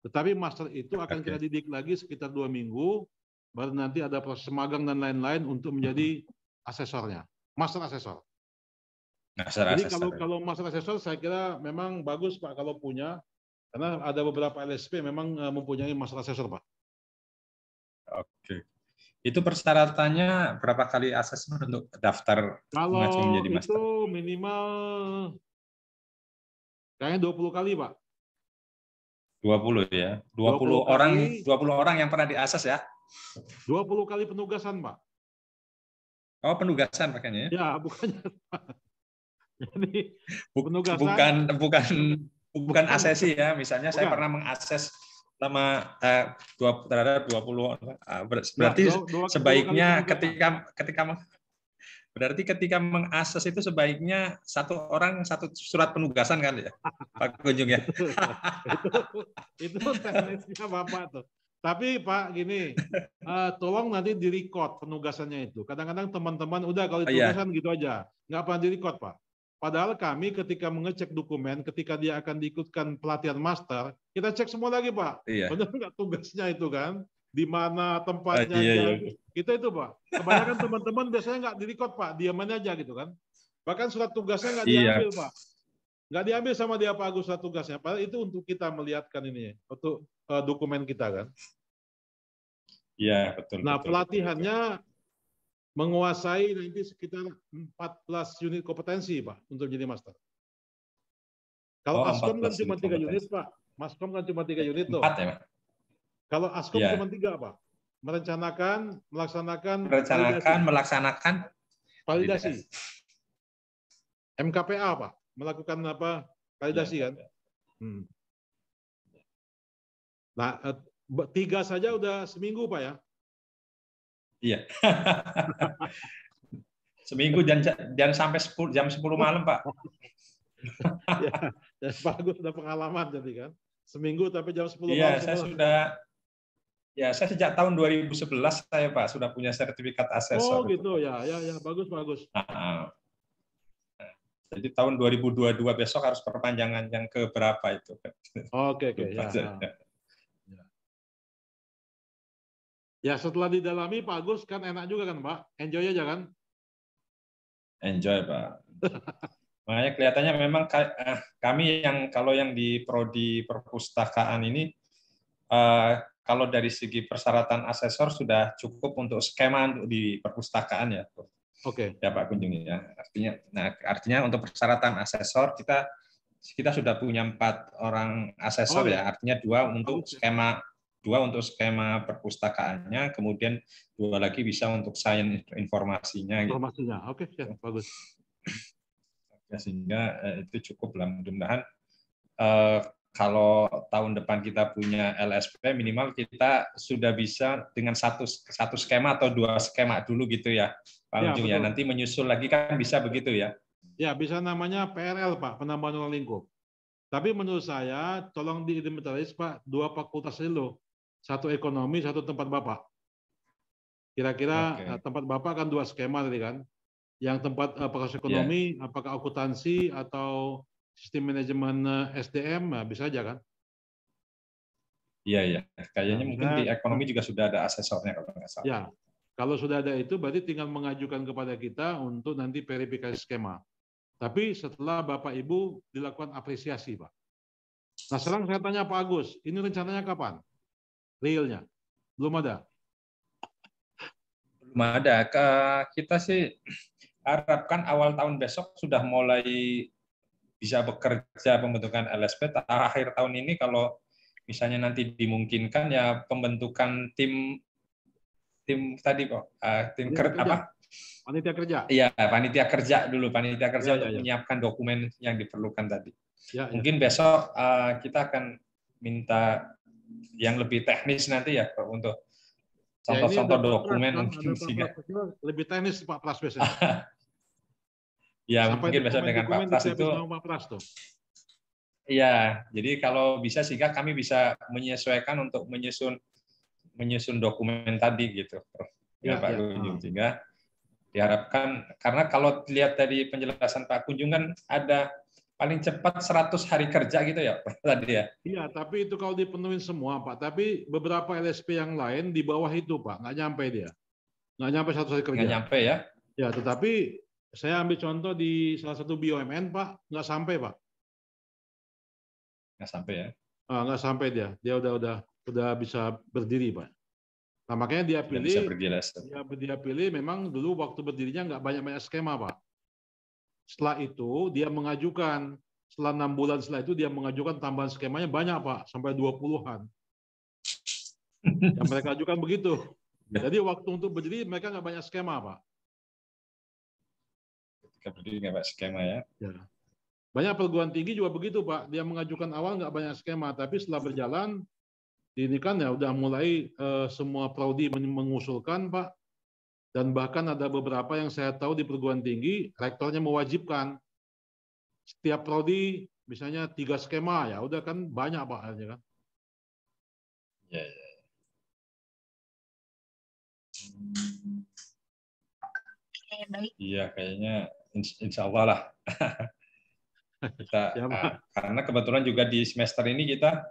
Tetapi master itu akan okay. kita didik lagi sekitar dua minggu, baru nanti ada proses magang dan lain-lain untuk menjadi asesornya, master asesor. Master Jadi asesor. kalau kalau master asesor saya kira memang bagus Pak kalau punya, karena ada beberapa LSP memang e, mempunyai master asesor Pak. Oke. Itu persyaratannya berapa kali asesmen untuk daftar kalau menjadi master? Kalau itu minimal Kayaknya 20 kali, Pak. 20 ya. 20, 20 orang kali, 20 orang yang pernah diasas ya. 20 kali penugasan, Pak. Oh, penugasan makanya ya. Ya, bukannya. <laughs> Jadi penugasan bukan bukan bukan asesi ya. Misalnya bukan. saya pernah mengakses lama eh, dua, terhadap 20 orang. Ah, ya, berarti ya, dua, dua, sebaiknya dua ketika ketika Berarti ketika mengakses itu sebaiknya satu orang satu surat penugasan kan ya, Pak Kunjung ya. itu, itu teknisnya Bapak tuh. Tapi Pak gini, uh, tolong nanti di penugasannya itu. Kadang-kadang teman-teman udah kalau itu oh, gitu aja, nggak pernah di Pak. Padahal kami ketika mengecek dokumen, ketika dia akan diikutkan pelatihan master, kita cek semua lagi Pak. Iya. Benar nggak tugasnya itu kan? di mana tempatnya ah, iya, iya. Gitu. itu itu pak kebanyakan <laughs> teman-teman biasanya nggak direkod pak diamannya aja gitu kan bahkan surat tugasnya nggak iya. diambil pak nggak diambil sama dia pak Agus surat tugasnya padahal itu untuk kita melihatkan ini ya. untuk uh, dokumen kita kan iya betul nah betul, pelatihannya betul, menguasai nanti sekitar 14 unit kompetensi pak untuk jadi master kalau oh, Askom kan cuma tiga unit pak Maskom kan cuma tiga unit tuh. Empat ya, Pak? Kalau Askom yeah. cuma tiga apa? Merencanakan, melaksanakan, merencanakan, validasi. melaksanakan, validasi. validasi. MKPA apa? Melakukan apa? Validasi yeah. kan? Ya, ya. Hmm. Nah, eh, tiga saja udah seminggu pak ya? Iya. <laughs> seminggu dan dan sampai 10, jam 10 malam pak. <laughs> ya, dan ya, bagus udah pengalaman jadi kan. Seminggu tapi jam sepuluh iya, malam. Iya, saya sudah Ya, saya sejak tahun 2011 saya Pak sudah punya sertifikat asesor. Oh gitu ya, ya, ya bagus bagus. Nah, jadi tahun 2022 besok harus perpanjangan yang ke berapa itu? Oke oke. Ya, ya. ya setelah didalami Pak Agus kan enak juga kan Pak, enjoy aja kan? Enjoy Pak. <laughs> Makanya kelihatannya memang eh, kami yang kalau yang di prodi perpustakaan ini eh, kalau dari segi persyaratan asesor sudah cukup untuk skema untuk di perpustakaan ya. Oke. Okay. Ya, pak kunjungi ya. Artinya, nah artinya untuk persyaratan asesor kita kita sudah punya empat orang asesor oh, iya. ya. Artinya dua untuk okay. skema dua untuk skema perpustakaannya, kemudian dua lagi bisa untuk sains informasinya. Gitu. Informasinya, gitu. oke, ya, okay, yeah, bagus. Ya, sehingga eh, itu cukup lah. Mudah-mudahan eh, kalau tahun depan kita punya LSP minimal kita sudah bisa dengan satu satu skema atau dua skema dulu gitu ya Pak ya, ya nanti menyusul lagi kan bisa begitu ya ya bisa namanya PRL Pak penambahan ruang lingkup tapi menurut saya tolong diidentifikasi Pak dua fakultas dulu satu ekonomi satu tempat Bapak kira-kira okay. Eh, tempat Bapak kan dua skema tadi kan yang tempat eh, apakah ekonomi yeah. apakah akuntansi atau sistem manajemen SDM nah, bisa aja kan? Iya iya, kayaknya nah, mungkin di ekonomi juga sudah ada asesornya kalau nggak salah. Ya, kalau sudah ada itu berarti tinggal mengajukan kepada kita untuk nanti verifikasi skema. Tapi setelah Bapak Ibu dilakukan apresiasi, Pak. Nah, sekarang saya tanya Pak Agus, ini rencananya kapan? Realnya? Belum ada? Belum ada. Kita sih harapkan awal tahun besok sudah mulai bisa bekerja pembentukan LSP akhir tahun ini kalau misalnya nanti dimungkinkan ya pembentukan tim tim tadi kok uh, tim ker, kerja. apa panitia kerja iya panitia kerja dulu panitia kerja ya, untuk ya, ya. menyiapkan dokumen yang diperlukan tadi ya, mungkin besok uh, kita akan minta yang lebih teknis nanti ya pak untuk ya, contoh-contoh ya, contoh dokumen mungkin sehingga lebih teknis Pak Praswes <laughs> ya Sampai mungkin biasa dengan Pak Pras itu. Pak Pras Iya, jadi kalau bisa sehingga kami bisa menyesuaikan untuk menyusun menyusun dokumen tadi gitu, Ya, ya Pak ya. Kunjung. Sehingga diharapkan karena kalau lihat dari penjelasan Pak Kunjung kan ada paling cepat 100 hari kerja gitu ya Pak tadi ya. Iya, tapi itu kalau dipenuhi semua Pak, tapi beberapa LSP yang lain di bawah itu Pak, nggak nyampe dia. Nggak nyampe satu hari kerja. Nggak nyampe ya. Ya, tetapi saya ambil contoh di salah satu BUMN, Pak, nggak sampai, Pak. Nggak sampai ya? Ah, nggak sampai dia. Dia udah udah udah bisa berdiri, Pak. Nah, makanya dia pilih, dia, dia pilih memang dulu waktu berdirinya nggak banyak-banyak skema, Pak. Setelah itu, dia mengajukan. Setelah enam bulan setelah itu, dia mengajukan tambahan skemanya banyak, Pak. Sampai dua puluhan <laughs> Yang mereka ajukan begitu. Ya. Jadi waktu untuk berdiri, mereka nggak banyak skema, Pak ketika berdiri nggak pak skema ya. ya. Banyak perguruan tinggi juga begitu pak. Dia mengajukan awal nggak banyak skema, tapi setelah berjalan ini kan ya udah mulai uh, semua prodi mengusulkan pak. Dan bahkan ada beberapa yang saya tahu di perguruan tinggi rektornya mewajibkan setiap prodi misalnya tiga skema ya udah kan banyak pak akhirnya kan. Ya, ya. ya. Iya, kayaknya insya Allah lah. <laughs> kita, ya ah, karena kebetulan juga di semester ini kita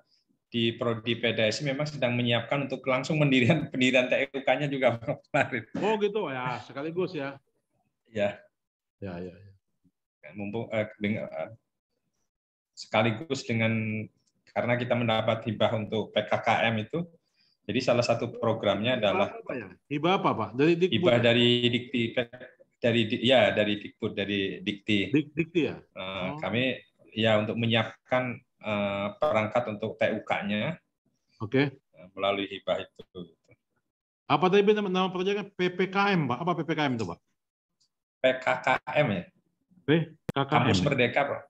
di prodi PDSI memang sedang menyiapkan untuk langsung pendirian pendirian TUK-nya juga <laughs> kemarin. Oh gitu ya, sekaligus ya. Ya. Ya ya. ya. ya mumpung uh, dengan, ah, sekaligus dengan karena kita mendapat hibah untuk PKKM itu, jadi salah satu programnya hibah adalah apa ya? hibah apa pak? Dari hibah dari Dikti dari ya dari Dikbud dari Dikti. Dik, dikti ya. Eh, oh. Kami ya untuk menyiapkan eh, perangkat untuk TUK-nya. Oke. Okay. Eh, melalui hibah itu. Gitu. Apa tadi nama proyeknya PPKM, Pak? Apa PPKM itu, Pak? PKKM ya. PKKM. Kampus Merdeka, Pak.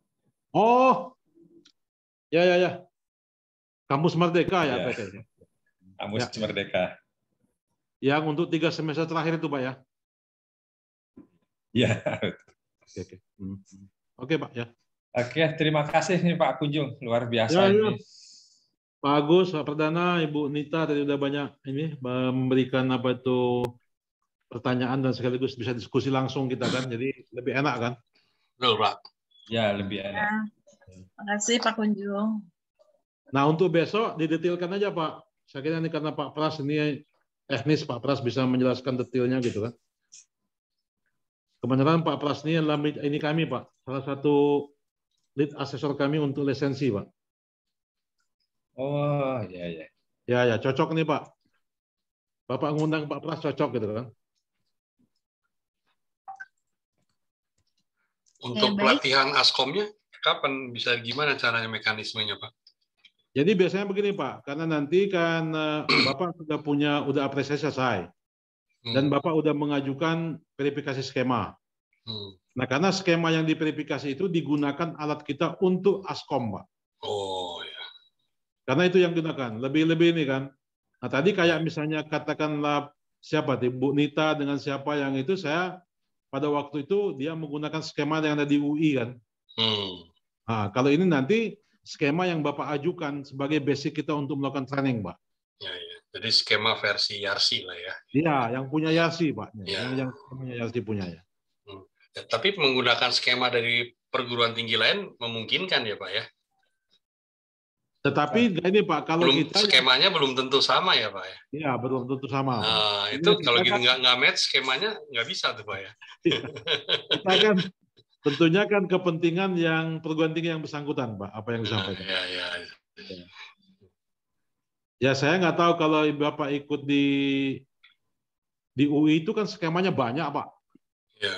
Oh. Ya, ya, ya. Kampus Merdeka ya, ya. Kampus ya. Merdeka. Yang untuk tiga semester terakhir itu, Pak ya? Ya. Oke, oke. Hmm. oke Pak ya. Oke, terima kasih nih Pak Kunjung, luar biasa ya, ya. ini. Pak Agus, Pak Perdana, Ibu Nita tadi sudah banyak ini memberikan apa itu pertanyaan dan sekaligus bisa diskusi langsung kita kan, jadi lebih enak kan? Betul Pak. Ya lebih enak. Ya. Terima kasih Pak Kunjung. Nah untuk besok didetailkan aja Pak. Saya kira ini karena Pak Pras ini eh, teknis Pak Pras bisa menjelaskan detailnya gitu kan. Kebenaran Pak Pras ini adalah ini kami Pak, salah satu lead asesor kami untuk lisensi Pak. Oh ya ya. Ya ya cocok nih Pak. Bapak ngundang Pak Pras cocok gitu kan. Untuk ya, pelatihan askomnya kapan bisa gimana caranya mekanismenya Pak? Jadi biasanya begini Pak, karena nanti kan eh, <clears throat> Bapak sudah punya sudah apresiasi selesai dan hmm. Bapak sudah mengajukan verifikasi skema. Hmm. Nah, karena skema yang diverifikasi itu digunakan alat kita untuk askom, Pak. Oh ya. Karena itu yang digunakan. Lebih-lebih ini kan. Nah, tadi kayak misalnya katakanlah siapa ibu Nita dengan siapa yang itu saya pada waktu itu dia menggunakan skema yang ada di UI kan. Hmm. Nah, kalau ini nanti skema yang Bapak ajukan sebagai basic kita untuk melakukan training, Pak. Ya, ya. Jadi skema versi Yarsi lah ya. Iya, yang punya Yarsi Pak. Ya. Yang, iya. yang punya Yarsi punya ya. Hmm. ya. Tapi menggunakan skema dari perguruan tinggi lain memungkinkan ya Pak ya. Tetapi nah, nah ini Pak kalau belum, kita skemanya belum tentu sama ya Pak ya. Iya belum tentu sama. Nah, ini itu kalau gitu nggak kan, match skemanya nggak bisa tuh Pak ya. ya. kita kan tentunya kan kepentingan yang perguruan tinggi yang bersangkutan Pak apa yang disampaikan. Nah, iya iya. Ya. Ya saya nggak tahu kalau Bapak ikut di di UI itu kan skemanya banyak Pak. Ya.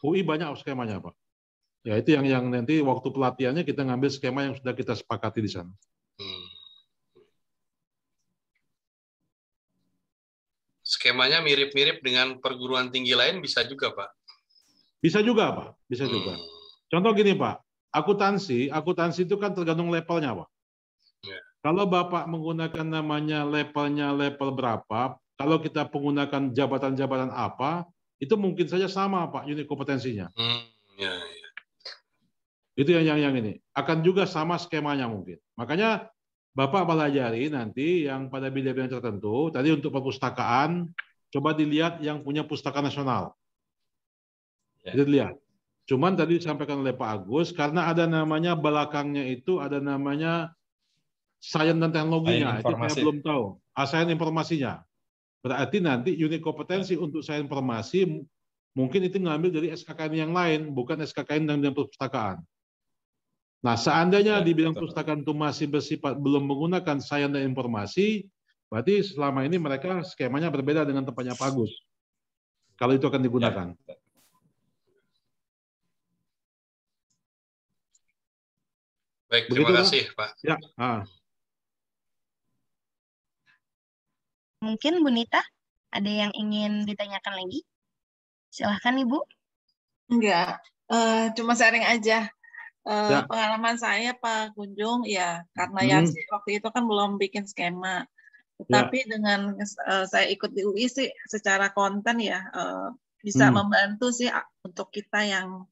UI banyak skemanya Pak. Ya itu yang yang nanti waktu pelatihannya kita ngambil skema yang sudah kita sepakati di sana. Hmm. Skemanya mirip-mirip dengan perguruan tinggi lain bisa juga Pak. Bisa juga Pak, bisa hmm. juga. Contoh gini Pak, akuntansi, akuntansi itu kan tergantung levelnya Pak. Kalau Bapak menggunakan namanya levelnya level berapa, kalau kita menggunakan jabatan-jabatan apa, itu mungkin saja sama Pak unit kompetensinya. Hmm, ya, ya. Itu yang, yang yang ini. Akan juga sama skemanya mungkin. Makanya Bapak pelajari nanti yang pada bidang-bidang tertentu, tadi untuk perpustakaan, coba dilihat yang punya pustaka nasional. Ya. Jadi lihat. Cuman tadi disampaikan oleh Pak Agus, karena ada namanya belakangnya itu, ada namanya sains dan teknologinya itu saya belum tahu. Asain ah, informasinya. Berarti nanti unit kompetensi untuk sains informasi mungkin itu ngambil dari SKKN yang lain, bukan SKKN dan bidang perpustakaan. Nah, seandainya ya, di bidang perpustakaan itu masih bersifat belum menggunakan sains dan informasi, berarti selama ini mereka skemanya berbeda dengan tempatnya pagus. Kalau itu akan digunakan. Ya. ya. Baik, terima Begitu, kasih Pak. Ya. Ah. Mungkin Bu Nita ada yang ingin ditanyakan lagi? Silahkan Ibu. Enggak, uh, cuma sharing aja. Uh, ya. Pengalaman saya Pak Kunjung ya karena ya hmm. ya waktu itu kan belum bikin skema. Tapi ya. dengan uh, saya ikut di UI sih secara konten ya uh, bisa hmm. membantu sih untuk kita yang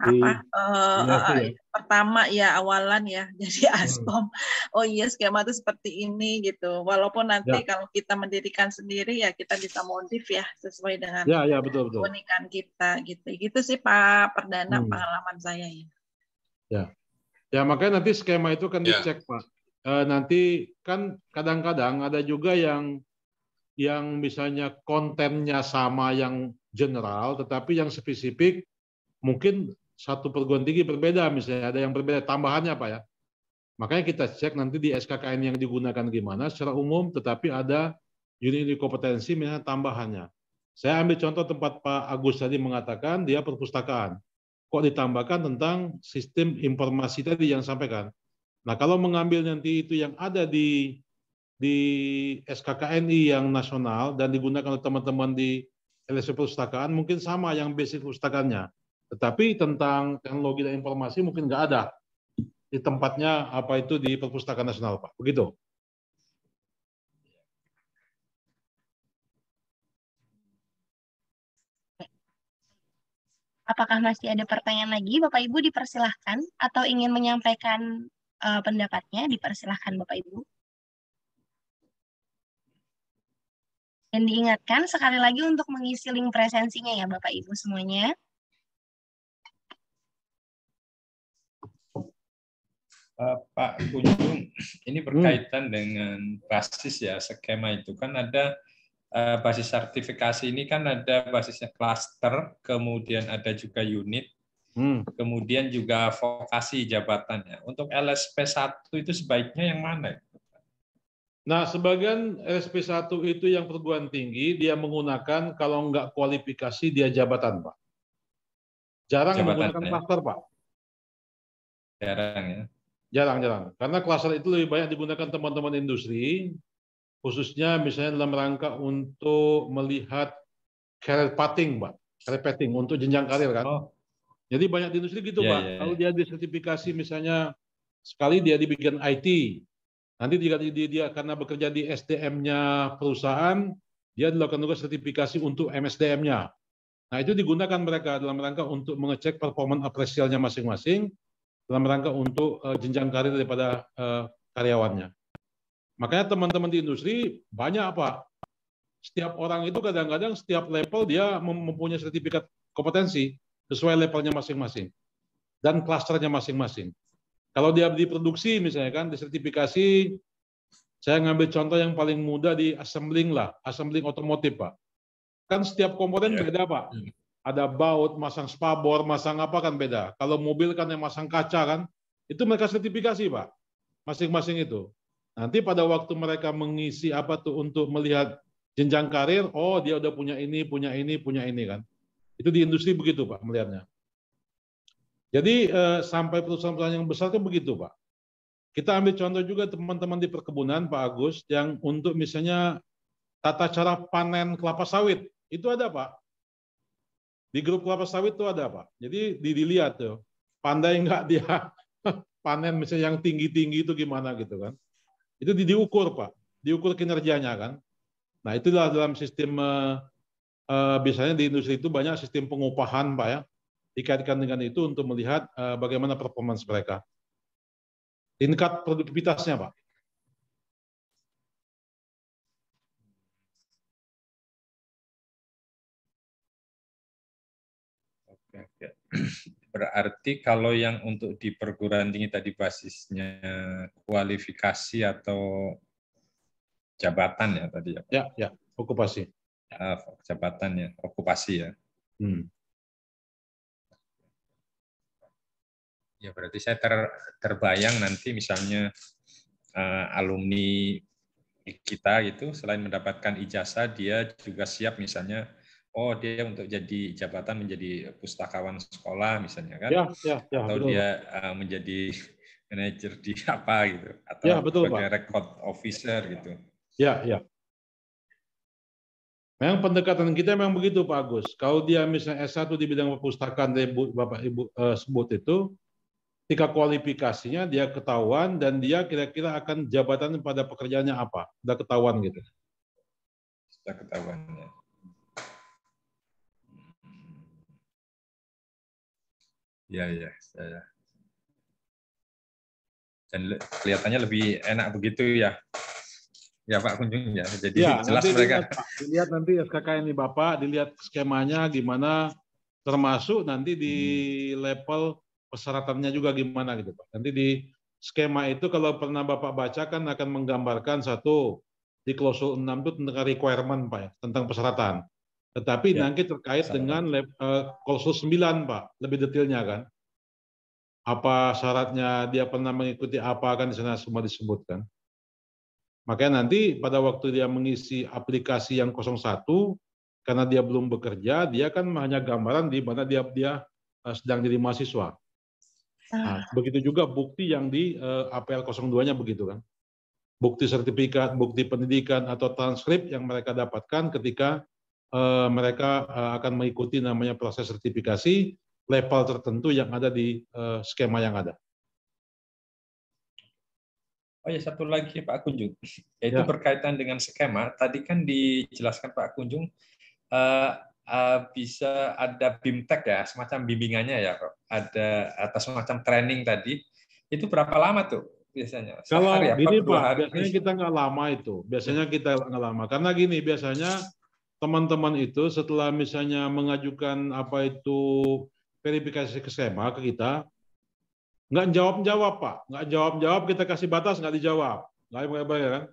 apa uh, pertama ya awalan ya <laughs> jadi aspom hmm. oh iya skema itu seperti ini gitu walaupun nanti ya. kalau kita mendirikan sendiri ya kita bisa modif ya sesuai dengan ya, ya, betul, betul. keunikan kita gitu gitu sih pak perdana hmm. pengalaman saya ya ya ya makanya nanti skema itu kan ya. dicek pak e, nanti kan kadang-kadang ada juga yang yang misalnya kontennya sama yang general tetapi yang spesifik mungkin satu perguruan tinggi berbeda misalnya ada yang berbeda tambahannya Pak ya. Makanya kita cek nanti di SKKN yang digunakan gimana secara umum tetapi ada unit-unit kompetensi misalnya tambahannya. Saya ambil contoh tempat Pak Agus tadi mengatakan dia perpustakaan. Kok ditambahkan tentang sistem informasi tadi yang sampaikan. Nah, kalau mengambil nanti itu yang ada di di SKKNI yang nasional dan digunakan oleh teman-teman di LSP perpustakaan mungkin sama yang basic perpustakannya. Tetapi tentang teknologi dan informasi mungkin nggak ada di tempatnya apa itu di Perpustakaan Nasional, Pak. Begitu. Apakah masih ada pertanyaan lagi, Bapak Ibu dipersilahkan atau ingin menyampaikan uh, pendapatnya dipersilahkan Bapak Ibu. Dan diingatkan sekali lagi untuk mengisi link presensinya ya Bapak Ibu semuanya. Eh, Pak Kunjung, ini berkaitan hmm. dengan basis ya skema itu kan ada eh, basis sertifikasi ini kan ada basisnya klaster, kemudian ada juga unit, hmm. kemudian juga vokasi jabatannya. Untuk LSP 1 itu sebaiknya yang mana? Nah, sebagian LSP 1 itu yang perguruan tinggi dia menggunakan kalau nggak kualifikasi dia jabatan, Pak. Jarang jabatan, menggunakan ya. klaster, Pak. Jarang ya. Jarang-jarang. Karena klaster itu lebih banyak digunakan teman-teman industri, khususnya misalnya dalam rangka untuk melihat career pathing, Pak. Career pathing untuk jenjang karir kan. Oh. Jadi banyak di industri gitu, yeah, Pak. Yeah, ya. Kalau yeah. dia disertifikasi misalnya sekali dia dibikin IT, nanti jika dia, dia karena bekerja di SDM-nya perusahaan, dia dilakukan juga sertifikasi untuk MSDM-nya. Nah, itu digunakan mereka dalam rangka untuk mengecek performa apresialnya masing-masing dalam rangka untuk uh, jenjang karir daripada uh, karyawannya. Makanya teman-teman di industri banyak apa? Setiap orang itu kadang-kadang setiap level dia mempunyai sertifikat kompetensi sesuai levelnya masing-masing dan klasternya masing-masing. Kalau dia diproduksi misalnya kan di sertifikasi saya ngambil contoh yang paling mudah di assembling lah, assembling otomotif Pak. Kan setiap komponen yeah. beda Pak. Iya ada baut, masang spabor, masang apa kan beda. Kalau mobil kan yang masang kaca kan, itu mereka sertifikasi Pak, masing-masing itu. Nanti pada waktu mereka mengisi apa tuh untuk melihat jenjang karir, oh dia udah punya ini, punya ini, punya ini kan. Itu di industri begitu Pak melihatnya. Jadi eh, sampai perusahaan-perusahaan yang besar kan begitu Pak. Kita ambil contoh juga teman-teman di perkebunan Pak Agus yang untuk misalnya tata cara panen kelapa sawit. Itu ada Pak di grup kelapa sawit itu ada apa? Jadi dilihat tuh, pandai nggak dia <laughs> panen misalnya yang tinggi-tinggi itu gimana gitu kan. Itu di, diukur Pak, diukur kinerjanya kan. Nah itulah dalam sistem uh, biasanya di industri itu banyak sistem pengupahan Pak ya. Dikaitkan dengan itu untuk melihat uh, bagaimana performance mereka. Tingkat produktivitasnya Pak. Berarti kalau yang untuk di perguruan tinggi tadi basisnya kualifikasi atau jabatan ya tadi ya? Ya, ya, okupasi. Uh, jabatan ya, okupasi ya. Hmm. Ya berarti saya ter, terbayang nanti misalnya uh, alumni kita itu selain mendapatkan ijazah dia juga siap misalnya oh dia untuk jadi jabatan menjadi pustakawan sekolah misalnya kan ya, ya, ya, atau betul. dia eh, menjadi <laughs> manajer di <laughs> apa gitu atau ya, betul, sebagai Pak. record officer gitu ya ya Memang pendekatan kita memang begitu Pak Agus. Kalau dia misalnya S1 di bidang perpustakaan dari Bapak Ibu eh, sebut itu, ketika kualifikasinya dia ketahuan dan dia kira-kira akan jabatan pada pekerjaannya apa? Sudah ketahuan gitu. Sudah ketahuan ya. Iya iya. iya, iya. Dan kelihatannya lebih enak begitu ya. Ya Pak Kunjung ya. Jadi ya, jelas nanti mereka. Dilihat, Pak. dilihat nanti SKK ini Bapak, dilihat skemanya gimana termasuk nanti di hmm. level persyaratannya juga gimana gitu Pak. Nanti di skema itu kalau pernah Bapak baca kan akan menggambarkan satu di klausul 6 itu tentang requirement Pak ya, tentang persyaratan. Tetapi ya. nanti terkait Sama. dengan uh, Kolsus 9, Pak, lebih detailnya kan. Apa syaratnya dia pernah mengikuti apa kan di sana semua disebutkan. Makanya nanti pada waktu dia mengisi aplikasi yang 01 karena dia belum bekerja, dia kan hanya gambaran di mana dia dia eh, sedang jadi mahasiswa. Ah. Nah, begitu juga bukti yang di uh, eh, APL 02-nya begitu kan. Bukti sertifikat, bukti pendidikan atau transkrip yang mereka dapatkan ketika Eh, mereka eh, akan mengikuti namanya proses sertifikasi level tertentu yang ada di eh, skema yang ada. Oh ya satu lagi Pak Kunjung, yaitu ya. berkaitan dengan skema. Tadi kan dijelaskan Pak Kunjung bisa ada bimtek ya, semacam bimbingannya ya, Pak. Ada atas semacam training tadi. Itu berapa lama tuh biasanya? Kalau ini Pak, biasanya kita nggak lama itu. Biasanya kita nggak lama karena gini biasanya teman-teman itu setelah misalnya mengajukan apa itu verifikasi skema ke kita, nggak jawab-jawab Pak, nggak jawab-jawab kita kasih batas nggak dijawab, nggak bayar kan?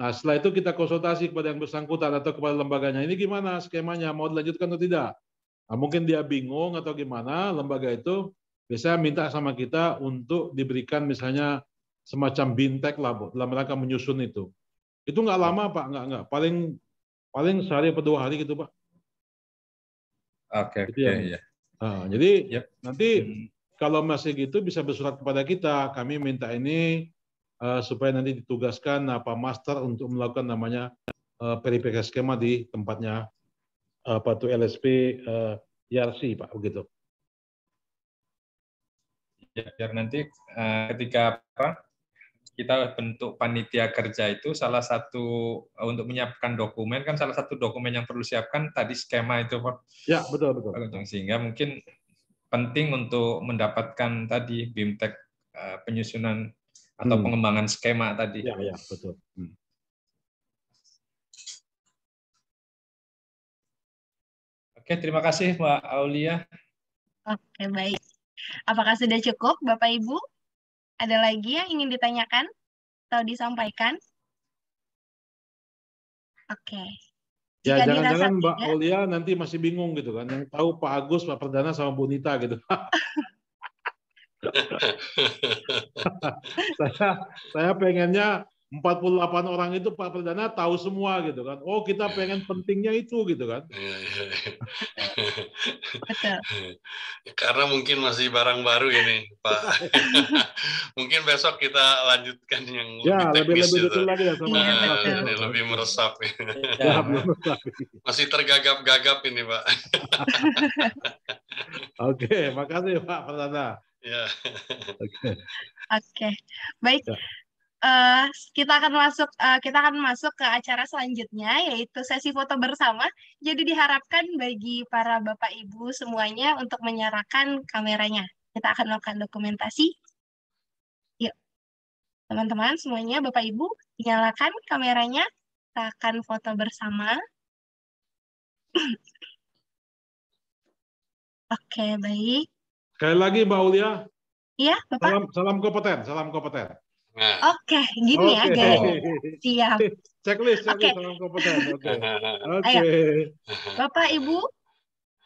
Nah setelah itu kita konsultasi kepada yang bersangkutan atau kepada lembaganya, ini gimana skemanya, mau dilanjutkan atau tidak? Nah, mungkin dia bingung atau gimana, lembaga itu bisa minta sama kita untuk diberikan misalnya semacam bintek lah dalam rangka menyusun itu. Itu nggak lama Pak, nggak nggak paling paling sehari atau dua hari gitu pak. Oke. Okay, gitu okay, ya. yeah. nah, jadi yep. nanti hmm. kalau masih gitu bisa bersurat kepada kita. Kami minta ini uh, supaya nanti ditugaskan apa master untuk melakukan namanya uh, verifikasi skema di tempatnya apa tuh LSP uh, YRC pak begitu. Ya, biar nanti uh, ketika apa kita bentuk panitia kerja itu salah satu eh, untuk menyiapkan dokumen kan salah satu dokumen yang perlu siapkan tadi skema itu Pak. Ya, betul betul. Sehingga mungkin penting untuk mendapatkan tadi BIMTEK eh, penyusunan atau hmm. pengembangan skema tadi. Ya, ya, betul. Hmm. Oke, terima kasih Mbak Aulia. Oke, baik. Apakah sudah cukup Bapak Ibu? Ada lagi yang ingin ditanyakan atau disampaikan? Oke. Okay. Ya jangan-jangan Mbak Olia nanti masih bingung gitu kan, yang tahu Pak Agus, Pak Perdana sama Bu Nita gitu. <laughs> <laughs> saya saya pengennya 48 orang itu Pak Perdana tahu semua gitu kan. Oh kita pengen pentingnya itu gitu kan. Karena mungkin masih barang baru ini Pak. <laughs> mungkin besok kita lanjutkan yang ya, lebih teknis lebih, lebih lagi ya, sama nah, ya, ini lebih meresap. ya, masih tergagap-gagap ini Pak. <laughs> Oke, makasih Pak Perdana. Ya. Oke. Okay. Oke. Okay. Baik. Ya uh, kita akan masuk uh, kita akan masuk ke acara selanjutnya yaitu sesi foto bersama. Jadi diharapkan bagi para bapak ibu semuanya untuk menyerahkan kameranya. Kita akan melakukan dokumentasi. Yuk, teman-teman semuanya bapak ibu nyalakan kameranya. Kita akan foto bersama. <clears throat> Oke, baik. Sekali lagi Mbak Ulia. Iya, Bapak. Salam, salam kompeten, salam kompeten. Nah. Oke, okay, gini okay. ya guys, Siap. <laughs> Checklist, checklist okay. Oke. Okay. Okay. <laughs> <laughs> Bapak Ibu,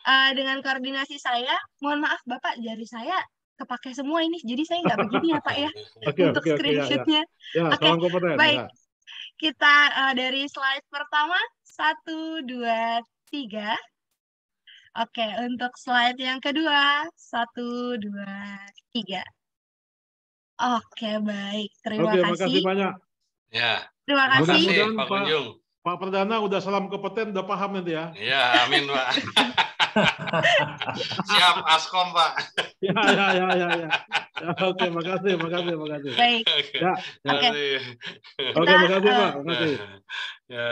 uh, dengan koordinasi saya, mohon maaf Bapak, jari saya kepake semua ini, jadi saya nggak begini ya Pak ya okay, untuk okay, screenshotnya. Okay, ya, ya. ya Oke, okay. baik. Ya. Kita uh, dari slide pertama satu, dua, tiga. Oke, okay, untuk slide yang kedua satu, dua, tiga. Oke, baik. Terima Oke, kasih. kasih banyak. Ya. Terima kasih. Terima kasih Pak Kunjung. Pak, Pak Perdana udah salam ke Peten, udah paham nanti ya. Iya, amin Pak. <laughs> Siap, askom Pak. ya, ya, ya, ya, ya. Oke, makasih, makasih, makasih. Baik. Ya, ya. Oke. Oke, Kita, makasih Pak, eh, makasih. Ya. ya.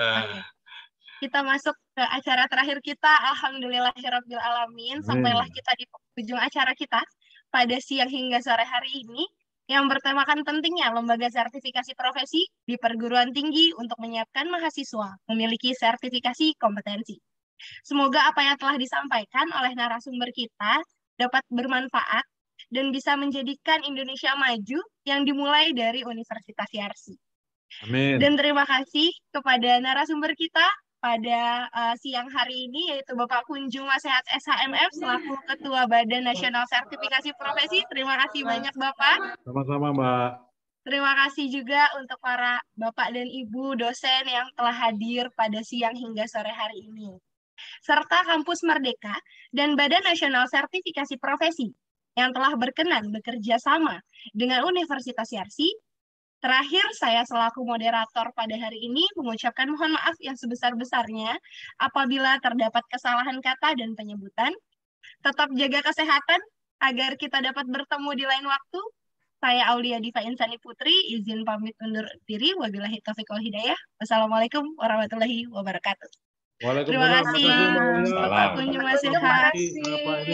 kita masuk ke acara terakhir kita. Alhamdulillah, ya Alamin. Sampailah kita di ujung acara kita pada siang hingga sore hari ini yang bertemakan pentingnya lembaga sertifikasi profesi di perguruan tinggi untuk menyiapkan mahasiswa memiliki sertifikasi kompetensi. Semoga apa yang telah disampaikan oleh narasumber kita dapat bermanfaat dan bisa menjadikan Indonesia maju yang dimulai dari Universitas Yarsi. Amin. Dan terima kasih kepada narasumber kita, pada uh, siang hari ini yaitu Bapak Kunjung Sehat SHMF selaku Ketua Badan Nasional Sertifikasi Profesi. Terima kasih banyak Bapak. Sama-sama Mbak. Terima kasih juga untuk para Bapak dan Ibu dosen yang telah hadir pada siang hingga sore hari ini. Serta Kampus Merdeka dan Badan Nasional Sertifikasi Profesi yang telah berkenan bekerja sama dengan Universitas Yarsi Terakhir, saya selaku moderator pada hari ini mengucapkan mohon maaf yang sebesar-besarnya apabila terdapat kesalahan kata dan penyebutan. Tetap jaga kesehatan agar kita dapat bertemu di lain waktu. Saya Aulia Diva Insani Putri, izin pamit undur diri. Wabillahi taufiq wal hidayah. Wassalamualaikum warahmatullahi wabarakatuh. Terima kasih. Terima kasih.